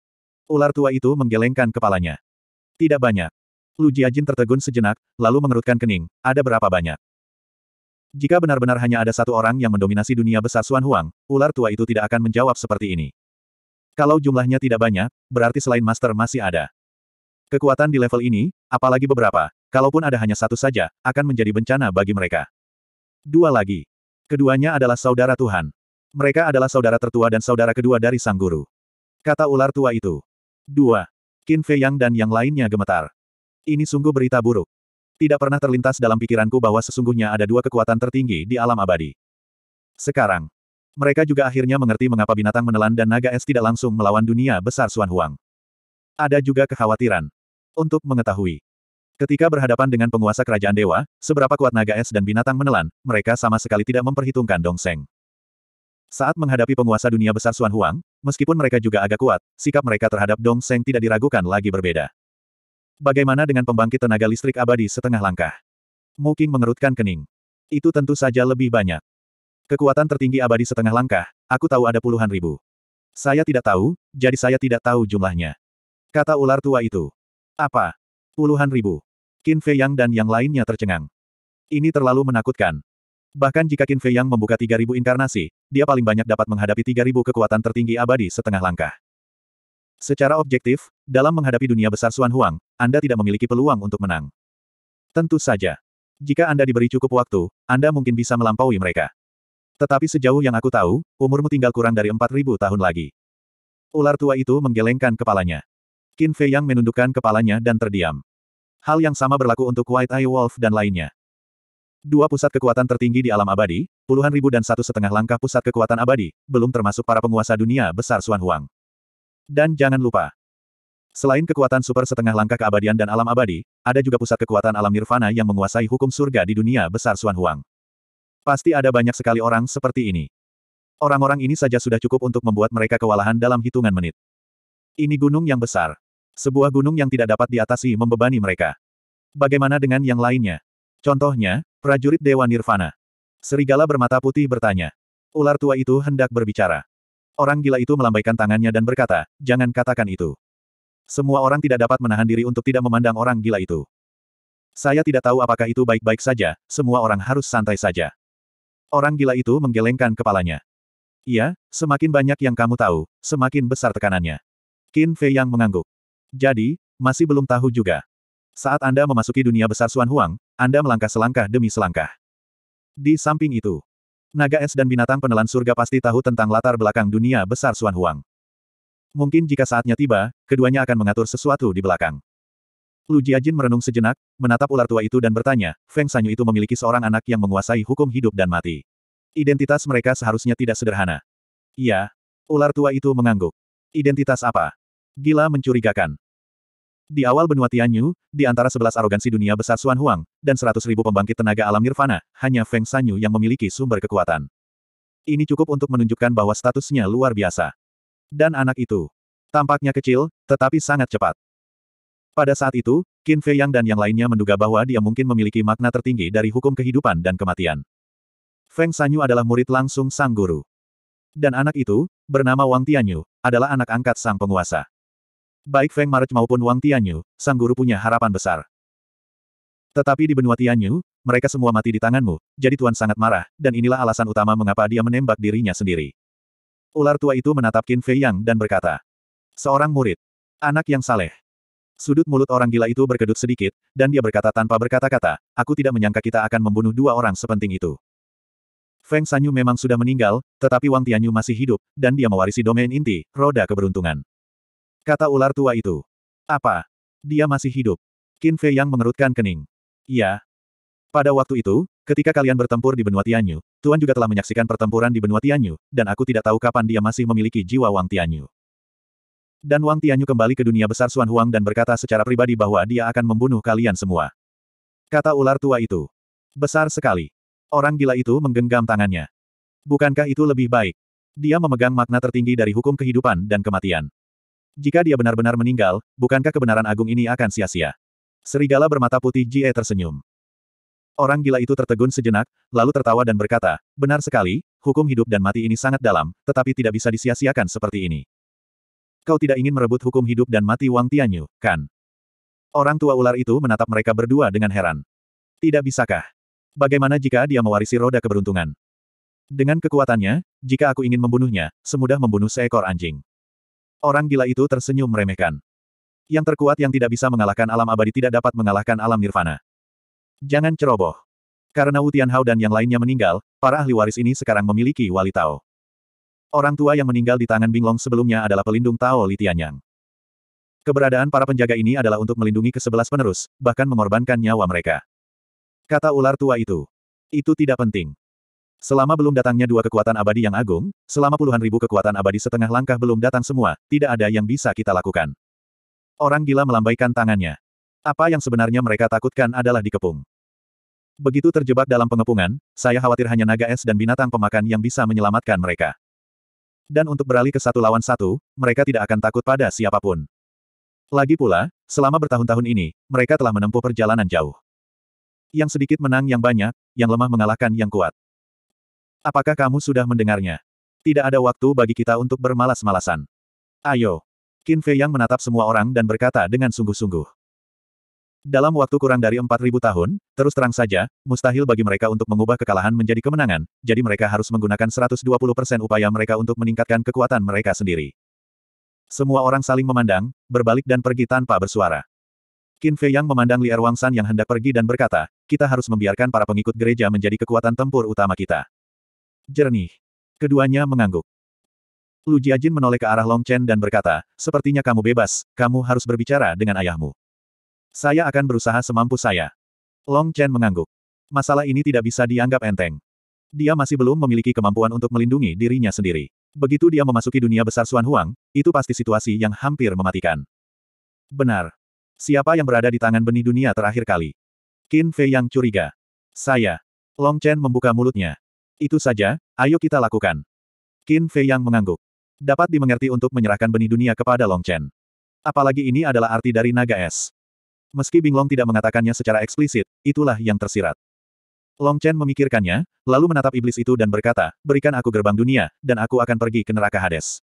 Ular tua itu menggelengkan kepalanya. Tidak banyak. Lu Jiajin tertegun sejenak, lalu mengerutkan kening, ada berapa banyak. Jika benar-benar hanya ada satu orang yang mendominasi dunia besar Xuan Huang, ular tua itu tidak akan menjawab seperti ini. Kalau jumlahnya tidak banyak, berarti selain master masih ada. Kekuatan di level ini, apalagi beberapa, kalaupun ada hanya satu saja, akan menjadi bencana bagi mereka. Dua lagi. Keduanya adalah saudara Tuhan. Mereka adalah saudara tertua dan saudara kedua dari sang guru. Kata ular tua itu. Dua. Qin Fei Yang dan yang lainnya gemetar. Ini sungguh berita buruk. Tidak pernah terlintas dalam pikiranku bahwa sesungguhnya ada dua kekuatan tertinggi di alam abadi. Sekarang. Mereka juga akhirnya mengerti mengapa binatang menelan dan naga es tidak langsung melawan dunia besar Xuan Huang. Ada juga kekhawatiran untuk mengetahui. Ketika berhadapan dengan penguasa kerajaan dewa, seberapa kuat naga es dan binatang menelan, mereka sama sekali tidak memperhitungkan Dong Seng. Saat menghadapi penguasa dunia besar Suan Huang, meskipun mereka juga agak kuat, sikap mereka terhadap Dong Seng tidak diragukan lagi berbeda. Bagaimana dengan pembangkit tenaga listrik abadi setengah langkah? Mungkin mengerutkan kening. Itu tentu saja lebih banyak. Kekuatan tertinggi abadi setengah langkah, aku tahu ada puluhan ribu. Saya tidak tahu, jadi saya tidak tahu jumlahnya. Kata ular tua itu. Apa? Puluhan ribu. Qin Fei Yang dan yang lainnya tercengang. Ini terlalu menakutkan. Bahkan jika Qin Fei Yang membuka 3000 inkarnasi, dia paling banyak dapat menghadapi 3000 kekuatan tertinggi abadi setengah langkah. Secara objektif, dalam menghadapi dunia besar Xuan Huang, Anda tidak memiliki peluang untuk menang. Tentu saja. Jika Anda diberi cukup waktu, Anda mungkin bisa melampaui mereka. Tetapi sejauh yang aku tahu, umurmu tinggal kurang dari 4000 tahun lagi. Ular tua itu menggelengkan kepalanya. Qin Fei Yang menundukkan kepalanya dan terdiam. Hal yang sama berlaku untuk White Eye Wolf dan lainnya. Dua pusat kekuatan tertinggi di alam abadi, puluhan ribu dan satu setengah langkah pusat kekuatan abadi, belum termasuk para penguasa dunia besar Xuan Huang. Dan jangan lupa, selain kekuatan super setengah langkah keabadian dan alam abadi, ada juga pusat kekuatan alam nirvana yang menguasai hukum surga di dunia besar Xuan Huang. Pasti ada banyak sekali orang seperti ini. Orang-orang ini saja sudah cukup untuk membuat mereka kewalahan dalam hitungan menit. Ini gunung yang besar. Sebuah gunung yang tidak dapat diatasi membebani mereka. Bagaimana dengan yang lainnya? Contohnya, prajurit Dewa Nirvana. Serigala bermata putih bertanya. Ular tua itu hendak berbicara. Orang gila itu melambaikan tangannya dan berkata, jangan katakan itu. Semua orang tidak dapat menahan diri untuk tidak memandang orang gila itu. Saya tidak tahu apakah itu baik-baik saja, semua orang harus santai saja. Orang gila itu menggelengkan kepalanya. Iya, semakin banyak yang kamu tahu, semakin besar tekanannya. Qin Fei yang mengangguk. Jadi, masih belum tahu juga. Saat Anda memasuki dunia besar Suan Huang, Anda melangkah selangkah demi selangkah. Di samping itu, naga es dan binatang penelan surga pasti tahu tentang latar belakang dunia besar Suan Huang. Mungkin jika saatnya tiba, keduanya akan mengatur sesuatu di belakang. Lu Jiajin merenung sejenak, menatap ular tua itu dan bertanya, Feng Sanyu itu memiliki seorang anak yang menguasai hukum hidup dan mati. Identitas mereka seharusnya tidak sederhana. Iya. Ular tua itu mengangguk. Identitas apa? Gila mencurigakan. Di awal benua Tianyu, di antara sebelas arogansi dunia besar Xuan Huang, dan seratus ribu pembangkit tenaga alam nirvana, hanya Feng Sanyu yang memiliki sumber kekuatan. Ini cukup untuk menunjukkan bahwa statusnya luar biasa. Dan anak itu. Tampaknya kecil, tetapi sangat cepat. Pada saat itu, Qin Fei Yang dan yang lainnya menduga bahwa dia mungkin memiliki makna tertinggi dari hukum kehidupan dan kematian. Feng Sanyu adalah murid langsung sang guru. Dan anak itu, bernama Wang Tianyu, adalah anak angkat sang penguasa. Baik Feng March maupun Wang Tianyu, sang guru punya harapan besar. Tetapi di benua Tianyu, mereka semua mati di tanganmu, jadi Tuan sangat marah, dan inilah alasan utama mengapa dia menembak dirinya sendiri. Ular tua itu menatap Qin Fei Yang dan berkata, Seorang murid. Anak yang saleh. Sudut mulut orang gila itu berkedut sedikit, dan dia berkata tanpa berkata-kata, aku tidak menyangka kita akan membunuh dua orang sepenting itu. Feng Sanyu memang sudah meninggal, tetapi Wang Tianyu masih hidup, dan dia mewarisi domain inti, roda keberuntungan. Kata ular tua itu. Apa? Dia masih hidup. Qin Fei yang mengerutkan kening. Iya. Pada waktu itu, ketika kalian bertempur di benua Tianyu, Tuan juga telah menyaksikan pertempuran di benua Tianyu, dan aku tidak tahu kapan dia masih memiliki jiwa Wang Tianyu. Dan Wang Tianyu kembali ke dunia besar suan Huang dan berkata secara pribadi bahwa dia akan membunuh kalian semua. Kata ular tua itu. Besar sekali. Orang gila itu menggenggam tangannya. Bukankah itu lebih baik? Dia memegang makna tertinggi dari hukum kehidupan dan kematian. Jika dia benar-benar meninggal, bukankah kebenaran agung ini akan sia-sia? Serigala bermata putih Jie tersenyum. Orang gila itu tertegun sejenak, lalu tertawa dan berkata, benar sekali, hukum hidup dan mati ini sangat dalam, tetapi tidak bisa disia-siakan seperti ini. Kau tidak ingin merebut hukum hidup dan mati Wang Tianyu, kan? Orang tua ular itu menatap mereka berdua dengan heran. Tidak bisakah? Bagaimana jika dia mewarisi roda keberuntungan? Dengan kekuatannya, jika aku ingin membunuhnya, semudah membunuh seekor anjing. Orang gila itu tersenyum meremehkan. Yang terkuat yang tidak bisa mengalahkan alam abadi tidak dapat mengalahkan alam nirvana. Jangan ceroboh. Karena Wu Hao dan yang lainnya meninggal, para ahli waris ini sekarang memiliki wali Tao. Orang tua yang meninggal di tangan Binglong sebelumnya adalah pelindung Tao Li Tianyang. Keberadaan para penjaga ini adalah untuk melindungi kesebelas penerus, bahkan mengorbankan nyawa mereka. Kata ular tua itu. Itu tidak penting. Selama belum datangnya dua kekuatan abadi yang agung, selama puluhan ribu kekuatan abadi setengah langkah belum datang semua, tidak ada yang bisa kita lakukan. Orang gila melambaikan tangannya. Apa yang sebenarnya mereka takutkan adalah dikepung. Begitu terjebak dalam pengepungan, saya khawatir hanya naga es dan binatang pemakan yang bisa menyelamatkan mereka. Dan untuk beralih ke satu lawan satu, mereka tidak akan takut pada siapapun. Lagi pula, selama bertahun-tahun ini, mereka telah menempuh perjalanan jauh. Yang sedikit menang yang banyak, yang lemah mengalahkan yang kuat. Apakah kamu sudah mendengarnya? Tidak ada waktu bagi kita untuk bermalas-malasan. Ayo. Qin Fei Yang menatap semua orang dan berkata dengan sungguh-sungguh. Dalam waktu kurang dari 4.000 tahun, terus terang saja, mustahil bagi mereka untuk mengubah kekalahan menjadi kemenangan, jadi mereka harus menggunakan 120% upaya mereka untuk meningkatkan kekuatan mereka sendiri. Semua orang saling memandang, berbalik dan pergi tanpa bersuara. Qin Fei Yang memandang Li Erwangsan yang hendak pergi dan berkata, kita harus membiarkan para pengikut gereja menjadi kekuatan tempur utama kita jernih. Keduanya mengangguk. Lu Jiajin menoleh ke arah Long Chen dan berkata, sepertinya kamu bebas, kamu harus berbicara dengan ayahmu. Saya akan berusaha semampu saya. Long Chen mengangguk. Masalah ini tidak bisa dianggap enteng. Dia masih belum memiliki kemampuan untuk melindungi dirinya sendiri. Begitu dia memasuki dunia besar Suan Huang, itu pasti situasi yang hampir mematikan. Benar. Siapa yang berada di tangan benih dunia terakhir kali? Qin Fei yang curiga. Saya. Long Chen membuka mulutnya. Itu saja, ayo kita lakukan. Qin Fei yang mengangguk. Dapat dimengerti untuk menyerahkan benih dunia kepada Long Chen. Apalagi ini adalah arti dari naga es. Meski Binglong tidak mengatakannya secara eksplisit, itulah yang tersirat. Long Chen memikirkannya, lalu menatap iblis itu dan berkata, berikan aku gerbang dunia, dan aku akan pergi ke neraka Hades.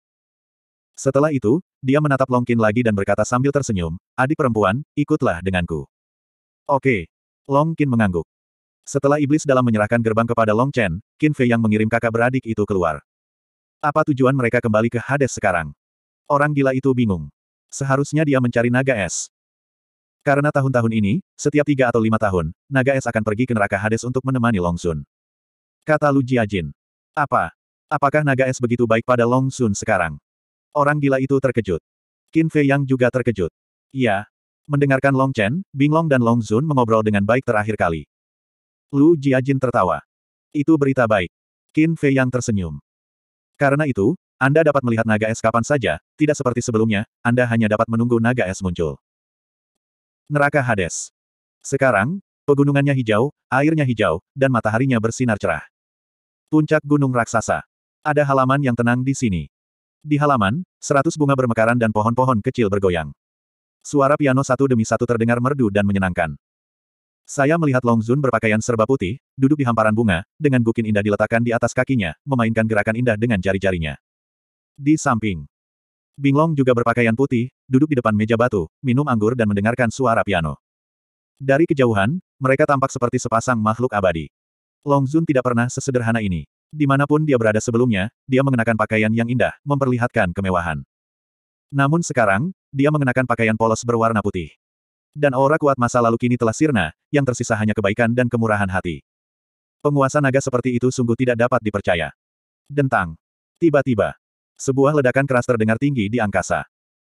Setelah itu, dia menatap Long Qin lagi dan berkata sambil tersenyum, adik perempuan, ikutlah denganku. Oke. Long Qin mengangguk. Setelah iblis dalam menyerahkan gerbang kepada Long Chen, Qin Fei yang mengirim kakak beradik itu keluar. Apa tujuan mereka kembali ke Hades sekarang? Orang gila itu bingung. Seharusnya dia mencari naga es. Karena tahun-tahun ini, setiap tiga atau lima tahun, naga es akan pergi ke neraka Hades untuk menemani Long Sun. Kata Lu Jiajin. Apa? Apakah naga es begitu baik pada Long Sun sekarang? Orang gila itu terkejut. Qin Fei Yang juga terkejut. Iya. Mendengarkan Long Chen, Bing Long dan Long Sun mengobrol dengan baik terakhir kali. Lu Jiajin tertawa. Itu berita baik. Qin Fei yang tersenyum. Karena itu, Anda dapat melihat naga es kapan saja, tidak seperti sebelumnya, Anda hanya dapat menunggu naga es muncul. Neraka Hades. Sekarang, pegunungannya hijau, airnya hijau, dan mataharinya bersinar cerah. Puncak gunung raksasa. Ada halaman yang tenang di sini. Di halaman, seratus bunga bermekaran dan pohon-pohon kecil bergoyang. Suara piano satu demi satu terdengar merdu dan menyenangkan. Saya melihat Long Zun berpakaian serba putih, duduk di hamparan bunga, dengan bukin indah diletakkan di atas kakinya, memainkan gerakan indah dengan jari-jarinya. Di samping, Binglong juga berpakaian putih, duduk di depan meja batu, minum anggur dan mendengarkan suara piano. Dari kejauhan, mereka tampak seperti sepasang makhluk abadi. Long Zun tidak pernah sesederhana ini. Dimanapun dia berada sebelumnya, dia mengenakan pakaian yang indah, memperlihatkan kemewahan. Namun sekarang, dia mengenakan pakaian polos berwarna putih. Dan aura kuat masa lalu kini telah sirna, yang tersisa hanya kebaikan dan kemurahan hati. Penguasa naga seperti itu sungguh tidak dapat dipercaya. Dentang. Tiba-tiba. Sebuah ledakan keras terdengar tinggi di angkasa.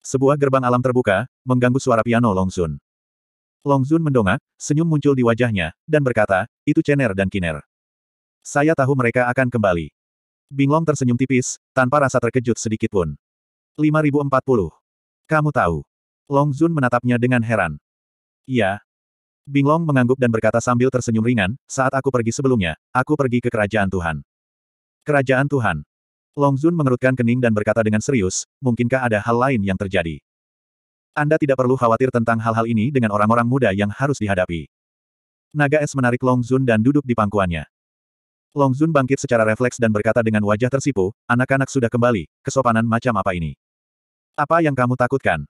Sebuah gerbang alam terbuka, mengganggu suara piano Long Zun. Long Zun mendongak, senyum muncul di wajahnya, dan berkata, itu Chen'er dan Kiner. Saya tahu mereka akan kembali. Binglong tersenyum tipis, tanpa rasa terkejut sedikitpun. 5040. Kamu tahu. Long Zun menatapnya dengan heran. Iya. Binglong mengangguk dan berkata sambil tersenyum ringan, saat aku pergi sebelumnya, aku pergi ke kerajaan Tuhan. Kerajaan Tuhan. Long Zun mengerutkan kening dan berkata dengan serius, mungkinkah ada hal lain yang terjadi? Anda tidak perlu khawatir tentang hal-hal ini dengan orang-orang muda yang harus dihadapi. Naga es menarik Long Zun dan duduk di pangkuannya. Long Zun bangkit secara refleks dan berkata dengan wajah tersipu, anak-anak sudah kembali, kesopanan macam apa ini? Apa yang kamu takutkan?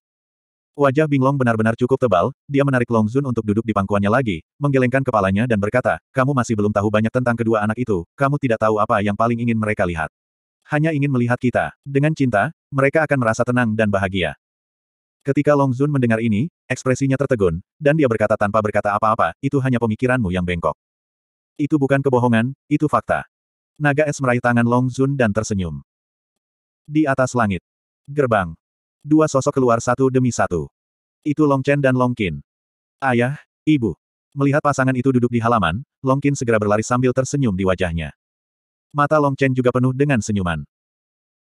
Wajah Binglong benar-benar cukup tebal, dia menarik Long Zun untuk duduk di pangkuannya lagi, menggelengkan kepalanya dan berkata, kamu masih belum tahu banyak tentang kedua anak itu, kamu tidak tahu apa yang paling ingin mereka lihat. Hanya ingin melihat kita. Dengan cinta, mereka akan merasa tenang dan bahagia. Ketika Long Zun mendengar ini, ekspresinya tertegun, dan dia berkata tanpa berkata apa-apa, itu hanya pemikiranmu yang bengkok. Itu bukan kebohongan, itu fakta. Naga es meraih tangan Long Zun dan tersenyum. Di atas langit. Gerbang dua sosok keluar satu demi satu. Itu Long Chen dan Long Qin. Ayah, ibu. Melihat pasangan itu duduk di halaman, Long Qin segera berlari sambil tersenyum di wajahnya. Mata Long Chen juga penuh dengan senyuman.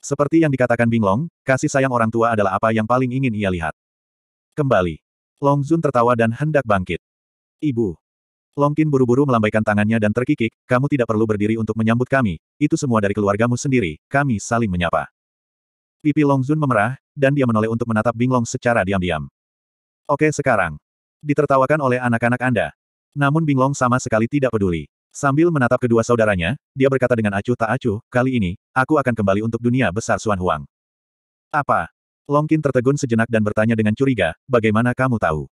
Seperti yang dikatakan Bing Long, kasih sayang orang tua adalah apa yang paling ingin ia lihat. Kembali. Long Zun tertawa dan hendak bangkit. Ibu. Long Qin buru-buru melambaikan tangannya dan terkikik, kamu tidak perlu berdiri untuk menyambut kami, itu semua dari keluargamu sendiri, kami saling menyapa. Pipi Long Zun memerah, dan dia menoleh untuk menatap Bing Long secara diam-diam. Oke sekarang. Ditertawakan oleh anak-anak Anda. Namun Bing Long sama sekali tidak peduli. Sambil menatap kedua saudaranya, dia berkata dengan acuh tak acuh, kali ini, aku akan kembali untuk dunia besar Suan Huang. Apa? Long Qin tertegun sejenak dan bertanya dengan curiga, bagaimana kamu tahu?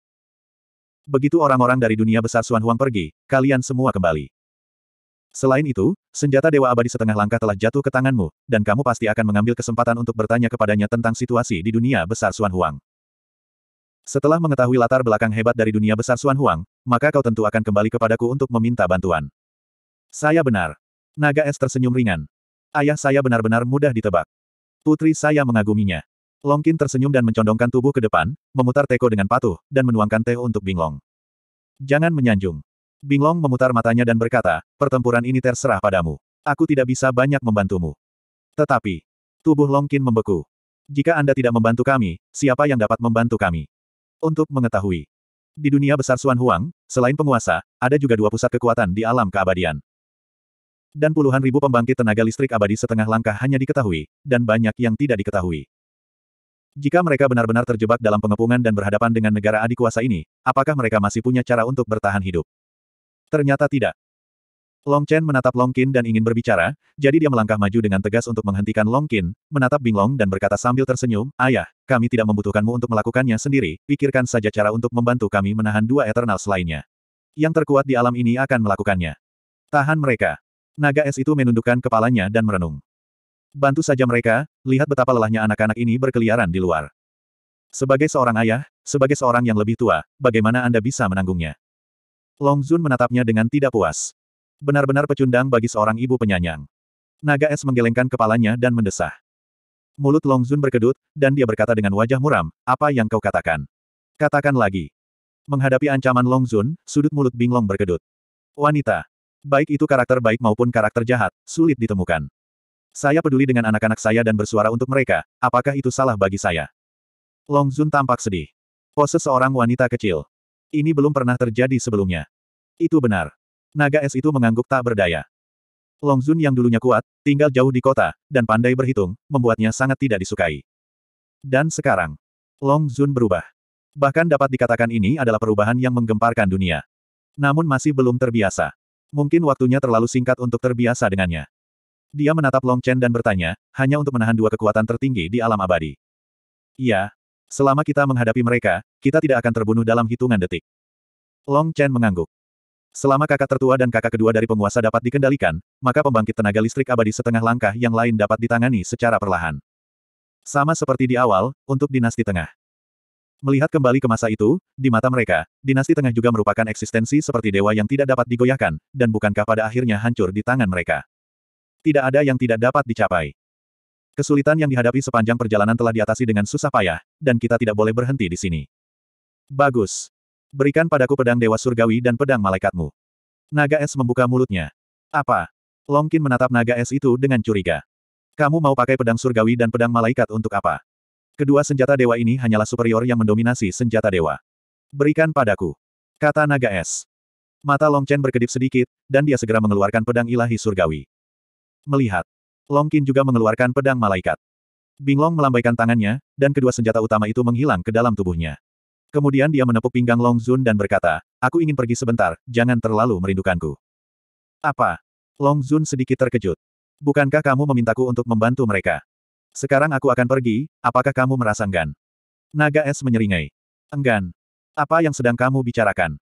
Begitu orang-orang dari dunia besar Suan Huang pergi, kalian semua kembali. Selain itu, senjata Dewa Abadi setengah langkah telah jatuh ke tanganmu, dan kamu pasti akan mengambil kesempatan untuk bertanya kepadanya tentang situasi di dunia besar Suan Huang. Setelah mengetahui latar belakang hebat dari dunia besar Suan Huang, maka kau tentu akan kembali kepadaku untuk meminta bantuan. Saya benar. Naga es tersenyum ringan. Ayah saya benar-benar mudah ditebak. Putri saya mengaguminya. Longkin tersenyum dan mencondongkan tubuh ke depan, memutar teko dengan patuh, dan menuangkan teh untuk Binglong. Jangan menyanjung. Binglong memutar matanya dan berkata, pertempuran ini terserah padamu. Aku tidak bisa banyak membantumu. Tetapi, tubuh Longkin membeku. Jika Anda tidak membantu kami, siapa yang dapat membantu kami? Untuk mengetahui. Di dunia besar Suan Huang, selain penguasa, ada juga dua pusat kekuatan di alam keabadian. Dan puluhan ribu pembangkit tenaga listrik abadi setengah langkah hanya diketahui, dan banyak yang tidak diketahui. Jika mereka benar-benar terjebak dalam pengepungan dan berhadapan dengan negara adik kuasa ini, apakah mereka masih punya cara untuk bertahan hidup? Ternyata tidak. Long Chen menatap Long Qin dan ingin berbicara, jadi dia melangkah maju dengan tegas untuk menghentikan Long Qin, menatap Bing Long dan berkata sambil tersenyum, Ayah, kami tidak membutuhkanmu untuk melakukannya sendiri, pikirkan saja cara untuk membantu kami menahan dua Eternals lainnya. Yang terkuat di alam ini akan melakukannya. Tahan mereka. Naga es itu menundukkan kepalanya dan merenung. Bantu saja mereka, lihat betapa lelahnya anak-anak ini berkeliaran di luar. Sebagai seorang ayah, sebagai seorang yang lebih tua, bagaimana Anda bisa menanggungnya? Long Zun menatapnya dengan tidak puas. Benar-benar pecundang bagi seorang ibu penyanyang. Naga es menggelengkan kepalanya dan mendesah. Mulut Long Zun berkedut, dan dia berkata dengan wajah muram, apa yang kau katakan? Katakan lagi. Menghadapi ancaman Long Zun, sudut mulut Binglong berkedut. Wanita. Baik itu karakter baik maupun karakter jahat, sulit ditemukan. Saya peduli dengan anak-anak saya dan bersuara untuk mereka, apakah itu salah bagi saya? Long Zun tampak sedih. Pose seorang wanita kecil. Ini belum pernah terjadi sebelumnya. Itu benar. Naga es itu mengangguk tak berdaya. Long Zun yang dulunya kuat, tinggal jauh di kota, dan pandai berhitung, membuatnya sangat tidak disukai. Dan sekarang, Long Zun berubah. Bahkan dapat dikatakan ini adalah perubahan yang menggemparkan dunia. Namun masih belum terbiasa. Mungkin waktunya terlalu singkat untuk terbiasa dengannya. Dia menatap Long Chen dan bertanya, hanya untuk menahan dua kekuatan tertinggi di alam abadi. Iya, Selama kita menghadapi mereka, kita tidak akan terbunuh dalam hitungan detik. Long Chen mengangguk. Selama kakak tertua dan kakak kedua dari penguasa dapat dikendalikan, maka pembangkit tenaga listrik abadi setengah langkah yang lain dapat ditangani secara perlahan. Sama seperti di awal, untuk dinasti tengah. Melihat kembali ke masa itu, di mata mereka, dinasti tengah juga merupakan eksistensi seperti dewa yang tidak dapat digoyahkan, dan bukankah pada akhirnya hancur di tangan mereka. Tidak ada yang tidak dapat dicapai. Kesulitan yang dihadapi sepanjang perjalanan telah diatasi dengan susah payah, dan kita tidak boleh berhenti di sini. Bagus. Berikan padaku pedang Dewa Surgawi dan pedang malaikatmu. Naga es membuka mulutnya. Apa? Longkin menatap naga es itu dengan curiga. Kamu mau pakai pedang surgawi dan pedang malaikat untuk apa? Kedua senjata dewa ini hanyalah superior yang mendominasi senjata dewa. Berikan padaku. Kata naga es. Mata Longchen berkedip sedikit, dan dia segera mengeluarkan pedang ilahi surgawi. Melihat. Long Qin juga mengeluarkan pedang malaikat. Binglong melambaikan tangannya, dan kedua senjata utama itu menghilang ke dalam tubuhnya. Kemudian dia menepuk pinggang Long Zun dan berkata, aku ingin pergi sebentar, jangan terlalu merindukanku. Apa? Long Zun sedikit terkejut. Bukankah kamu memintaku untuk membantu mereka? Sekarang aku akan pergi, apakah kamu merasa enggan? Naga es menyeringai. Enggan. Apa yang sedang kamu bicarakan?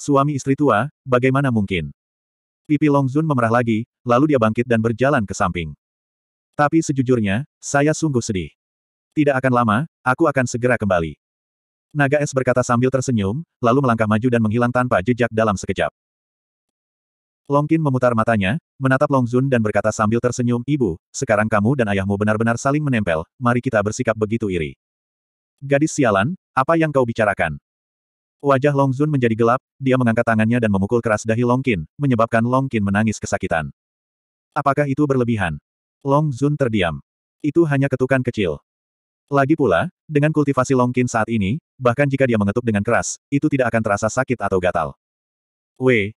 Suami istri tua, bagaimana mungkin? Pipi Long Zun memerah lagi, lalu dia bangkit dan berjalan ke samping. Tapi sejujurnya, saya sungguh sedih. Tidak akan lama, aku akan segera kembali. Naga es berkata sambil tersenyum, lalu melangkah maju dan menghilang tanpa jejak dalam sekejap. Longkin memutar matanya, menatap Longzun dan berkata sambil tersenyum, Ibu, sekarang kamu dan ayahmu benar-benar saling menempel, mari kita bersikap begitu iri. Gadis sialan, apa yang kau bicarakan? Wajah Longzun menjadi gelap, dia mengangkat tangannya dan memukul keras dahi Longkin, menyebabkan Longkin menangis kesakitan. Apakah itu berlebihan? Long Zun terdiam. Itu hanya ketukan kecil. Lagi pula, dengan kultivasi Long Qin saat ini, bahkan jika dia mengetuk dengan keras, itu tidak akan terasa sakit atau gatal. Wei.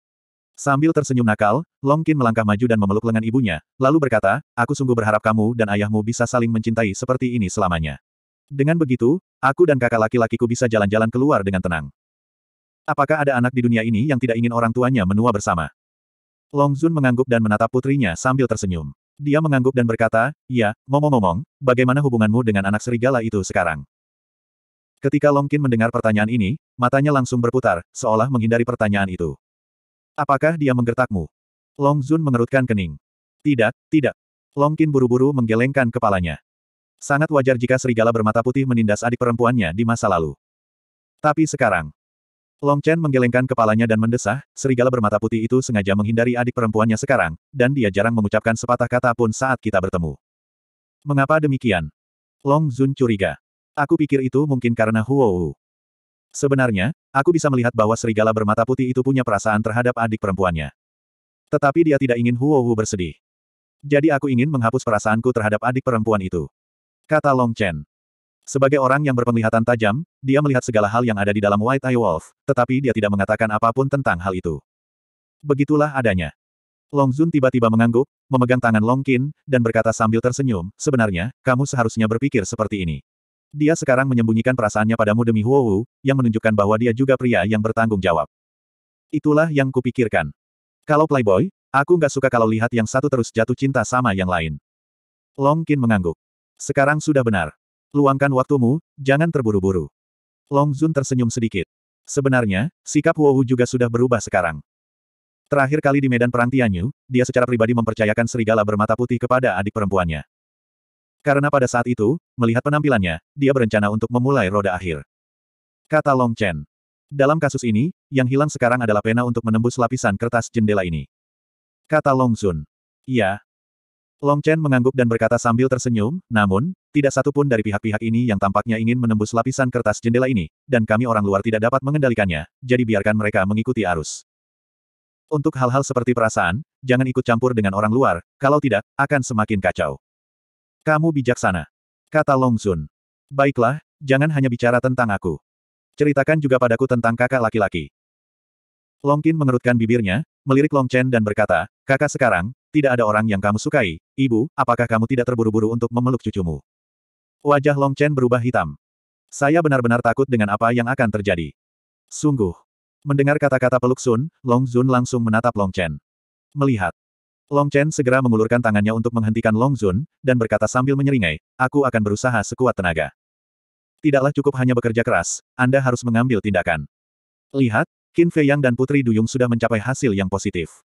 Sambil tersenyum nakal, Long Qin melangkah maju dan memeluk lengan ibunya, lalu berkata, Aku sungguh berharap kamu dan ayahmu bisa saling mencintai seperti ini selamanya. Dengan begitu, aku dan kakak laki-lakiku bisa jalan-jalan keluar dengan tenang. Apakah ada anak di dunia ini yang tidak ingin orang tuanya menua bersama? Long Zun mengangguk dan menatap putrinya sambil tersenyum. Dia mengangguk dan berkata, ya, ngomong-ngomong, bagaimana hubunganmu dengan anak serigala itu sekarang? Ketika Longkin mendengar pertanyaan ini, matanya langsung berputar, seolah menghindari pertanyaan itu. Apakah dia menggertakmu? Long Zun mengerutkan kening. Tidak, tidak. Longkin buru-buru menggelengkan kepalanya. Sangat wajar jika serigala bermata putih menindas adik perempuannya di masa lalu. Tapi sekarang, Long Chen menggelengkan kepalanya dan mendesah, serigala bermata putih itu sengaja menghindari adik perempuannya sekarang, dan dia jarang mengucapkan sepatah kata pun saat kita bertemu. Mengapa demikian? Long Zun curiga. Aku pikir itu mungkin karena Huo Wu. Sebenarnya, aku bisa melihat bahwa serigala bermata putih itu punya perasaan terhadap adik perempuannya. Tetapi dia tidak ingin Huo Wu bersedih. Jadi aku ingin menghapus perasaanku terhadap adik perempuan itu. Kata Long Chen. Sebagai orang yang berpenglihatan tajam, dia melihat segala hal yang ada di dalam White Eye Wolf, tetapi dia tidak mengatakan apapun tentang hal itu. Begitulah adanya. Long Zun tiba-tiba mengangguk, memegang tangan Long Qin, dan berkata sambil tersenyum, sebenarnya, kamu seharusnya berpikir seperti ini. Dia sekarang menyembunyikan perasaannya padamu demi Huo Wu, yang menunjukkan bahwa dia juga pria yang bertanggung jawab. Itulah yang kupikirkan. Kalau playboy, aku nggak suka kalau lihat yang satu terus jatuh cinta sama yang lain. Long Qin mengangguk. Sekarang sudah benar. Luangkan waktumu, jangan terburu-buru. Long Zun tersenyum sedikit. Sebenarnya, sikap Huo Wu juga sudah berubah sekarang. Terakhir kali di medan perang Tianyu, dia secara pribadi mempercayakan serigala bermata putih kepada adik perempuannya. Karena pada saat itu, melihat penampilannya, dia berencana untuk memulai roda akhir. Kata Long Chen. Dalam kasus ini, yang hilang sekarang adalah pena untuk menembus lapisan kertas jendela ini. Kata Long Zun. Iya, Long Chen mengangguk dan berkata sambil tersenyum, namun, tidak satupun dari pihak-pihak ini yang tampaknya ingin menembus lapisan kertas jendela ini, dan kami orang luar tidak dapat mengendalikannya, jadi biarkan mereka mengikuti arus. Untuk hal-hal seperti perasaan, jangan ikut campur dengan orang luar, kalau tidak, akan semakin kacau. Kamu bijaksana. Kata Long Sun. Baiklah, jangan hanya bicara tentang aku. Ceritakan juga padaku tentang kakak laki-laki. Long Qin mengerutkan bibirnya, melirik Long Chen dan berkata, kakak sekarang, tidak ada orang yang kamu sukai, ibu, apakah kamu tidak terburu-buru untuk memeluk cucumu? Wajah Long Chen berubah hitam. Saya benar-benar takut dengan apa yang akan terjadi. Sungguh. Mendengar kata-kata peluk Sun, Long Zun langsung menatap Long Chen. Melihat. Long Chen segera mengulurkan tangannya untuk menghentikan Long Zun, dan berkata sambil menyeringai, aku akan berusaha sekuat tenaga. Tidaklah cukup hanya bekerja keras, Anda harus mengambil tindakan. Lihat, Qin Fei Yang dan Putri Duyung sudah mencapai hasil yang positif.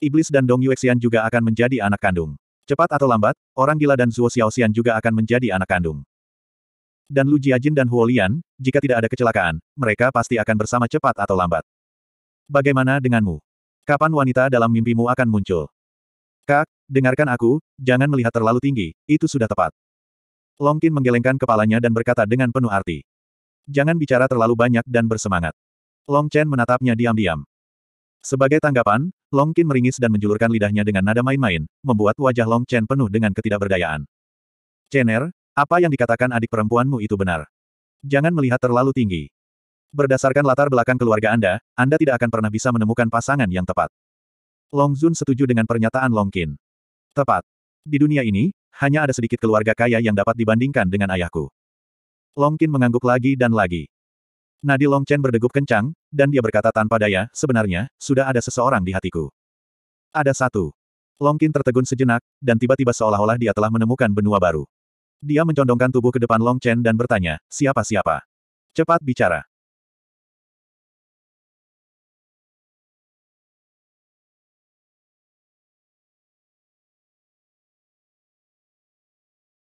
Iblis dan Dong Yuexian juga akan menjadi anak kandung. Cepat atau lambat, orang gila dan Zuo Xiaoxian juga akan menjadi anak kandung. Dan Lu Jiajin dan Huo Lian, jika tidak ada kecelakaan, mereka pasti akan bersama cepat atau lambat. Bagaimana denganmu? Kapan wanita dalam mimpimu akan muncul? Kak, dengarkan aku, jangan melihat terlalu tinggi, itu sudah tepat. Long Longkin menggelengkan kepalanya dan berkata dengan penuh arti. Jangan bicara terlalu banyak dan bersemangat. Long Chen menatapnya diam-diam. Sebagai tanggapan, Long Qin meringis dan menjulurkan lidahnya dengan nada main-main, membuat wajah Long Chen penuh dengan ketidakberdayaan. Chener, apa yang dikatakan adik perempuanmu itu benar. Jangan melihat terlalu tinggi. Berdasarkan latar belakang keluarga Anda, Anda tidak akan pernah bisa menemukan pasangan yang tepat. Long Zun setuju dengan pernyataan Long Qin. Tepat. Di dunia ini, hanya ada sedikit keluarga kaya yang dapat dibandingkan dengan ayahku. Long Qin mengangguk lagi dan lagi. Nadi Long Chen berdegup kencang, dan dia berkata tanpa daya, sebenarnya, sudah ada seseorang di hatiku. Ada satu. Long Qin tertegun sejenak, dan tiba-tiba seolah-olah dia telah menemukan benua baru. Dia mencondongkan tubuh ke depan Long Chen dan bertanya, siapa-siapa? Cepat bicara.